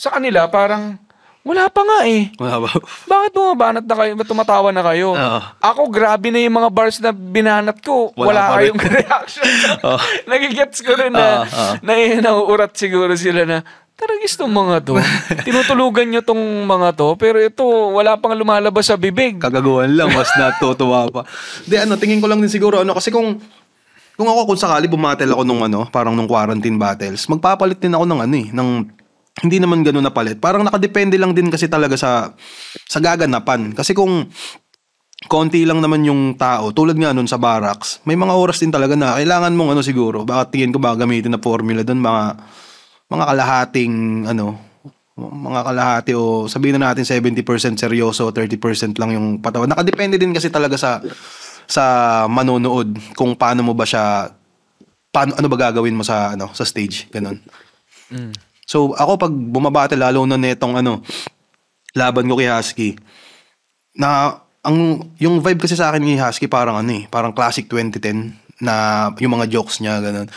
Sa kanila, parang wala pa nga eh. Wala ba? Bakit bumabanat na kayo? Ba't tumatawa na kayo? Uh, ako, grabe na yung mga bars na binanat ko. Wala, wala kayong reaction. uh, Nagigets ko rin na, uh, uh. na, na nauurat siguro sila na, Taragis tong mga to. Tinutulugan nyo tong mga to, pero ito, wala pang lumalabas sa bibig. Kagaguhan lang, mas natutuwa pa. Di ano, tingin ko lang din siguro, ano, kasi kung, kung ako, kung sakali bumatel ako nung, ano, parang nung quarantine battles, magpapalit din ako ng, ano eh, ng hindi naman ganoon na palit. Parang nakadepende lang din kasi talaga sa sa gaganapan. Kasi kung konti lang naman yung tao, tulad nga nun sa barracks, may mga oras din talaga na kailangan mong ano siguro, baka tingin ko ba gamitin na formula doon, mga, mga kalahating, ano, mga kalahati o sabihin na natin 70% seryoso, 30% lang yung patawa. Nakadepende din kasi talaga sa sa manonood kung paano mo ba siya paano ano ba gagawin mo sa ano sa stage ganun. Mm. So ako pag bumabate lalo na netong ano, laban ko kay Husky, na ang yung vibe kasi sa akin ni Husky parang ano eh, parang classic 2010 na yung mga jokes niya ganun.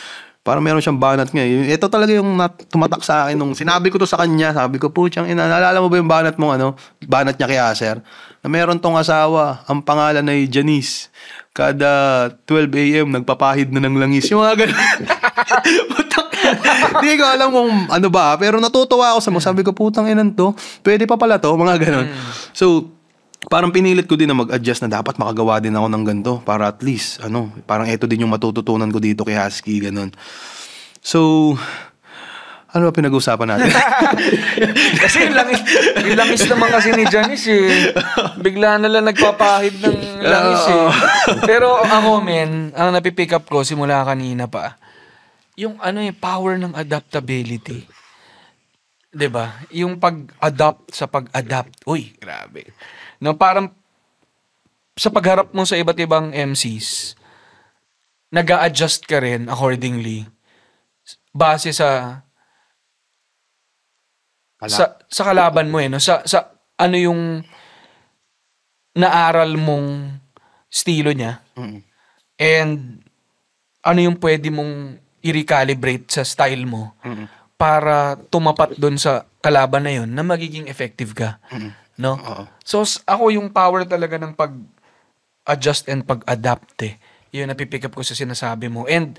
Parang meron siyang banat nga. Eh. Ito talaga yung nat- tumatak sa akin nung sinabi ko to sa kanya. Sabi ko, putyang ina, naalala mo ba yung banat mo, ano? Banat niya kay Acer? Na meron tong asawa, ang pangalan ay Janice. Kada 12 a.m. nagpapahid na ng langis. Yung mga ganun. Hindi ko alam kung ano ba, pero natutuwa ako sa mo. Sabi ko, putang inan to. Pwede pa pala to, mga ganun. Hmm. So, parang pinilit ko din na mag-adjust na dapat makagawa din ako ng ganito para at least, ano, parang ito din yung matututunan ko dito kay Husky, ganun. So, ano ba pinag-usapan natin? kasi yung langis, yung langis naman kasi ni Janice eh. Bigla na lang nagpapahid ng langis eh. Pero ako men, ang napipick up ko simula kanina pa, yung ano yung eh, power ng adaptability. 'Di ba? Yung pag-adapt sa pag-adapt. Uy, grabe. No, parang sa pagharap mo sa iba't ibang MCs, nag adjust ka rin accordingly base sa Kala- sa, sa kalaban mo eh no sa sa ano yung naaral mong estilo niya mm-hmm. and ano yung pwede mong i-recalibrate sa style mo mm-hmm. para tumapat doon sa kalaban na yon na magiging effective ka. Mm-hmm. No? Uh-huh. So ako yung power talaga ng pag adjust and pag-adapt eh. Yun napipick up ko sa sinasabi mo. And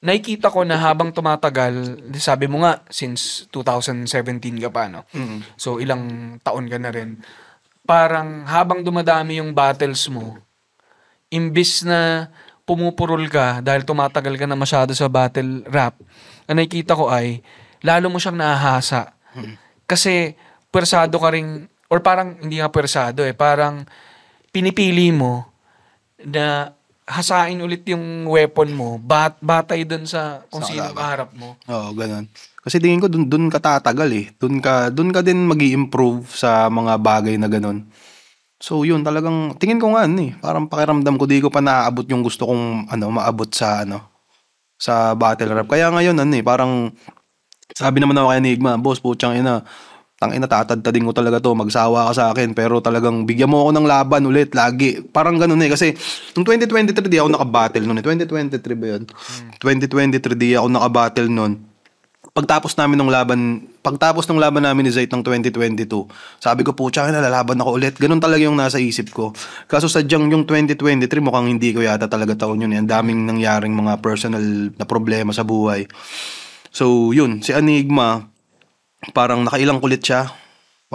nakikita ko na habang tumatagal, sabi mo nga since 2017 ka pa no. Mm-hmm. So ilang taon ka na rin. Parang habang dumadami yung battles mo, imbis na pumupurol ka dahil tumatagal ka na masyado sa battle rap, ang nakikita ko ay, lalo mo siyang nahahasa. Kasi, persado ka rin, or parang, hindi nga persado eh, parang, pinipili mo na hasain ulit yung weapon mo, bat batay doon sa kung sa sino harap mo. Oo, ganun. Kasi tingin ko doon doon ka tatagal eh. Doon ka doon ka din magi-improve sa mga bagay na ganun. So yun, talagang tingin ko nga ano eh, parang pakiramdam ko di ko pa naaabot yung gusto kong ano maabot sa ano sa battle rap. Kaya ngayon ano eh, parang sabi naman ako kay Enigma, boss, putang ina, tang ina tatadtadin ko talaga to, magsawa ka sa akin, pero talagang bigyan mo ako ng laban ulit lagi. Parang ganoon eh kasi nung 2023 di ako naka-battle noon, eh. 2023 ba 'yun? Hmm. 2023 di ako naka-battle noon. Pagtapos namin ng laban pagtapos ng laban namin ni Zayt ng 2022, sabi ko po, tsaka na lalaban ako ulit. Ganun talaga yung nasa isip ko. Kaso sadyang yung 2023, mukhang hindi ko yata talaga taon yun. Eh. Ang daming nangyaring mga personal na problema sa buhay. So, yun, si Anigma, parang nakailang kulit siya.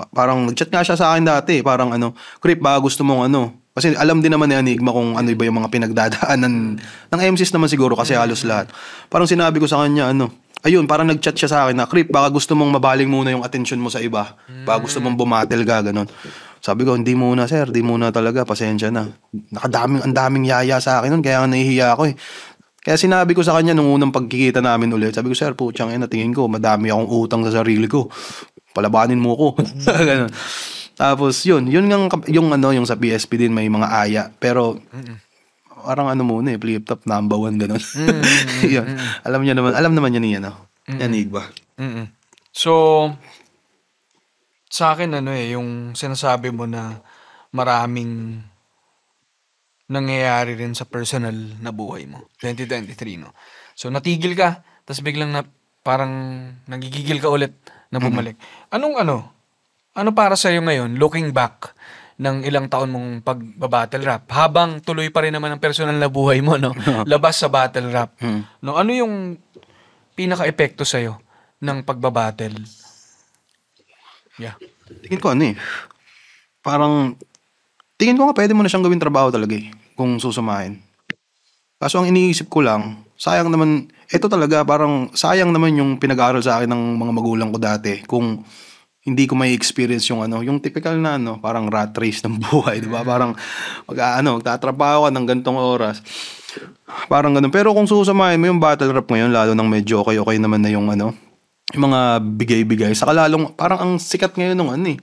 Parang nag-chat nga siya sa akin dati. Parang ano, Creep, ba gusto mong ano, kasi alam din naman ni Anigma kung ano ba yung mga pinagdadaanan ng MCs naman siguro kasi halos lahat. Parang sinabi ko sa kanya, ano, ayun, parang nag-chat siya sa akin na, Creep, baka gusto mong mabaling muna yung attention mo sa iba. Baka gusto mong bumatel ka, ganun. Sabi ko, hindi muna sir, hindi muna talaga, pasensya na. Nakadaming, ang daming yaya sa akin nun, kaya nga nahihiya ako eh. Kaya sinabi ko sa kanya nung unang pagkikita namin ulit, sabi ko, sir, putyang ina, tingin ko, madami akong utang sa sarili ko. Palabanin mo ko. ganun. Tapos yun, yun nga yung ano yung sa PSP din may mga aya pero Mm-mm parang ano muna eh, flip top number one, ganun. Mm, mm, mm yun. Mm. mm. Alam niya naman, alam naman niya niya, no? Mm. Yan, Igba. Mm-mm. So, sa akin ano eh, yung sinasabi mo na maraming nangyayari rin sa personal na buhay mo. 2023, no? So, natigil ka, tapos biglang na, parang nagigigil ka ulit na bumalik. Mm-hmm. Anong ano? Ano para sa iyo ngayon, looking back? ng ilang taon mong pagba-battle rap habang tuloy pa rin naman ang personal na buhay mo no labas sa battle rap hmm. no ano yung pinaka-epekto sa iyo ng pagba-battle yeah tingin ko ano eh parang tingin ko nga pwede mo na siyang gawin trabaho talaga eh kung susumahin kaso ang iniisip ko lang sayang naman ito talaga parang sayang naman yung pinag-aral sa akin ng mga magulang ko dati kung hindi ko may experience yung ano, yung typical na ano, parang rat race ng buhay, 'di ba? Parang mag ano, tatrabaho ka ng gantong oras. Parang ganun. Pero kung susamahin mo yung battle rap ngayon, lalo nang medyo okay okay naman na yung ano, yung mga bigay-bigay. Saka lalong, parang ang sikat ngayon ng ano eh.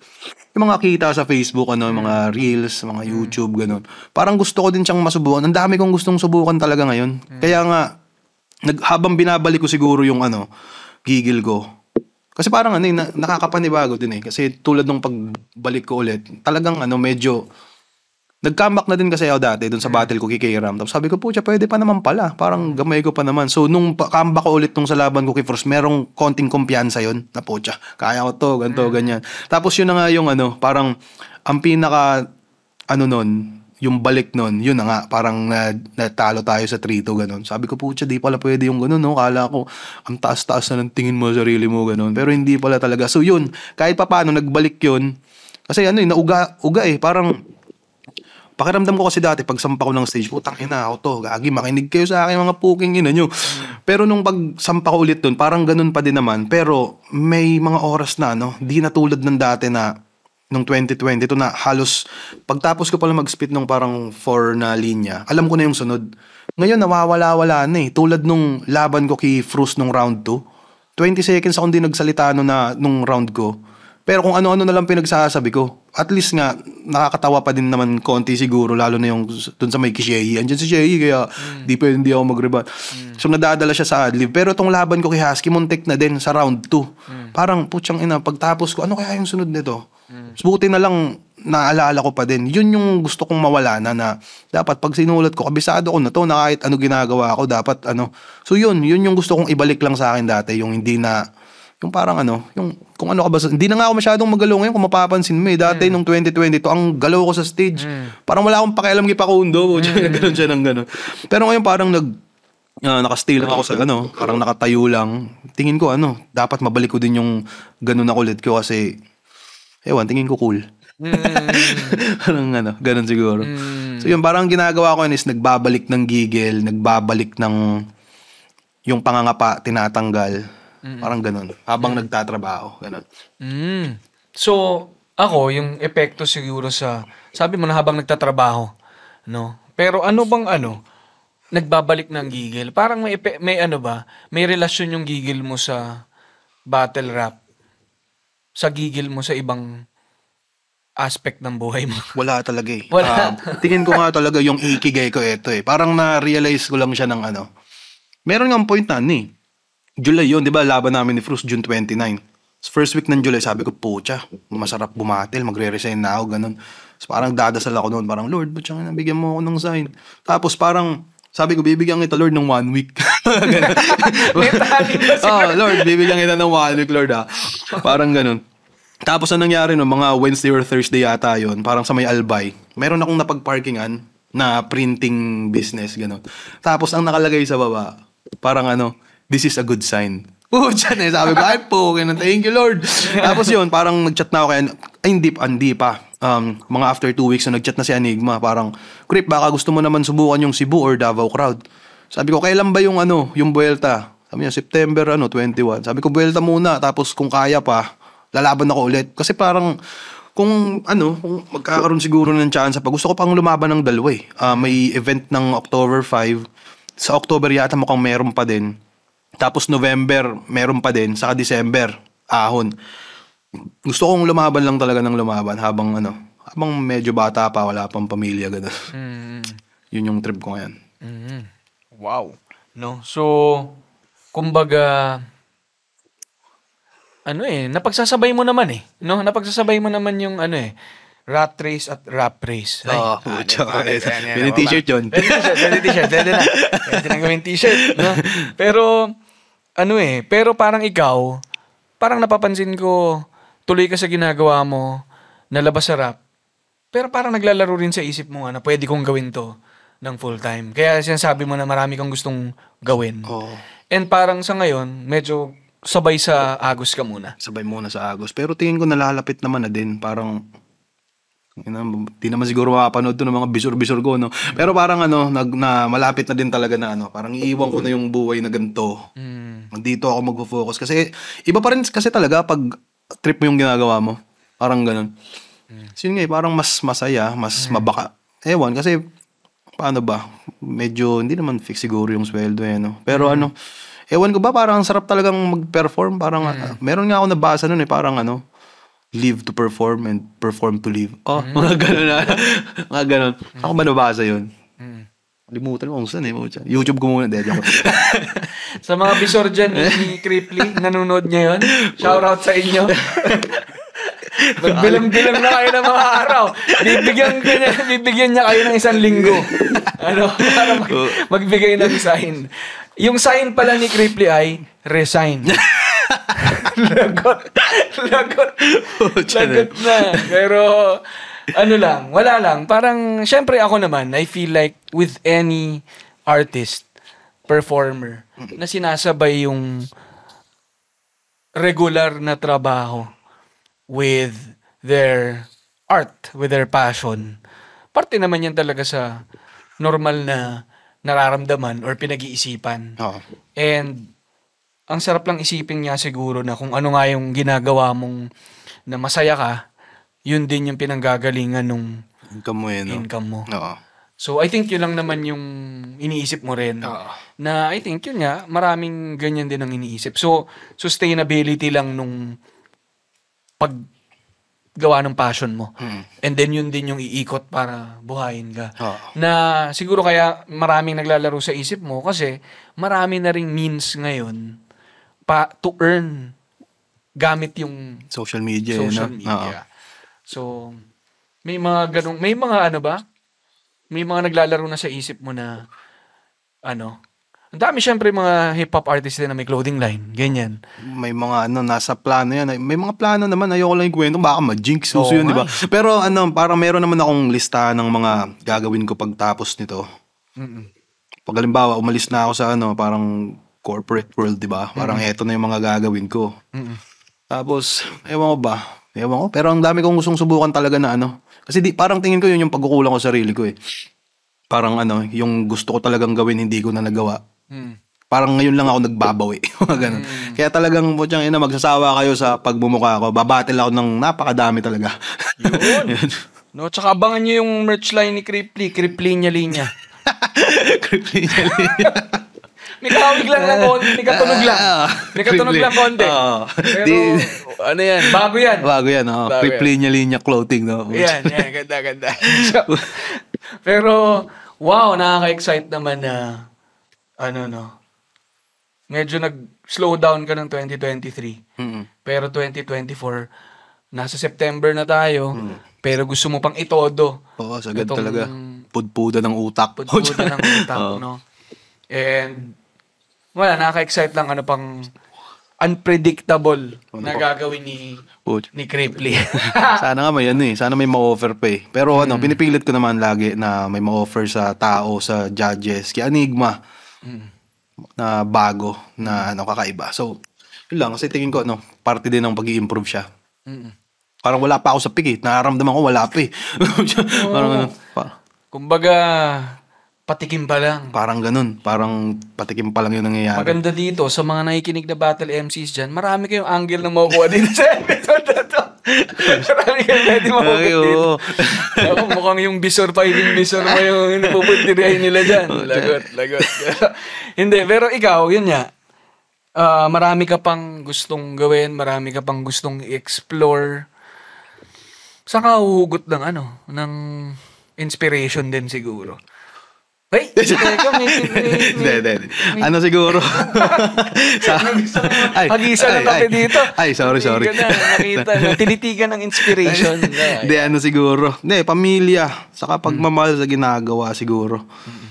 Yung mga kita sa Facebook, ano, yung mga reels, mga mm. YouTube, ganun. Parang gusto ko din siyang masubukan. Ang dami kong gustong subukan talaga ngayon. Mm. Kaya nga, nag, habang binabalik ko siguro yung ano, gigil ko, kasi parang ano, eh, nakakapanibago din eh. Kasi tulad nung pagbalik ko ulit, talagang ano, medyo Nag-comeback na din kasi ako dati doon sa mm. battle ko kay K-Ram. Tapos sabi ko, po, pwede pa naman pala. Parang gamay ko pa naman. So, nung comeback ko ulit nung sa laban ko kay Frost, merong konting kumpiyansa yon na po, kaya ko to, ganto, mm. ganyan. Tapos yun na nga yung ano, parang ang pinaka, ano nun, yung balik nun, yun na nga, parang na, natalo tayo sa 3-2, ganun. Sabi ko, putya, di pala pwede yung ganun, no? Kala ko, ang taas-taas na ng tingin mo sarili mo, ganun. Pero hindi pala talaga. So yun, kahit pa paano, nagbalik yun. Kasi ano eh, nauga, uga eh, parang, pakiramdam ko kasi dati, pag sampa ko ng stage, putang ina ako to, gagi, makinig kayo sa akin mga puking ina nyo. Pero nung pag sampa ko ulit dun, parang ganun pa din naman. Pero may mga oras na, no? Di na tulad ng dati na, nung 2020 ito na halos pagtapos ko pala mag-spit nung parang 4 na linya, alam ko na yung sunod. Ngayon nawawala-wala na eh. Tulad nung laban ko kay Frus nung round 2. 20 seconds akong din nagsalita no na nung round ko. Pero kung ano-ano na lang pinagsasabi ko at least nga, nakakatawa pa din naman konti siguro, lalo na yung dun sa may Kishehi. Andiyan si Shehi, kaya mm. di pa hindi ako mag Mm. So, nadadala siya sa adlib. Pero itong laban ko kay Husky, muntik na din sa round 2. Mm. Parang, putyang ina, pagtapos ko, ano kaya yung sunod nito? Mm. buti na lang, naalala ko pa din. Yun yung gusto kong mawala na na dapat pag sinulat ko, kabisado ko na to na kahit ano ginagawa ko, dapat ano. So yun, yun yung gusto kong ibalik lang sa akin dati, yung hindi na yung parang ano, yung kung ano ka ba hindi na nga ako masyadong magalaw ngayon kung mapapansin mo eh. Dati mm. nung to, ang galaw ko sa stage. Mm. Parang wala akong pakialam kay Pakundo. Mm. ganun siya ng ganun. Pero ngayon parang nag, uh, ah, nakastay lang ako sa ano, parang nakatayo lang. Tingin ko ano, dapat mabalik ko din yung ganun na kulit ko kasi, ewan, tingin ko cool. Mm. parang ano, ganun siguro. Mm. So yun, parang ginagawa ko yun is nagbabalik ng gigil, nagbabalik ng yung pangangapa, tinatanggal mm Parang ganun. Habang mm. nagtatrabaho, ganun. Mm. So, ako, yung epekto siguro sa, sabi mo na habang nagtatrabaho, no? Pero ano bang ano, nagbabalik ng gigil? Parang may, epe, may ano ba, may relasyon yung gigil mo sa battle rap, sa gigil mo sa ibang aspect ng buhay mo? Wala talaga eh. Wala. Uh, tingin ko nga talaga yung ikigay ko ito eh. Parang na-realize ko lang siya ng ano. Meron nga point na ni ano, eh. July yon, di ba? Laban namin ni Frost June 29. first week ng July, sabi ko, pocha, masarap bumatil, magre-resign na ako, ganun. So parang dadasal ako noon, parang, Lord, ba't siya nabigyan mo ako ng sign? Tapos parang, sabi ko, bibigyan kita, Lord, ng one week. oh, Lord, bibigyan kita ng one week, Lord, ha. Ah. Parang ganun. Tapos ang nangyari no, mga Wednesday or Thursday yata yon parang sa may Albay, meron akong napagparkingan na printing business, ganun. Tapos ang nakalagay sa baba, parang ano, this is a good sign. Oo, dyan eh. Sabi ko, ay po, okay thank you Lord. Tapos yun, parang nag-chat na ako kaya, ay hindi, hindi pa. Um, mga after two weeks na nag-chat na si Enigma, parang, Krip, baka gusto mo naman subukan yung Cebu or Davao crowd. Sabi ko, kailan ba yung ano, yung Buelta? Sabi niya, September ano, 21. Sabi ko, Buelta muna, tapos kung kaya pa, lalaban ako ulit. Kasi parang, kung ano, kung magkakaroon siguro ng chance pa, gusto ko pang lumaban ng dalawa eh. Uh, may event ng October 5. Sa October yata mukhang meron pa din tapos November, meron pa din. Saka December, ahon. Gusto kong lumaban lang talaga ng lumaban habang ano, habang medyo bata pa, wala pang pamilya, gano'n. Mm. Yun yung trip ko ngayon. Mm. Wow. No? So, kumbaga, ano eh, napagsasabay mo naman eh. No? Napagsasabay mo naman yung ano eh, rat race at rap race. Oo, oh, puto. Pwede t-shirt yun. t-shirt, pwede t-shirt. Pwede na. Pwede na gawin t-shirt. No? Pero, ano eh, pero parang ikaw, parang napapansin ko, tuloy ka sa ginagawa mo, nalabas sa rap, pero parang naglalaro rin sa isip mo nga na pwede kong gawin to ng full time. Kaya sinasabi mo na marami kang gustong gawin. Oh. And parang sa ngayon, medyo sabay sa Agos ka muna. Sabay muna sa Agos. Pero tingin ko nalalapit naman na din. Parang hindi naman siguro makapanood to ng mga bisur-bisur ko, no? Pero parang ano, nag, na, malapit na din talaga na ano, parang iiwan ko na yung buhay na ganito. Mm. Dito ako magfo-focus kasi iba pa rin kasi talaga pag trip mo yung ginagawa mo. Parang ganoon. Mm. So yun nga, eh, parang mas masaya, mas mm. mabaka. Ewan, kasi paano ba? Medyo, hindi naman fix siguro yung sweldo eh, no? Pero mm. ano, ewan ko ba, parang ang sarap talagang mag-perform. Parang, mm. uh, meron nga ako nabasa nun eh, parang ano, live to perform and perform to live. Oh, mm. mga ganun na. Ah. mga ganun. Ako ba nabasa yun? Mm. Limutan mo kung saan eh. YouTube ko muna. Hindi, sa mga bisor dyan ni eh, Cripley, nanonood niya yun. Shout sa inyo. Magbilang-bilang na kayo ng mga araw. Bibigyan, niya, bibigyan niya kayo ng isang linggo. Ano? Para mag, oh. magbigay ng sign. Yung sign pala ni Cripley ay resign. lagot. Lagot. Oh, lagot na. Pero, ano lang, wala lang. Parang, syempre ako naman, I feel like with any artist, performer, mm. na sinasabay yung regular na trabaho with their art, with their passion. Parte naman yan talaga sa normal na nararamdaman or pinag-iisipan. Oh. And ang sarap lang isipin niya siguro na kung ano nga yung ginagawa mong na masaya ka, yun din yung pinanggagalingan ng income mo yun. No? Income mo. Oo. So I think yun lang naman yung iniisip mo rin. Oo. Na I think yun nga, maraming ganyan din ang iniisip. So sustainability lang nung paggawa ng passion mo. Hmm. And then yun din yung iikot para buhayin ka. Oh. Na siguro kaya maraming naglalaro sa isip mo kasi marami na ring means ngayon pa to earn gamit yung social media. Eh, social no? media. Oh. So, may mga ganong, may mga ano ba? May mga naglalaro na sa isip mo na, ano, ang dami syempre mga hip-hop artist din na may clothing line, ganyan. May mga ano, nasa plano yan. May mga plano naman, ayoko lang yung kwento, baka ma-jinx uso yun, di ba? Eh. Pero ano, parang meron naman akong listahan ng mga gagawin ko pagtapos nito. Mm-mm. Pag halimbawa, umalis na ako sa ano, parang corporate world, di ba? Parang mm eto na yung mga gagawin ko. Mm-mm. Tapos, ewan ko ba, Ewan ko. Pero ang dami kong gustong subukan talaga na ano. Kasi di, parang tingin ko yun yung pagkukulang ko sa sarili ko eh. Parang ano, yung gusto ko talagang gawin, hindi ko na nagawa. Hmm. Parang ngayon lang ako nagbabaw eh. ganun. Hmm. Kaya talagang po siyang ina, magsasawa kayo sa pagbumuka ako. Babattle ako ng napakadami talaga. yun. No, tsaka abangan nyo yung merch line ni Cripply. Cripply niya linya. Cripply niya linya. Nikahawig lang ng konti. Nikatunog lang. Nikatunog ah, ah. lang konti. Ah. Pero, Di, ano yan? Bago yan. Bago yan. Oh. Bago Cripply niya linya clothing. No? yan, yan. Ganda, ganda. so, pero, wow, nakaka-excite naman na, ano, no? Medyo nag-slow down ka ng 2023. Mm-hmm. Pero 2024, nasa September na tayo. hmm Pero gusto mo pang itodo. Oo, sagad talaga. Pudpuda ng utak. Pudpuda ng utak, oh. no? And wala, nakaka-excite lang ano pang unpredictable ano na gagawin ni oh. ni Cripley. Sana nga may ano eh. Sana may ma-offer pa eh. Pero ano, mm. pinipilit ko naman lagi na may ma-offer sa tao, sa judges. Kaya enigma mm. na bago, na ano, kakaiba. So, yun lang. Kasi tingin ko, ano, parte din ng pag improve siya. mm Parang wala pa ako sa pick eh. Nararamdaman ko wala pa eh. parang, oh. ano, pa. Kumbaga, patikim pa lang. Parang ganun. Parang patikim pa lang yung nangyayari. Maganda dito, sa mga nakikinig na battle MCs dyan, marami kayong angle na makukuha din sa episode na to. marami kayong pwede makukuha okay, dito. Ako, mukhang yung bisor pa, yung bisor pa yung napupuntirahin nila dyan. Lagot, lagot. Hindi, pero ikaw, yun niya. Uh, ah, marami ka pang gustong gawin, marami ka pang gustong i-explore. Saan ka huhugot ng ano, ng inspiration din siguro? Hey! Teka, ko, may, may, may, Ano siguro? sa, ay, Mag-isa lang kami dito. Ay, sorry, sorry. nakita, tinitigan ng inspiration. Hindi, ano siguro. Hindi, pamilya. Saka pagmamahal sa ginagawa siguro. Mm-hmm.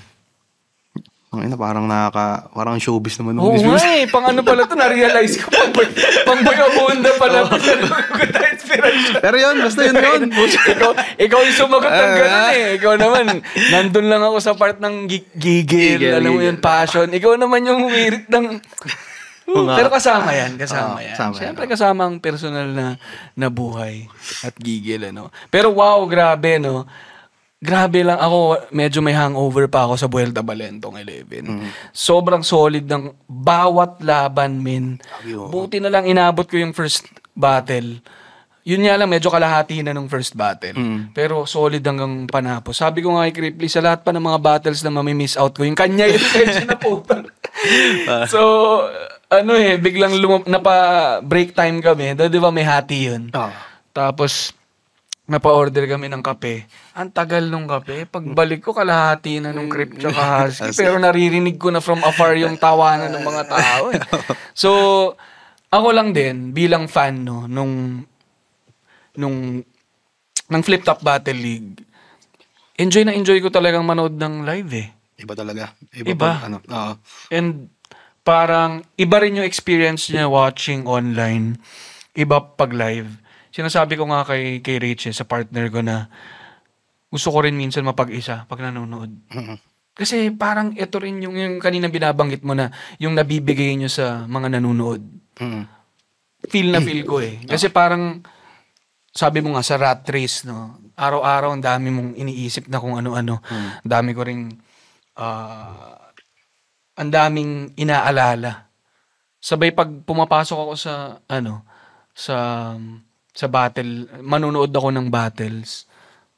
Ang ina, parang nakaka, parang showbiz naman. Oo nga eh, pang ano pala to, na-realize ko. Pang, pang boy abunda pala. Oh. Pagkita inspiration. Pero yun, basta yun yun. ikaw, ikaw yung sumagot ng ah. ganun eh. Ikaw naman, nandun lang ako sa part ng gigil, gigil alam mo yun, passion. Ikaw naman yung wirit ng... pero kasama yan, kasama oh, yan. Kasama Siyempre yan. kasama ang personal na na buhay at gigil ano. Pero wow, grabe no grabe lang ako, medyo may hangover pa ako sa Buelta Balentong 11. Mm. Sobrang solid ng bawat laban, min. Buti na lang inabot ko yung first battle. Yun nga lang, medyo kalahati na nung first battle. Mm. Pero solid hanggang panapos. Sabi ko nga kay Cripley, sa lahat pa ng mga battles na mamimiss out ko, yung kanya yung tension na puta. Ah. so, ano eh, biglang lumap, napa break time kami. Doon di ba may hati yun? Oh. Tapos, napa-order kami ng kape. Ang tagal nung kape. Pagbalik ko, kalahati na nung creep tsaka husky. Pero naririnig ko na from afar yung tawanan ng mga tao. Eh. So, ako lang din, bilang fan, no, nung, nung, ng Flip Top Battle League, enjoy na enjoy ko talagang manood ng live eh. Iba talaga. Iba. Iba. Pa, ano, uh, And parang iba rin yung experience niya watching online. Iba pag live. Sinasabi ko nga kay, kay Rach, sa partner ko na gusto ko rin minsan mapag-isa pag nanonood. Kasi parang ito rin yung, yung kanina binabanggit mo na yung nabibigay nyo sa mga nanonood. Feel na feel ko eh. Kasi parang sabi mo nga sa rat race, no? Araw-araw ang dami mong iniisip na kung ano-ano. Hmm. Dami ko ring uh, ang daming inaalala. Sabay pag pumapasok ako sa ano sa um, sa battle, manonood ako ng battles,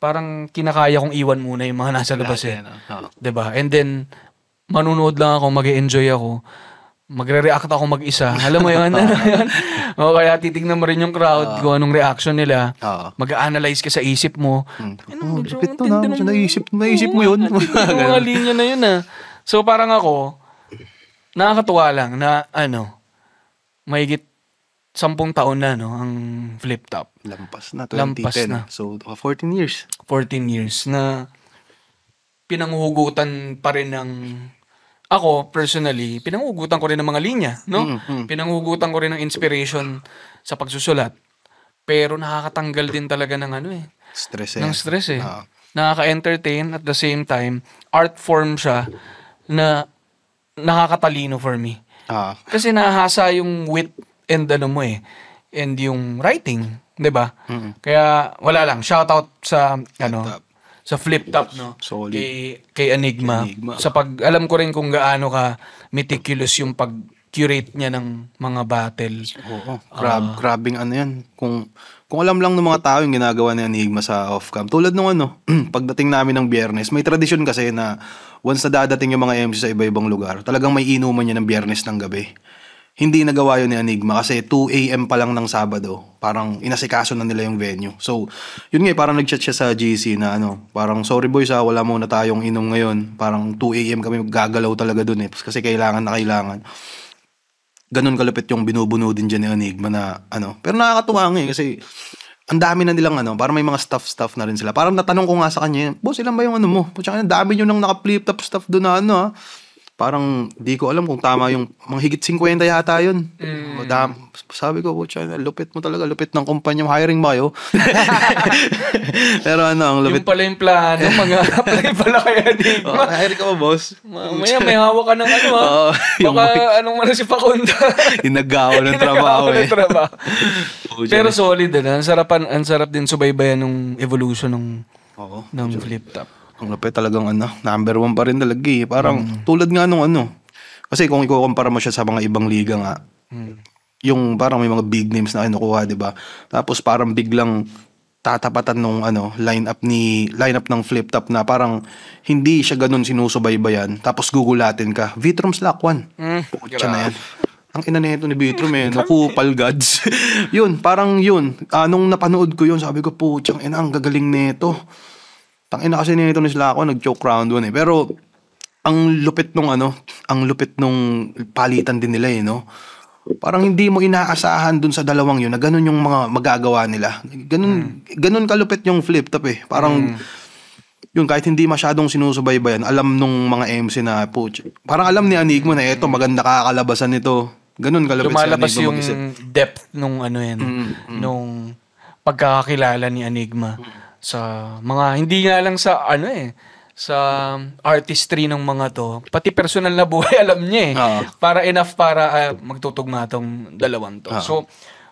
parang kinakaya kong iwan muna yung mga nasa labas eh. Ano? 'Di ba? And then manonood lang ako, mag-enjoy ako. Magre-react ako mag-isa. Alam mo 'yun? ano 'yun? O kaya titignan mo rin yung crowd uh, kung anong reaction nila. Uh, Mag-analyze ka sa isip mo. Hmm. Ano, oh, lupit to na. Medyo naisip, ano? naisip mo 'yun. Mga linya na 'yun ah. So parang ako, nakakatuwa lang na ano, mahigit sampung taon na no ang flip top. Lampas na 2010. Lampas na. So 14 years. 14 years na pinanguhugutan pa rin ng ako personally, pinanguhugutan ko rin ng mga linya, no? Mm-hmm. Pinanguhugutan ko rin ng inspiration sa pagsusulat. Pero nakakatanggal din talaga ng ano eh. Stress eh. Ng stress eh. uh Nakaka-entertain at the same time, art form siya na nakakatalino for me. uh Kasi nahasa yung wit and ano mo eh, and yung writing, 'di ba? Mm-hmm. Kaya wala lang, shout out sa ano Top. sa flip top no Solid. kay kay Enigma. Enigma sa pag alam ko rin kung gaano ka meticulous yung pag curate niya ng mga battle. Oo. Ah. Grab, uh, grabbing ano yan. Kung, kung alam lang ng mga tao yung ginagawa ni Enigma sa off-cam. Tulad nung ano, pagdating namin ng biyernes, may tradisyon kasi na once na dadating yung mga MC sa iba-ibang lugar, talagang may inuman niya ng biyernes ng gabi hindi nagawa yun ni Enigma kasi 2 a.m. pa lang ng Sabado. Parang inasikaso na nila yung venue. So, yun nga, eh, parang nagchat siya sa GC na ano, parang sorry boys ha, ah, wala muna tayong inom ngayon. Parang 2 a.m. kami gagalaw talaga dun eh. Kasi kailangan na kailangan. Ganun kalupit yung binubuno din dyan ni Enigma na ano. Pero nakakatuwa nga eh kasi ang dami na nilang ano, parang may mga staff-staff na rin sila. Parang natanong ko nga sa kanya, boss, ilan ba yung ano mo? Putsaka, ang dami nyo nang naka-flip-top staff doon na ano ha. Ah parang di ko alam kung tama yung mga higit 50 yata yun. Mm. Madam, sabi ko, putya, lupit mo talaga, lupit ng kumpanya mo, hiring ba yun? Pero ano, ang lupit. Yung pala yung plano, mag-apply pala kaya di ba? Oh, hire ka ba, boss? Mamaya may hawak ka ng ano, Oh, ah. yung Baka yung... anong manas si Pakonda. Inagawa ng trabaho eh. ng trabaho. Pero solid, ano? Ang, sarapan, ang sarap din subaybayan ng evolution ng, oh, ng flip-top. Ang Lopez talagang ano, number one pa rin talaga eh. Parang mm. tulad nga nung ano. Kasi kung ikukumpara mo siya sa mga ibang liga nga, mm. yung parang may mga big names na kinukuha, di ba? Tapos parang biglang tatapatan nung ano, lineup ni lineup ng flip top na parang hindi siya ganun sinusubaybayan. Tapos gugulatin ka. Vitrum's slack one. Mm. Putya na yan ang ina nito ni Vitrum eh, no, kupal gods. yun, parang yun. Uh, napanood ko yun, sabi ko, putang ina, ang gagaling nito ina kasi nito ni sila ako, nag choke round 1 eh. Pero ang lupit nung ano, ang lupit nung palitan din nila eh, no? Parang hindi mo inaasahan dun sa dalawang yun na ganun yung mga magagawa nila. Ganun, mm. ganun kalupit yung flip top eh. Parang, mm. yun, kahit hindi masyadong sinusubaybayan, alam nung mga MC na, po, parang alam ni Anigma na eto, maganda kakalabasan nito. Ganun kalupit Lumalabas si Anigma yung depth nung ano yan, mm, mm. nung pagkakakilala ni Anigma. Mm. Mm-hmm sa mga hindi na lang sa ano eh sa artistry ng mga to, pati personal na buhay alam niya eh. Uh-huh. Para enough para uh, magtutugma tong dalawang to. Uh-huh. So,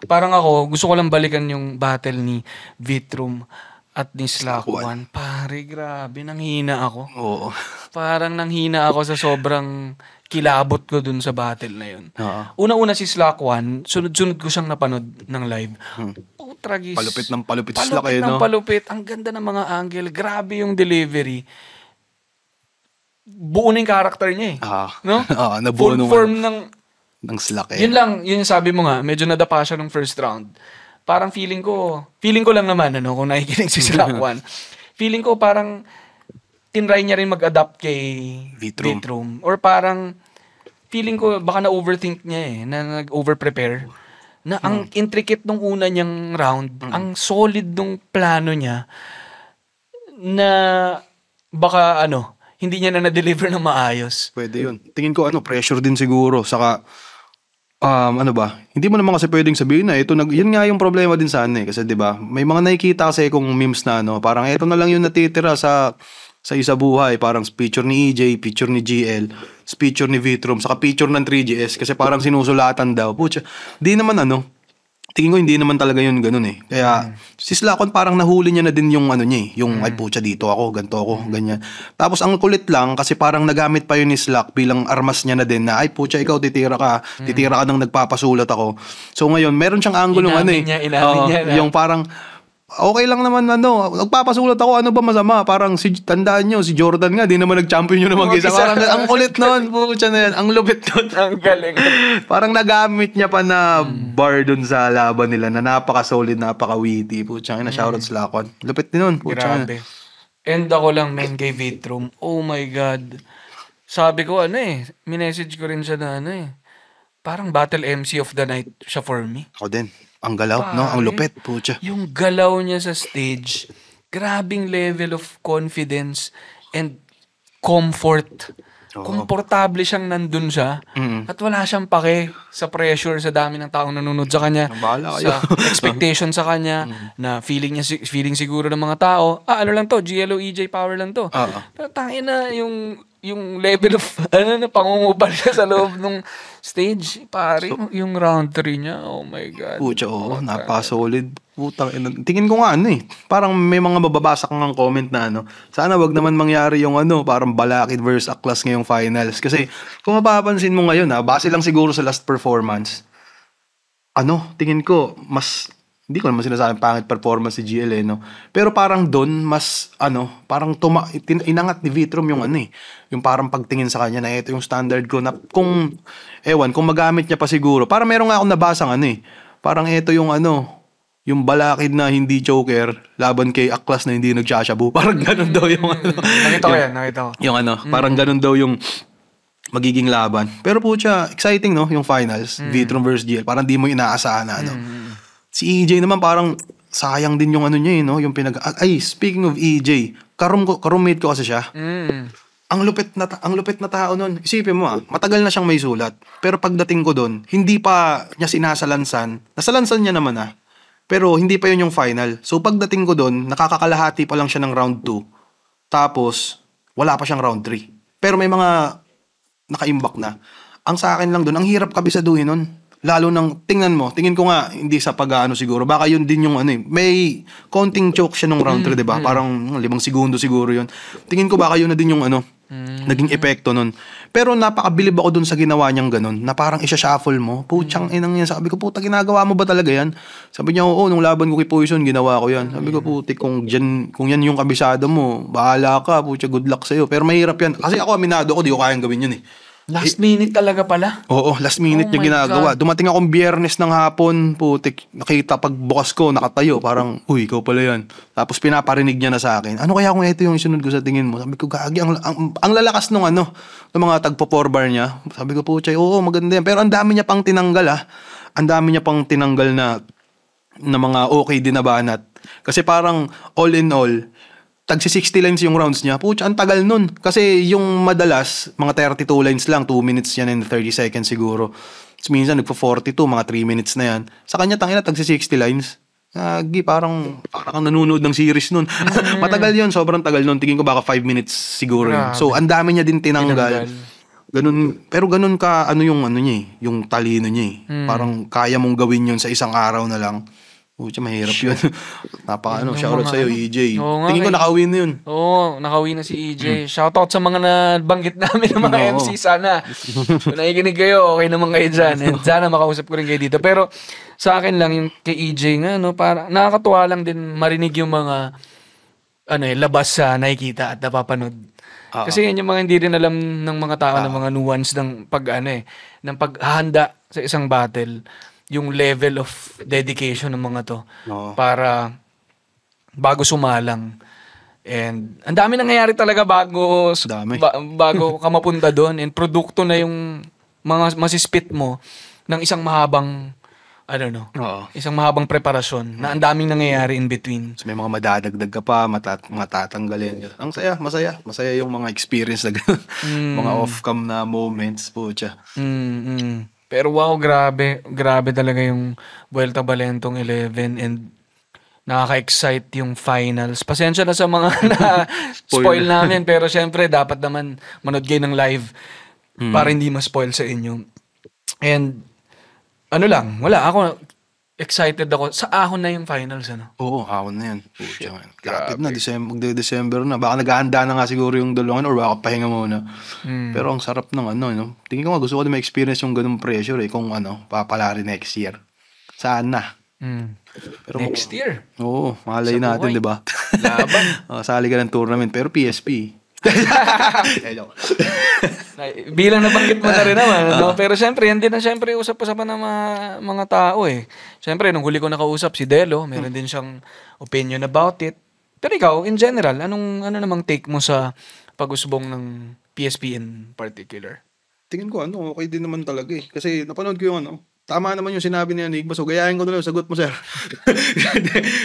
parang ako, gusto ko lang balikan yung battle ni Vitrum at ni Slakuan. Pare, grabe, nanghina ako. Oo. Parang nanghina ako sa sobrang kilabot ko dun sa battle na yun. Uh-huh. Una-una si Slack 1, sunod-sunod ko siyang napanood ng live. Hmm. Oh, tragis. Palupit ng palupit, palupit Slack eh, no? Palupit Ang ganda ng mga angle. Grabe yung delivery. Buo na yung character niya eh. Uh-huh. No? Uh-huh. Nabuo Full form ano, ng... Ng Slack eh. Yun lang, yun sabi mo nga, medyo nadapa siya ng first round. Parang feeling ko, feeling ko lang naman, ano, kung nakikinig si Slack 1, feeling ko parang tinry niya rin mag-adapt kay Vitrum. Vitrum. Or parang, feeling ko, baka na-overthink niya eh, na nag-overprepare. Na ang mm. intricate nung una niyang round, mm. ang solid nung plano niya, na baka ano, hindi niya na na-deliver ng maayos. Pwede yun. Tingin ko ano, pressure din siguro. Saka, um, ano ba, hindi mo naman kasi pwedeng sabihin na ito, nag, yun nga yung problema din sa ano eh. Kasi di ba may mga nakikita kasi kung memes na ano, parang ito na lang yung natitira sa sa isa buhay, parang picture ni EJ, picture ni GL, picture ni Vitrum, saka picture ng 3GS kasi parang sinusulatan daw. Pucha, di naman ano, tingin ko hindi naman talaga yun ganun eh. Kaya mm. si Slacon parang nahuli niya na din yung ano niya eh, yung mm. ay pucha dito ako, ganto ako, mm. ganyan. Tapos ang kulit lang kasi parang nagamit pa yun ni Slack bilang armas niya na din na ay pucha ikaw titira ka, mm. titira ka mm. nang nagpapasulat ako. So ngayon, meron siyang angle ng ano eh. Niya, uh, niya yung parang okay lang naman ano, nagpapasulat ako, ano ba masama? Parang si, tandaan nyo, si Jordan nga, di naman nag-champion yun naman mag-isa. Parang ang kulit nun, pucha na yan, ang lupit nun. ang galing. parang nagamit niya pa na mm. bar dun sa laban nila na napaka-solid, napaka-witty. Pucha na, mm. shoutouts lakon. Lupit din nun, pucha Grabe. End ako lang, man, kay Vitrum. Oh my God. Sabi ko, ano eh, minessage ko rin siya na ano eh. Parang battle MC of the night siya for me. Ako din. Ang galaw, Pare, no? Ang lupit, putya. Yung galaw niya sa stage, grabing level of confidence and comfort Komportable siyang nandun siya. Mm. At wala siyang pake sa pressure, sa dami ng taong nanonood sa kanya. Sa expectation sa kanya, mm. na feeling niya, feeling siguro ng mga tao, ah, ano lang to, GLO, EJ Power lang to. Uh-huh. Pero tayo na yung yung level of ano na pangungubal siya sa loob ng stage pare so, yung round 3 niya oh my god pucha oh, oh Putang ina. Tingin ko nga ano eh. Parang may mga mababasa kang comment na ano. Sana wag naman mangyari yung ano, parang Balakid versus Aklas ngayong finals. Kasi kung mapapansin mo ngayon ha, ah, base lang siguro sa last performance. Ano, tingin ko mas hindi ko naman sinasabi pangit performance si GL eh, no? Pero parang doon, mas, ano, parang tuma, inangat ni Vitrum yung ano eh, yung parang pagtingin sa kanya na ito yung standard ko na kung, ewan, kung magamit niya pa siguro. Parang meron nga akong nabasang ano eh, parang ito yung ano, yung balakid na hindi choker laban kay aklas na hindi nagsashabu. Parang ganun daw yung ano. Mm. Nakita ko yan, nakita ko. Yung ano, mm. parang ganun daw yung magiging laban. Pero po siya, exciting no, yung finals, mm. Vitrum versus GL. Parang di mo inaasahan na ano. Mm. mm si EJ naman parang sayang din yung ano niya eh, no? Yung pinag... Ay, speaking of EJ, karum ko, karummate ko kasi siya. Mm. Ang lupit na ang lupit na tao noon. Isipin mo ah, matagal na siyang may sulat. Pero pagdating ko doon, hindi pa niya sinasalansan. Nasalansan niya naman ah pero hindi pa yun yung final. So pagdating ko doon, nakakakalahati pa lang siya ng round 2. Tapos, wala pa siyang round 3. Pero may mga naka-imbak na. Ang sa akin lang doon, ang hirap kabisaduhin noon. Lalo nang, tingnan mo, tingin ko nga, hindi sa pag-ano siguro. Baka yun din yung ano eh. May konting choke siya nung round 3, mm, 'di ba? Parang limang segundo siguro yun. Tingin ko baka yun na din yung ano, mm, naging epekto noon. Pero napakabilib ako dun sa ginawa niyang ganun, na parang isa-shuffle mo. Putsang mm. inang yan. Sabi ko, puta, ginagawa mo ba talaga yan? Sabi niya, oo, nung laban ko kay Poison, ginawa ko yan. Sabi ko, mm. puti, kung, dyan, kung yan yung kabisado mo, bahala ka, puta, good luck sa'yo. Pero mahirap yan. Kasi ako, aminado ako, di ko kayang gawin yun eh. Last minute talaga pala. Oo, last minute oh yung ginagawa. God. Dumating akong biyernes ng hapon, putik, nakita pagbukas ko, nakatayo, parang, uy, ikaw pala yan. Tapos pinaparinig niya na sa akin, ano kaya kung ito yung isunod ko sa tingin mo? Sabi ko, gagi, ang, ang, ang lalakas nung ano, ng mga tagpo-forbar niya. Sabi ko, puchay, oo, maganda yan. Pero ang dami niya pang tinanggal ah. Ang dami niya pang tinanggal na, na mga okay din na banat. Kasi parang all in all, tagsi 60 lines yung rounds niya. Puch, ang tagal nun. Kasi yung madalas, mga 32 lines lang, 2 minutes yan and 30 seconds siguro. So, minsan nagpo-42, mga 3 minutes na yan. Sa kanya, tangina, tagsi 60 lines. Nagi, uh, parang, parang nanonood ng series nun. Matagal yun, sobrang tagal nun. Tingin ko baka 5 minutes siguro yun. So, ang dami niya din tinanggal. Ganun, pero ganun ka, ano yung ano niya eh, yung talino niya eh. Mm. Parang kaya mong gawin yun sa isang araw na lang. Pucha, mahirap yun. Napaka, ano, shoutout sa'yo, ano. EJ. Oo nga, Tingin ko eh. nakawin na yun. Oo, nakawin na si EJ. Hmm. Shoutout sa mga nabanggit namin ng mga Oo. MC sana. Kung nakikinig kayo, okay naman kayo dyan. And sana makausap ko rin kayo dito. Pero sa akin lang, yung kay EJ nga, no, para, nakakatuwa lang din marinig yung mga ano eh, labas sa nakikita at napapanood. Oo. Kasi yan yung mga hindi rin alam ng mga tao ng mga nuance ng pag ano eh, ng paghahanda sa isang battle yung level of dedication ng mga to Oo. para bago sumalang. And ang dami nangyayari talaga bago Dami. ba- bago ka mapunta doon and produkto na yung mga masispit mo ng isang mahabang I don't know, Oo. isang mahabang preparasyon na ang daming nangyayari in between. So, may mga madadagdag ka pa, matat- matatanggalin. Ang saya, masaya. Masaya yung mga experience na ganun. Mm. mga off-cam na moments po, Mm, mm. Pero wow, grabe. Grabe talaga yung Vuelta Valentong 11 and nakaka-excite yung finals. Pasensya na sa mga na spoil namin pero syempre dapat naman manood kayo ng live mm. para hmm. hindi ma-spoil sa inyo. And ano lang, wala ako excited ako. Sa ahon na yung finals, ano? Oo, ahon na yan. Shit, Lapit na, December, magde-December na. Baka naghahanda na nga siguro yung dalawang or baka pahinga muna. Mm. Pero ang sarap ng ano, no? Tingin ko nga gusto ko na ma-experience yung ganung pressure eh, kung ano, papalari next year. Sana. Mm. Pero, next year? Oo, malay sa natin, di ba? Laban. oh, sali ka ng tournament, pero PSP. Bilang nabanggit mo na rin naman, no? Ah. pero siyempre, hindi na siyempre usap-usapan ng mga, mga tao eh. Siyempre, nung huli ko nakausap si Delo, meron din siyang opinion about it. Pero ikaw, in general, anong ano namang take mo sa pag-usbong ng PSP in particular? Tingin ko, ano, okay din naman talaga eh. Kasi napanood ko yung ano, Tama naman yung sinabi ni Enigma. So, gayahin ko na lang sagot mo, sir.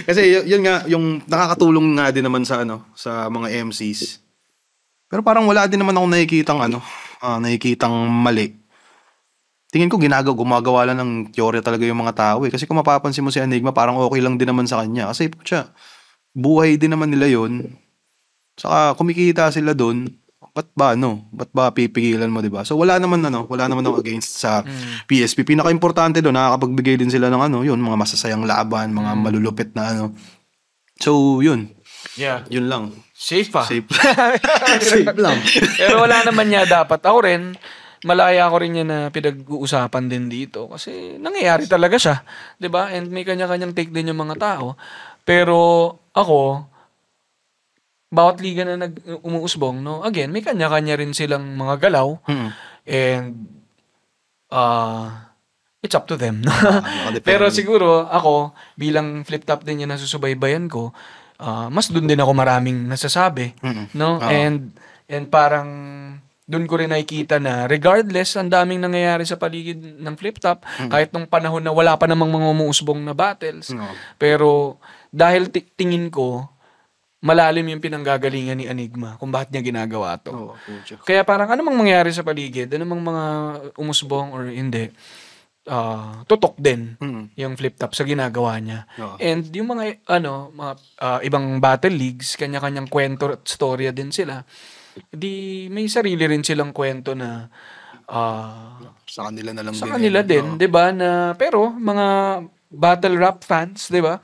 Kasi y- yun nga, yung nakakatulong nga din naman sa ano, sa mga MCs. Pero parang wala din naman akong nakikitang ano, uh, nakikitang mali tingin ko ginagawa, gumagawa lang ng teorya talaga yung mga tao eh. Kasi kung mapapansin mo si Enigma, parang okay lang din naman sa kanya. Kasi siya, buhay din naman nila yon Saka kumikita sila doon. Ba't ba ano? Ba't ba pipigilan mo, 'di ba? So wala naman ano, wala naman ako against sa mm. PSP. Pinaka-importante doon nakakapagbigay din sila ng ano, 'yun, mga masasayang laban, mga mm. malulupit na ano. So, 'yun. Yeah. Yun lang. Safe pa. Safe. Safe lang. Pero wala naman niya dapat. Ako rin, malaya ko rin yan na pinag-uusapan din dito kasi nangyayari talaga siya, 'di ba? And may kanya-kanyang take din yung mga tao. Pero ako bawat liga na nag uh, umuusbong, no? Again, may kanya-kanya rin silang mga galaw. Mm-hmm. And uh, it's up to them. No? Ah, Pero siguro ako bilang flip top din yung nasusubaybayan ko, uh, mas doon din ako maraming nasasabi, Mm-mm. no? Uh-huh. And and parang doon ko rin nakikita na regardless, ang daming nangyayari sa paligid ng flip-top, mm. kahit nung panahon na wala pa namang mga umuusbong na battles. No. Pero dahil tingin ko, malalim yung pinanggagalingan ni Enigma kung bakit niya ginagawa to. Oh, Kaya parang ano mang mangyari sa paligid, ano mang mga umusbong or hindi, uh, tutok din mm-hmm. yung flip-top sa ginagawa niya. Oh. And yung mga ano mga uh, ibang battle leagues kanya-kanyang kwento at storya din sila di may sarili rin silang kwento na ah, Sa kanila na lang sa kanila eh, din, 'di ba? Na pero mga battle rap fans, 'di ba?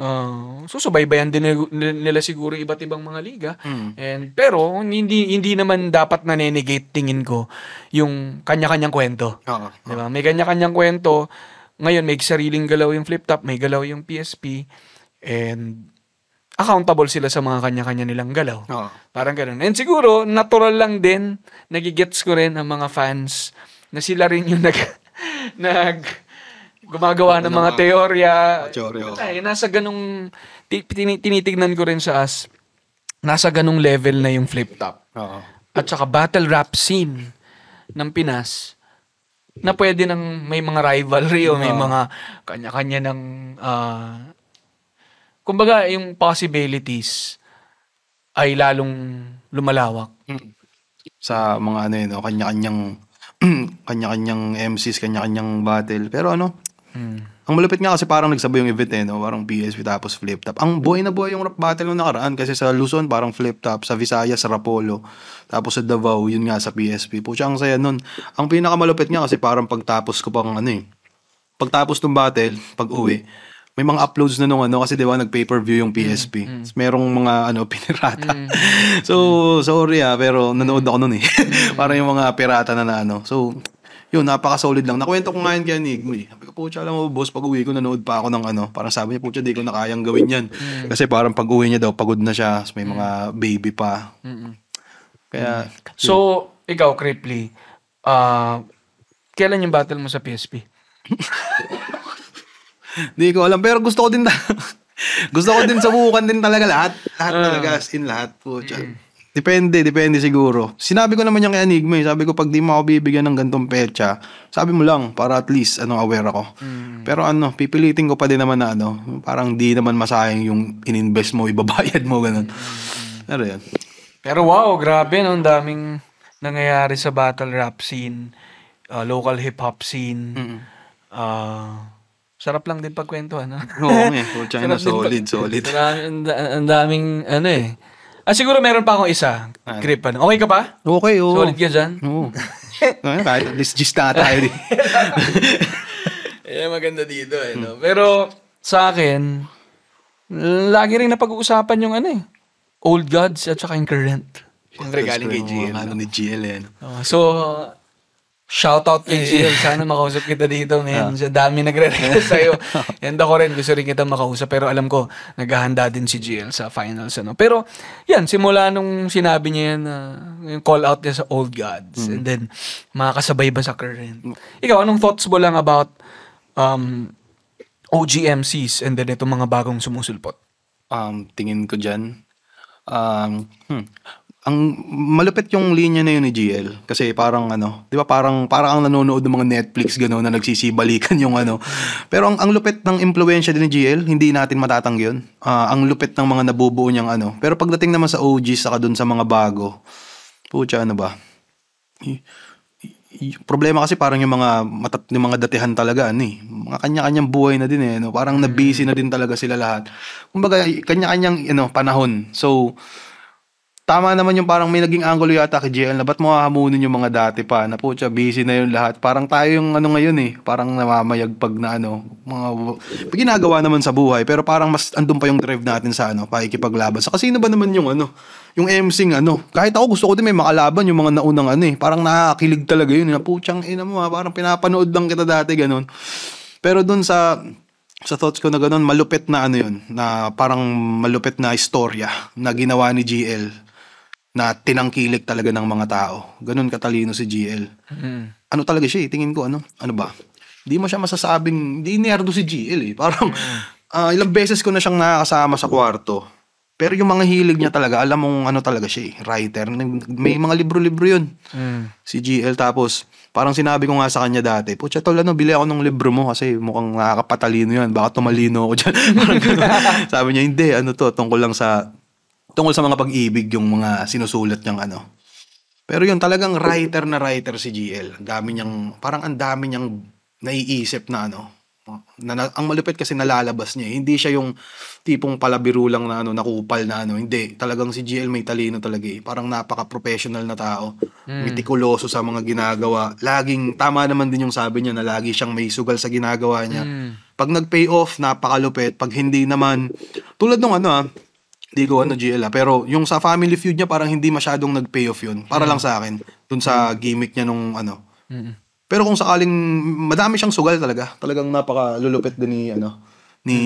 Ah, susubaybayan din nila siguro iba't ibang mga liga. Hmm. And pero hindi hindi naman dapat nanenegate tingin ko yung kanya-kanyang kwento. Oo. Di ba? May kanya-kanyang kwento. Ngayon, may sariling galaw yung flip top, may galaw yung PSP. And accountable sila sa mga kanya-kanya nilang galaw. Oo. Parang ganoon. And siguro, natural lang din, nagigets ko rin ang mga fans na sila rin yung nag, nag gumagawa ng mga teorya. Teorya. nasa ganung tinitignan ko rin sa as nasa ganung level na yung flip top. Oo. At saka battle rap scene ng Pinas na pwede nang may mga rivalry o may mga kanya-kanya ng uh, kumbaga, yung possibilities ay lalong lumalawak. Mm. Sa mga ano yun, no? kanya-kanyang kanya-kanyang MCs, kanya-kanyang battle. Pero ano, hmm. ang malupit nga kasi parang nagsabay yung event eh, no? parang PSV tapos flip top. Ang buhay na buhay yung rap battle nung nakaraan kasi sa Luzon parang flip top, sa Visayas, sa Rapolo, tapos sa Davao, yun nga sa PSP. Pucha, ang saya nun. Ang pinakamalupit nga kasi parang pagtapos ko pang ano eh, pagtapos ng battle, pag uwi, may mga uploads na nung ano kasi 'di ba nag-pay-per-view yung PSP. Mm, mm. Merong mga ano pirata. Mm, so sorry ah pero nanood ako noon eh. Mm. Para yung mga pirata na, na ano. So yun, napaka-solid lang. Nakwento ko nga yun kay Nick. Uy, sabi ko, pucha lang mo, oh, boss, pag uwi ko, nanood pa ako ng ano. Parang sabi niya, pucha, di ko na kayang gawin yan. Mm. Kasi parang pag uwi niya daw, pagod na siya. May mm. mga baby pa. Mm-mm. Kaya... Mm. So, ikaw, Cripley, uh, ah, kailan yung battle mo sa PSP? Hindi ko alam. Pero gusto ko din, gusto ko din subukan din talaga lahat. Lahat uh, talaga, as in lahat. Po, mm. Depende, depende siguro. Sinabi ko naman yung enigma eh. Sabi ko, pag di mo ako bibigyan ng gantong petsa, sabi mo lang, para at least, ano, aware ako. Mm. Pero ano, pipilitin ko pa din naman na ano, parang di naman masayang yung ininvest mo, ibabayad mo, ganun. Mm. Pero yan. Pero wow, grabe, no? Ang daming nangyayari sa battle rap scene, uh, local hip-hop scene, mm. uh, Sarap lang din pagkwento, ano? Oo, eh. Tsaka solid, solid. Ang daming, ano eh. Ah, siguro meron pa akong isa. Ano? Grip, ano? Okay ka pa? Okay, oo. Solid ka dyan? Oo. Ano, Kahit at least gist na tayo. di- eh. eh, maganda dito, eh. No? Pero, sa akin, lagi rin napag-uusapan yung ano eh. Old Gods at saka yung Current. Yung regaling kay GL. Ano ni GL, eh. Oh, So, Shoutout kay eh, GL. Eh. Sana makausap kita dito, man. Ah. Sa Dami nagre-request sa'yo. And ako rin, gusto rin kita makausap. Pero alam ko, naghahanda din si GL sa finals. Ano. Pero, yan, simula nung sinabi niya yan, uh, yung call out niya sa Old Gods. Mm. And hmm. then, makakasabay ba sa current? Ikaw, anong thoughts mo lang about um, OGMCs and then itong mga bagong sumusulpot? Um, tingin ko dyan, um, hmm, ang malupit yung linya na yun ni GL kasi parang ano, 'di ba parang parang ang nanonood ng mga Netflix gano'n na nagsisibalikan yung ano. Pero ang ang lupit ng impluwensya din ni GL, hindi natin matatanggi yun. Uh, ang lupit ng mga nabubuo niyang ano. Pero pagdating naman sa OG saka doon sa mga bago, putya ano ba? Y- y- problema kasi parang yung mga matat yung mga datehan talaga ano eh. Mga kanya-kanyang buhay na din eh, no? Parang na busy na din talaga sila lahat. Kumbaga kanya-kanyang ano panahon. So Tama naman yung parang may naging angle yata kay JL na ba't mo hamunin yung mga dati pa na siya busy na yung lahat. Parang tayo yung ano ngayon eh, parang namamayag pag na ano, mga ginagawa naman sa buhay pero parang mas andun pa yung drive natin sa ano, pakikipaglaban. Sa kasi ano ba naman yung ano, yung MC ng ano, kahit ako gusto ko din may makalaban yung mga naunang ano eh, parang nakakilig talaga yun na putyang ina mo ha, ah, parang pinapanood lang kita dati ganun. Pero dun sa sa thoughts ko na ganun, malupit na ano yun, na parang malupit na istorya na ginawa ni GL na tinangkilik talaga ng mga tao. Ganun katalino si GL. Mm. Ano talaga siya eh, tingin ko ano, ano ba? Hindi mo siya masasabing, hindi nerdo si GL eh. Parang mm. uh, ilang beses ko na siyang nakakasama sa kwarto. Pero yung mga hilig niya talaga, alam mong ano talaga siya eh, writer. May mga libro-libro yun. Mm. Si GL tapos, parang sinabi ko nga sa kanya dati, Pucha tol, ano, bili ako ng libro mo kasi mukhang nakakapatalino yan. Baka tumalino ako dyan. parang Sabi niya, hindi, ano to, tungkol lang sa tungkol sa mga pag-ibig yung mga sinusulat niyang ano. Pero yun, talagang writer na writer si GL. Ang dami niyang, parang ang dami niyang naiisip na ano. Na, na, ang malupit kasi nalalabas niya. Hindi siya yung tipong palabiro lang na ano, nakupal na ano. Hindi. Talagang si GL may talino talaga eh. Parang napaka-professional na tao. Mm. Mitikuloso sa mga ginagawa. Laging, tama naman din yung sabi niya na lagi siyang may sugal sa ginagawa niya. Mm. Pag nag-pay off, napakalupit. Pag hindi naman, tulad nung ano ah, hindi ko ano hmm. GL ah. Pero yung sa Family Feud niya parang hindi masyadong nag-pay off yun. Para hmm. lang sa akin. Dun sa hmm. gimmick niya nung ano. Mm-mm. Pero kung sakaling madami siyang sugal talaga. Talagang napakalulupit din ni ano ni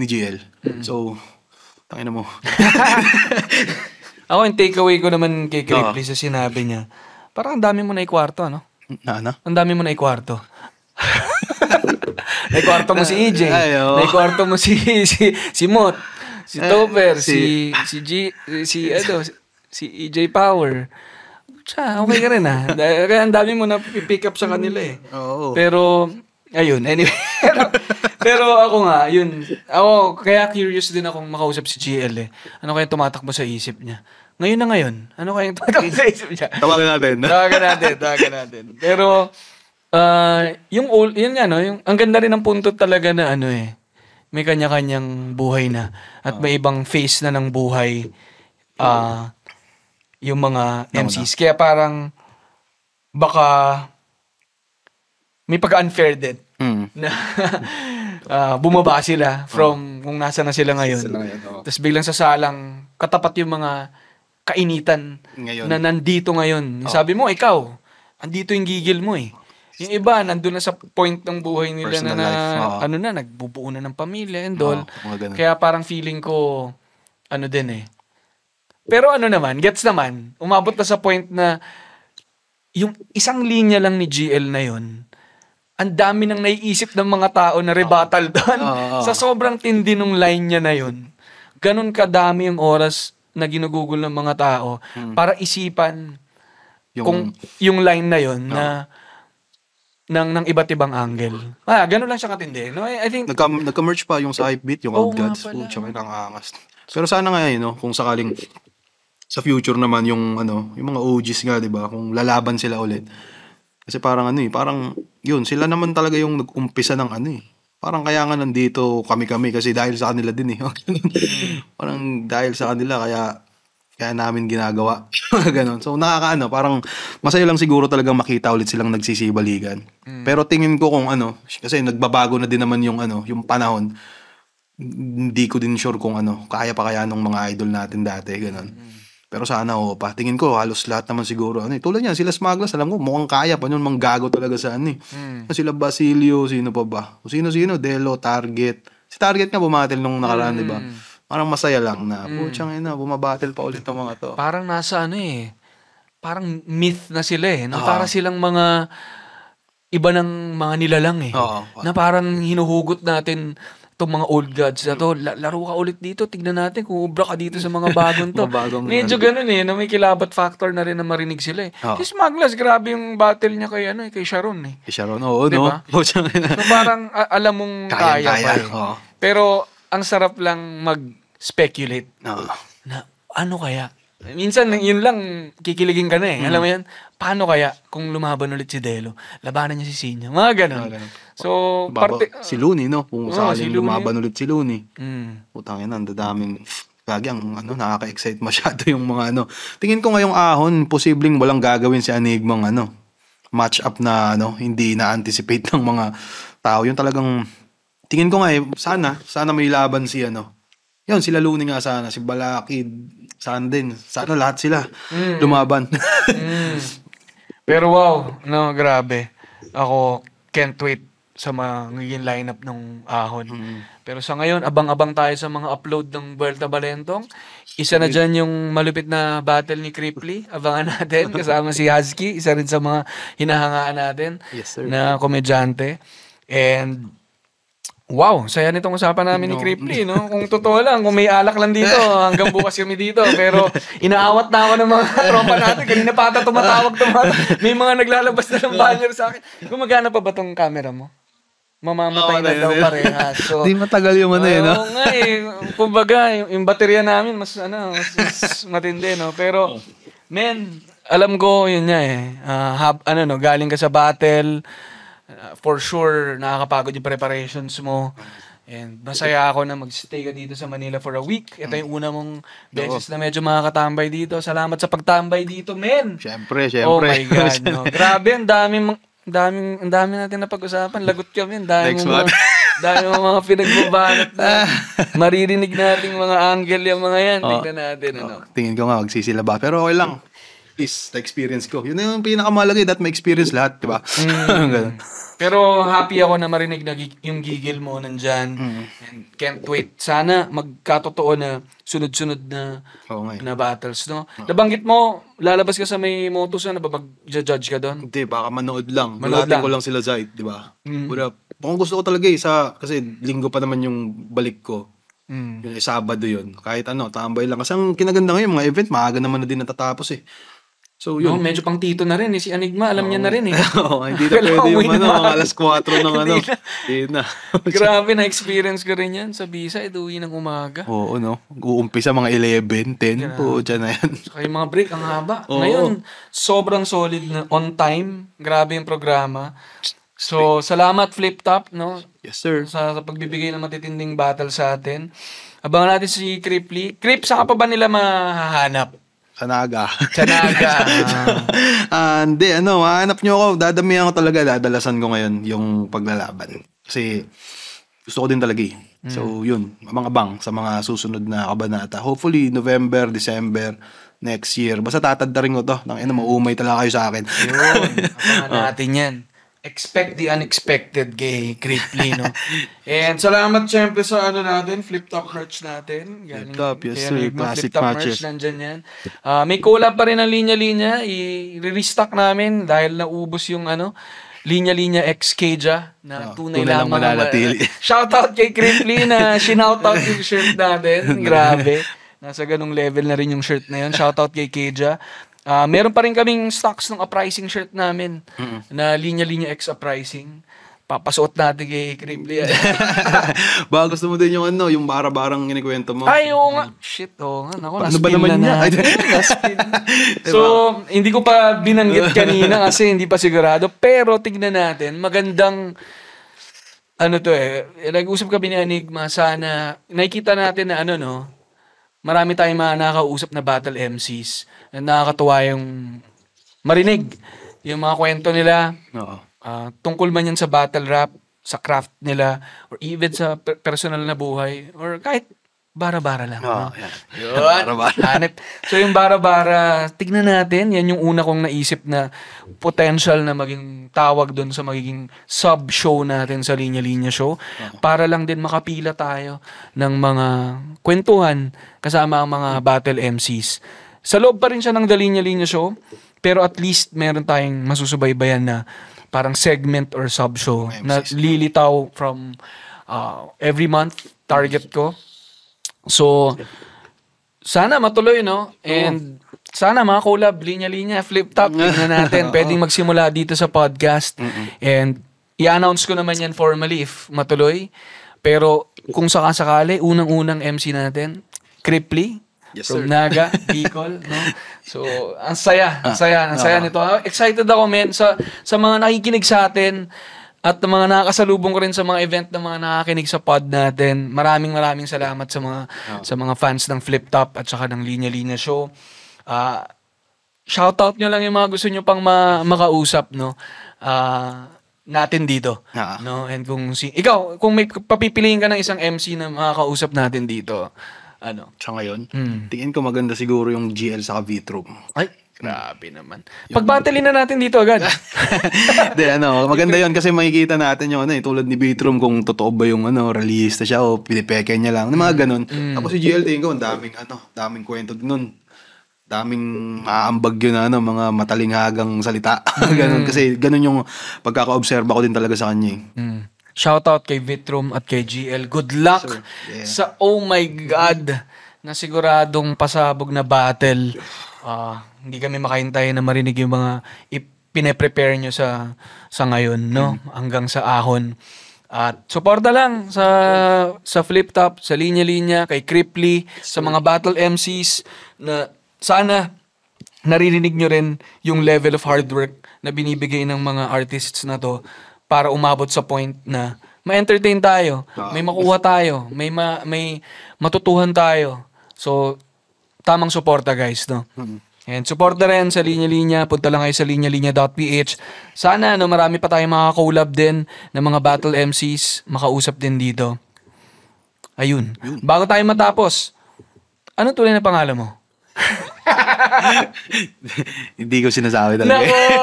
ni GL. Mm-mm. So tangina mo. Ako yung takeaway ko naman kay Ripley sa sinabi niya. Parang ang dami mo na ikwarto, ano? Na ano? Ang dami mo na ikwarto. ikwarto mo si EJ. Ayo. ikwarto mo si, si, si Mot si Tomer, si, si, G, si, ano, si EJ Power. Tsa, okay ka rin ah. Kaya ang dami mo na pick up sa kanila eh. Oo. Pero, ayun, anyway. pero, pero ako nga, yun. Ako, kaya curious din akong makausap si GL eh. Ano kaya tumatakbo sa isip niya? Ngayon na ngayon, ano kaya tumatakbo sa isip niya? Tawagan natin. tawagan natin, tawagan natin. Pero, uh, yung old, yun nga no, yung, ang ganda rin ng punto talaga na ano eh may kanya-kanyang buhay na at may ibang phase na ng buhay uh, yung mga MCs. Kaya parang baka may pag unfair din mm. na uh, bumaba sila from kung nasa na sila ngayon. Tapos biglang sasalang katapat yung mga kainitan ngayon. na nandito ngayon. Sabi mo, ikaw, andito yung gigil mo eh. Yung iba, nandun na sa point ng buhay nila Personal na, life, oh. ano na, nagbubuo na ng pamilya and all. Oh, Kaya parang feeling ko, ano din eh. Pero ano naman, gets naman, umabot na sa point na yung isang linya lang ni GL na yon ang dami nang naiisip ng mga tao na rebuttal doon. Oh. sa sobrang tindi ng line niya na yon Ganun kadami yung oras na ginugugol ng mga tao hmm. para isipan yung, kung yung line na yon oh. na ng, ng iba't ibang angle. Ah, ganun lang siya katindi. No? I, I think... Nagka, nagka-merge pa yung sa Hypebeat, yung oh, Outgods. Oh, tsaka angas. Pero sana nga yun, eh, no? kung sakaling sa future naman yung ano, yung mga OGs nga, 'di ba? Kung lalaban sila ulit. Kasi parang ano eh, parang yun, sila naman talaga yung nag-umpisa ng ano eh. Parang kaya nga nandito kami-kami kasi dahil sa kanila din eh. Mm. parang dahil sa kanila kaya kaya namin ginagawa. Ganon. So nakakaano, parang masaya lang siguro talaga makita ulit silang nagsisibaligan. Mm. Pero tingin ko kung ano, kasi nagbabago na din naman yung ano, yung panahon. Hindi ko din sure kung ano, kaya pa kaya nung mga idol natin dati, ganon. Mm. Pero sana o pa. Tingin ko halos lahat naman siguro ano, eh. tulad niyan sila Smaglas, alam ko mukhang kaya pa yun, manggago talaga sa ano. Eh. Mm. Sila Basilio, sino pa ba? O Sino-sino, Delo, Target. Si Target nga bumatil nung nakaraan, mm. 'di ba? Hmm parang masaya lang na, mm. putya na, bumabattle pa ulit ng mga to. Parang nasa ano eh, parang myth na sila eh. Na uh-huh. para silang mga iba ng mga nilalang eh. Uh-huh. Na parang hinuhugot natin itong mga old gods na to. La- laro ka ulit dito, tignan natin kung ubra ka dito sa mga bagong to. bagong Medyo ganun eh, na may kilabot factor na rin na marinig sila eh. Oh. Si Smaglas, grabe yung battle niya kay, ano, eh, kay Sharon eh. Kay Sharon, oo, diba? no? so parang a- alam mong kaya, kaya, kaya pa eh. Oh. Pero ang sarap lang mag speculate. No. Na, ano kaya? Minsan, yun lang, kikiligin ka na eh. Mm. Alam mo mm. yan? Paano kaya kung lumaban ulit si Delo? Labanan niya si Sinya. Mga ganun. So, Baba, parte... Si Luni, no? Kung oh, sakaling si lumaban ulit si Luni. Mm. Putang ina, ang dadaming... Lagi ang ano, nakaka-excite masyado yung mga ano. Tingin ko ngayong ahon, posibleng walang gagawin si Anigmang ano, match up na ano, hindi na-anticipate ng mga tao. Yung talagang, tingin ko nga eh, sana, sana may laban si ano, yun, sila Looney nga sana, si Balakid, Sandin, sana lahat sila mm. lumaban. mm. Pero wow, no, grabe. Ako, can't wait sa magiging lineup ng ahon. Mm. Pero sa ngayon, abang-abang tayo sa mga upload ng Berta Valentong. Isa na dyan yung malupit na battle ni Cripley. Abangan natin. Kasama si Husky. Isa rin sa mga hinahangaan natin yes, sir. na komedyante. And Wow, saya nitong usapan namin no. ni Cripply, no? Kung totoo lang, kung may alak lang dito, hanggang bukas kami dito. Pero inaawat na ako ng mga tropa natin. Kanina pa ata tumatawag, tumatawag. May mga naglalabas na ng banner sa akin. Gumagana pa ba tong camera mo? mamamatay oh, na daw parehas. So, Di matagal yung ano uh, eh, no? Oo nga eh. Kumbaga, yung, yung baterya namin, mas ano, mas, mas matindi, no? Pero, men, alam ko, yun niya eh. Uh, hab, ano no, galing ka sa battle, Ah, for sure, nakakapagod yung preparations mo. And masaya ako na magstay ka dito sa Manila for a week. Ito yung una mong beses na medyo makakatambay dito. Salamat sa pagtambay dito, men! Siyempre, oh siyempre. Oh my God, no. Grabe, ang daming, ang daming, ang daming natin na pag-usapan. Lagot kami, ang daming Next mga, dami mga, mga pinagbabanat na maririnig nating mga angle yung mga yan. Oh, Tingnan natin, ano. Oh, tingin ko nga, magsisilaba. Pero okay lang least the experience ko. Yun yung pinakamalagay eh, that ma-experience lahat, di ba? Mm. Pero happy ako na marinig na yung gigil mo nandyan. Mm. And can't wait. Sana magkatotoo na sunod-sunod na Oo nga eh. na battles, no? Nabanggit mo, lalabas ka sa may moto sa na ba judge ka doon? Hindi, baka manood lang. Manood lang. ko lang sila Zaid, di ba? Mm. Wala. gusto ko talaga eh, sa, kasi linggo pa naman yung balik ko. Mm. Yung Sabado yun. Kahit ano, tambay lang. Kasi ang kinaganda ngayon, mga event, maaga naman na din natatapos eh. So, yun. No, medyo pang tito na rin eh. Si Anigma, alam oh. niya na rin eh. Oo, oh, hindi na pwede yung ano, na. alas 4 ng ano. Hindi na. Grabe, na-experience ko rin yan. Sa visa, ito uwi ng umaga. Oo, oh, no? Uumpisa mga 11, 10 Grabe. po, dyan na yan. Saka yung mga break, ang haba. Oh. Ngayon, sobrang solid na on time. Grabe yung programa. So, salamat Flip Top, no? Yes, sir. Sa, sa pagbibigay ng matitinding battle sa atin. Abangan natin si Kripli. Krip, saka pa ba nila mahahanap? Tanaga. Tanaga. Ah, hindi, ano, hanap niyo ako. Dadamihan ko talaga. Dadalasan ko ngayon yung paglalaban. Kasi gusto ko din talaga eh. Mm. So, yun. Mga bang sa mga susunod na kabanata. Hopefully, November, December, next year. Basta tatanda rin ko to. Nang ina, mauumay talaga kayo sa akin. yun. Abangan oh. natin yan expect the unexpected kay greatly, no? And salamat syempre sa ano natin, flip top merch natin. yan flip top, yes sir. Classic flip top matches. merch, yan. Uh, may collab pa rin ang linya-linya. I-restock namin dahil naubos yung ano, linya-linya ex Keja na oh, tunay, tunay lang mananatili. Shoutout kay Crimply na shinoutout yung shirt natin. Grabe. Nasa ganung level na rin yung shirt na yun. Shoutout kay Keja. Uh, meron pa rin kaming stocks ng uprising shirt namin mm-hmm. na linya-linya X uprising. Papasuot natin kay Crimbly. Baka gusto mo din yung ano, yung bara-barang kinikwento mo. Ay, oo nga. Shit, oo nga. Naku, ano ba naman na niya? Na. Diba? so, hindi ko pa binanggit kanina kasi hindi pa sigurado. Pero tingnan natin, magandang ano to eh, nag-usap kami ni Enigma, sana nakikita natin na ano no, marami tayong mga nakausap na battle MCs na nakakatuwa yung marinig yung mga kwento nila. Oo. Uh, tungkol man yan sa battle rap, sa craft nila, or even sa per- personal na buhay, or kahit bara-bara lang. Oo, no? yeah. Yun. bara-bara. So yung bara-bara, tignan natin, yan yung una kong naisip na potential na maging tawag doon sa magiging sub-show natin sa Linya-Linya Show uh para lang din makapila tayo ng mga kwentuhan kasama ang mga battle MCs sa loob pa rin siya ng The Linya Linya Show, pero at least meron tayong masusubaybayan na parang segment or sub-show na lilitaw from uh, every month target ko. So, sana matuloy, no? And sana mga collab, linya-linya, flip-top, tignan natin. Pwedeng magsimula dito sa podcast. And i-announce ko naman yan formally if matuloy. Pero kung sakasakali, unang-unang MC natin, Cripley, Yes, from sir. Naga, Bicol, no? So, ang saya, ang ah, saya, ang saya nito. Ah, excited ako, men, sa, sa mga nakikinig sa atin at mga nakakasalubong ko rin sa mga event ng mga nakakinig sa pod natin. Maraming maraming salamat sa mga oh. sa mga fans ng Flip Top at saka ng Linya Linya Show. Uh, shout out niyo lang yung mga gusto niyo pang ma- makausap, no? Uh, natin dito. Uh-huh. No? And kung si ikaw, kung may papipiliin ka ng isang MC na makakausap natin dito, ano? Sa ngayon, mm. tingin ko maganda siguro yung GL sa Vitrum. Ay, Grabe naman. Pagbattle na natin dito agad. De, ano, maganda yon kasi makikita natin yung ano, eh, tulad ni Beatrum kung totoo ba yung ano, realista siya o pinipeke niya lang. Yung mga hmm. ganun. Mm. Tapos si GL tingin ko, ang daming ano, daming kwento nun. Daming aambag yun ano, mga matalinghagang salita. ganun. Mm. Kasi ganun yung pagkaka-observe ko din talaga sa kanya. Mm. Shoutout kay Vitrum at kay GL. Good luck so, yeah. sa Oh My God na siguradong pasabog na battle. Uh, hindi kami makahintay na marinig yung mga ipine prepare nyo sa sa ngayon, no? Mm. Hanggang sa ahon. At suporta lang sa sa flip top, sa linya-linya, kay Cripley, sa mga battle MCs na sana naririnig nyo rin yung level of hard work na binibigay ng mga artists na to para umabot sa point na ma-entertain tayo, ah. may makuha tayo, may ma- may matutuhan tayo. So tamang suporta guys, no. Mm-hmm. And suporta rin sa linya-linya, punta lang kayo sa linya-linya.ph. Sana no marami pa tayong mga collab din ng mga battle MCs, makausap din dito. Ayun. Bago tayo matapos, ano tuloy na pangalan mo? Hindi ko sinasabi talaga. Nako, yun,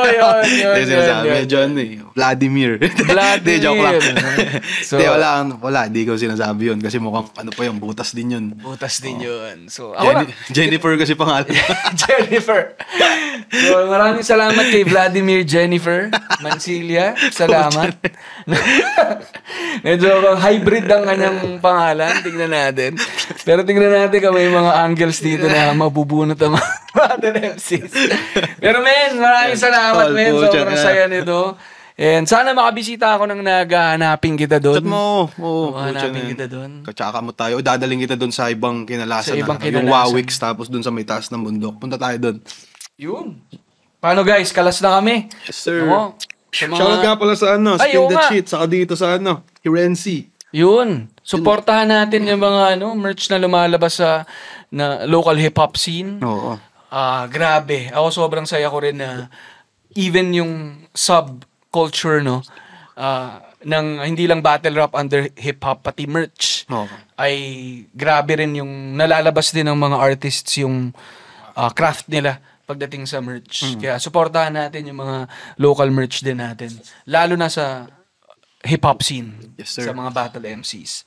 yun, Hindi ko sinasabi. Yun, Medyo ano eh. Vladimir. Vladimir. Hindi, joke lang. so, Hindi, wala, ano, wala. Hindi ko sinasabi yun. Kasi mukhang ano pa yun, butas din yun. Butas din oh. yun. So, ako Jenny, lang. Jennifer kasi pangalan. Jennifer. So, maraming salamat kay Vladimir Jennifer Mancilia. Salamat. Medyo hybrid ang kanyang pangalan. Tingnan natin. Pero tingnan natin kung may mga angles dito na mabubunot ang mga MCs. Pero men, maraming salamat men. Sobrang saya nito. And sana makabisita ako nang naghahanapin kita doon. Chat mo. Oo, oh, hanapin kita doon. Katsaka mo tayo. O dadaling kita doon sa ibang kinalasan. Sa ibang na, kinalasan. Yung Wawix tapos doon sa may taas ng bundok. Punta tayo doon. Yun. Paano guys? Kalas na kami. Yes, sir. Ako, sa mga... Shoutout nga pala sa ano, Spin Ay, the nga. Cheat, saka dito sa ano, Renzi. Yun. Suportahan natin yung mga ano, merch na lumalabas sa na local hip-hop scene. Oo. Ah, grabe. Ako sobrang saya ko rin na even yung subculture, no, ah, ng hindi lang battle rap under hip-hop, pati merch, Oo. ay grabe rin yung nalalabas din ng mga artists yung ah, craft nila pagdating sa merch. Mm. Kaya suportahan natin yung mga local merch din natin. Lalo na sa hip-hop scene. Yes, sir. Sa mga battle MCs.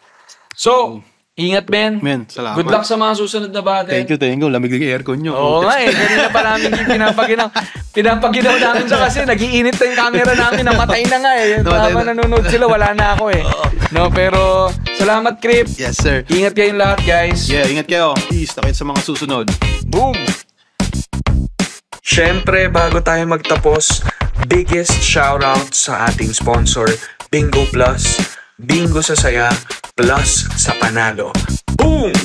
So, Ingat, men. Men, salamat. Good luck sa mga susunod na battle. Thank you, thank you. Lamig ng aircon nyo. Oo nga eh. Kanina pa namin yung pinapaginaw. Pinapaginaw namin siya kasi nagiinit na yung camera namin. Namatay na nga eh. Tama na. nanonood sila, wala na ako eh. No, pero salamat, Crip. Yes, sir. Ingat kayong lahat, guys. Yeah, ingat kayo. Peace. Takit sa mga susunod. Boom! Siyempre, bago tayo magtapos, biggest shoutout sa ating sponsor, Bingo Plus. Bingo sa saya, plus sa panalo. Boom!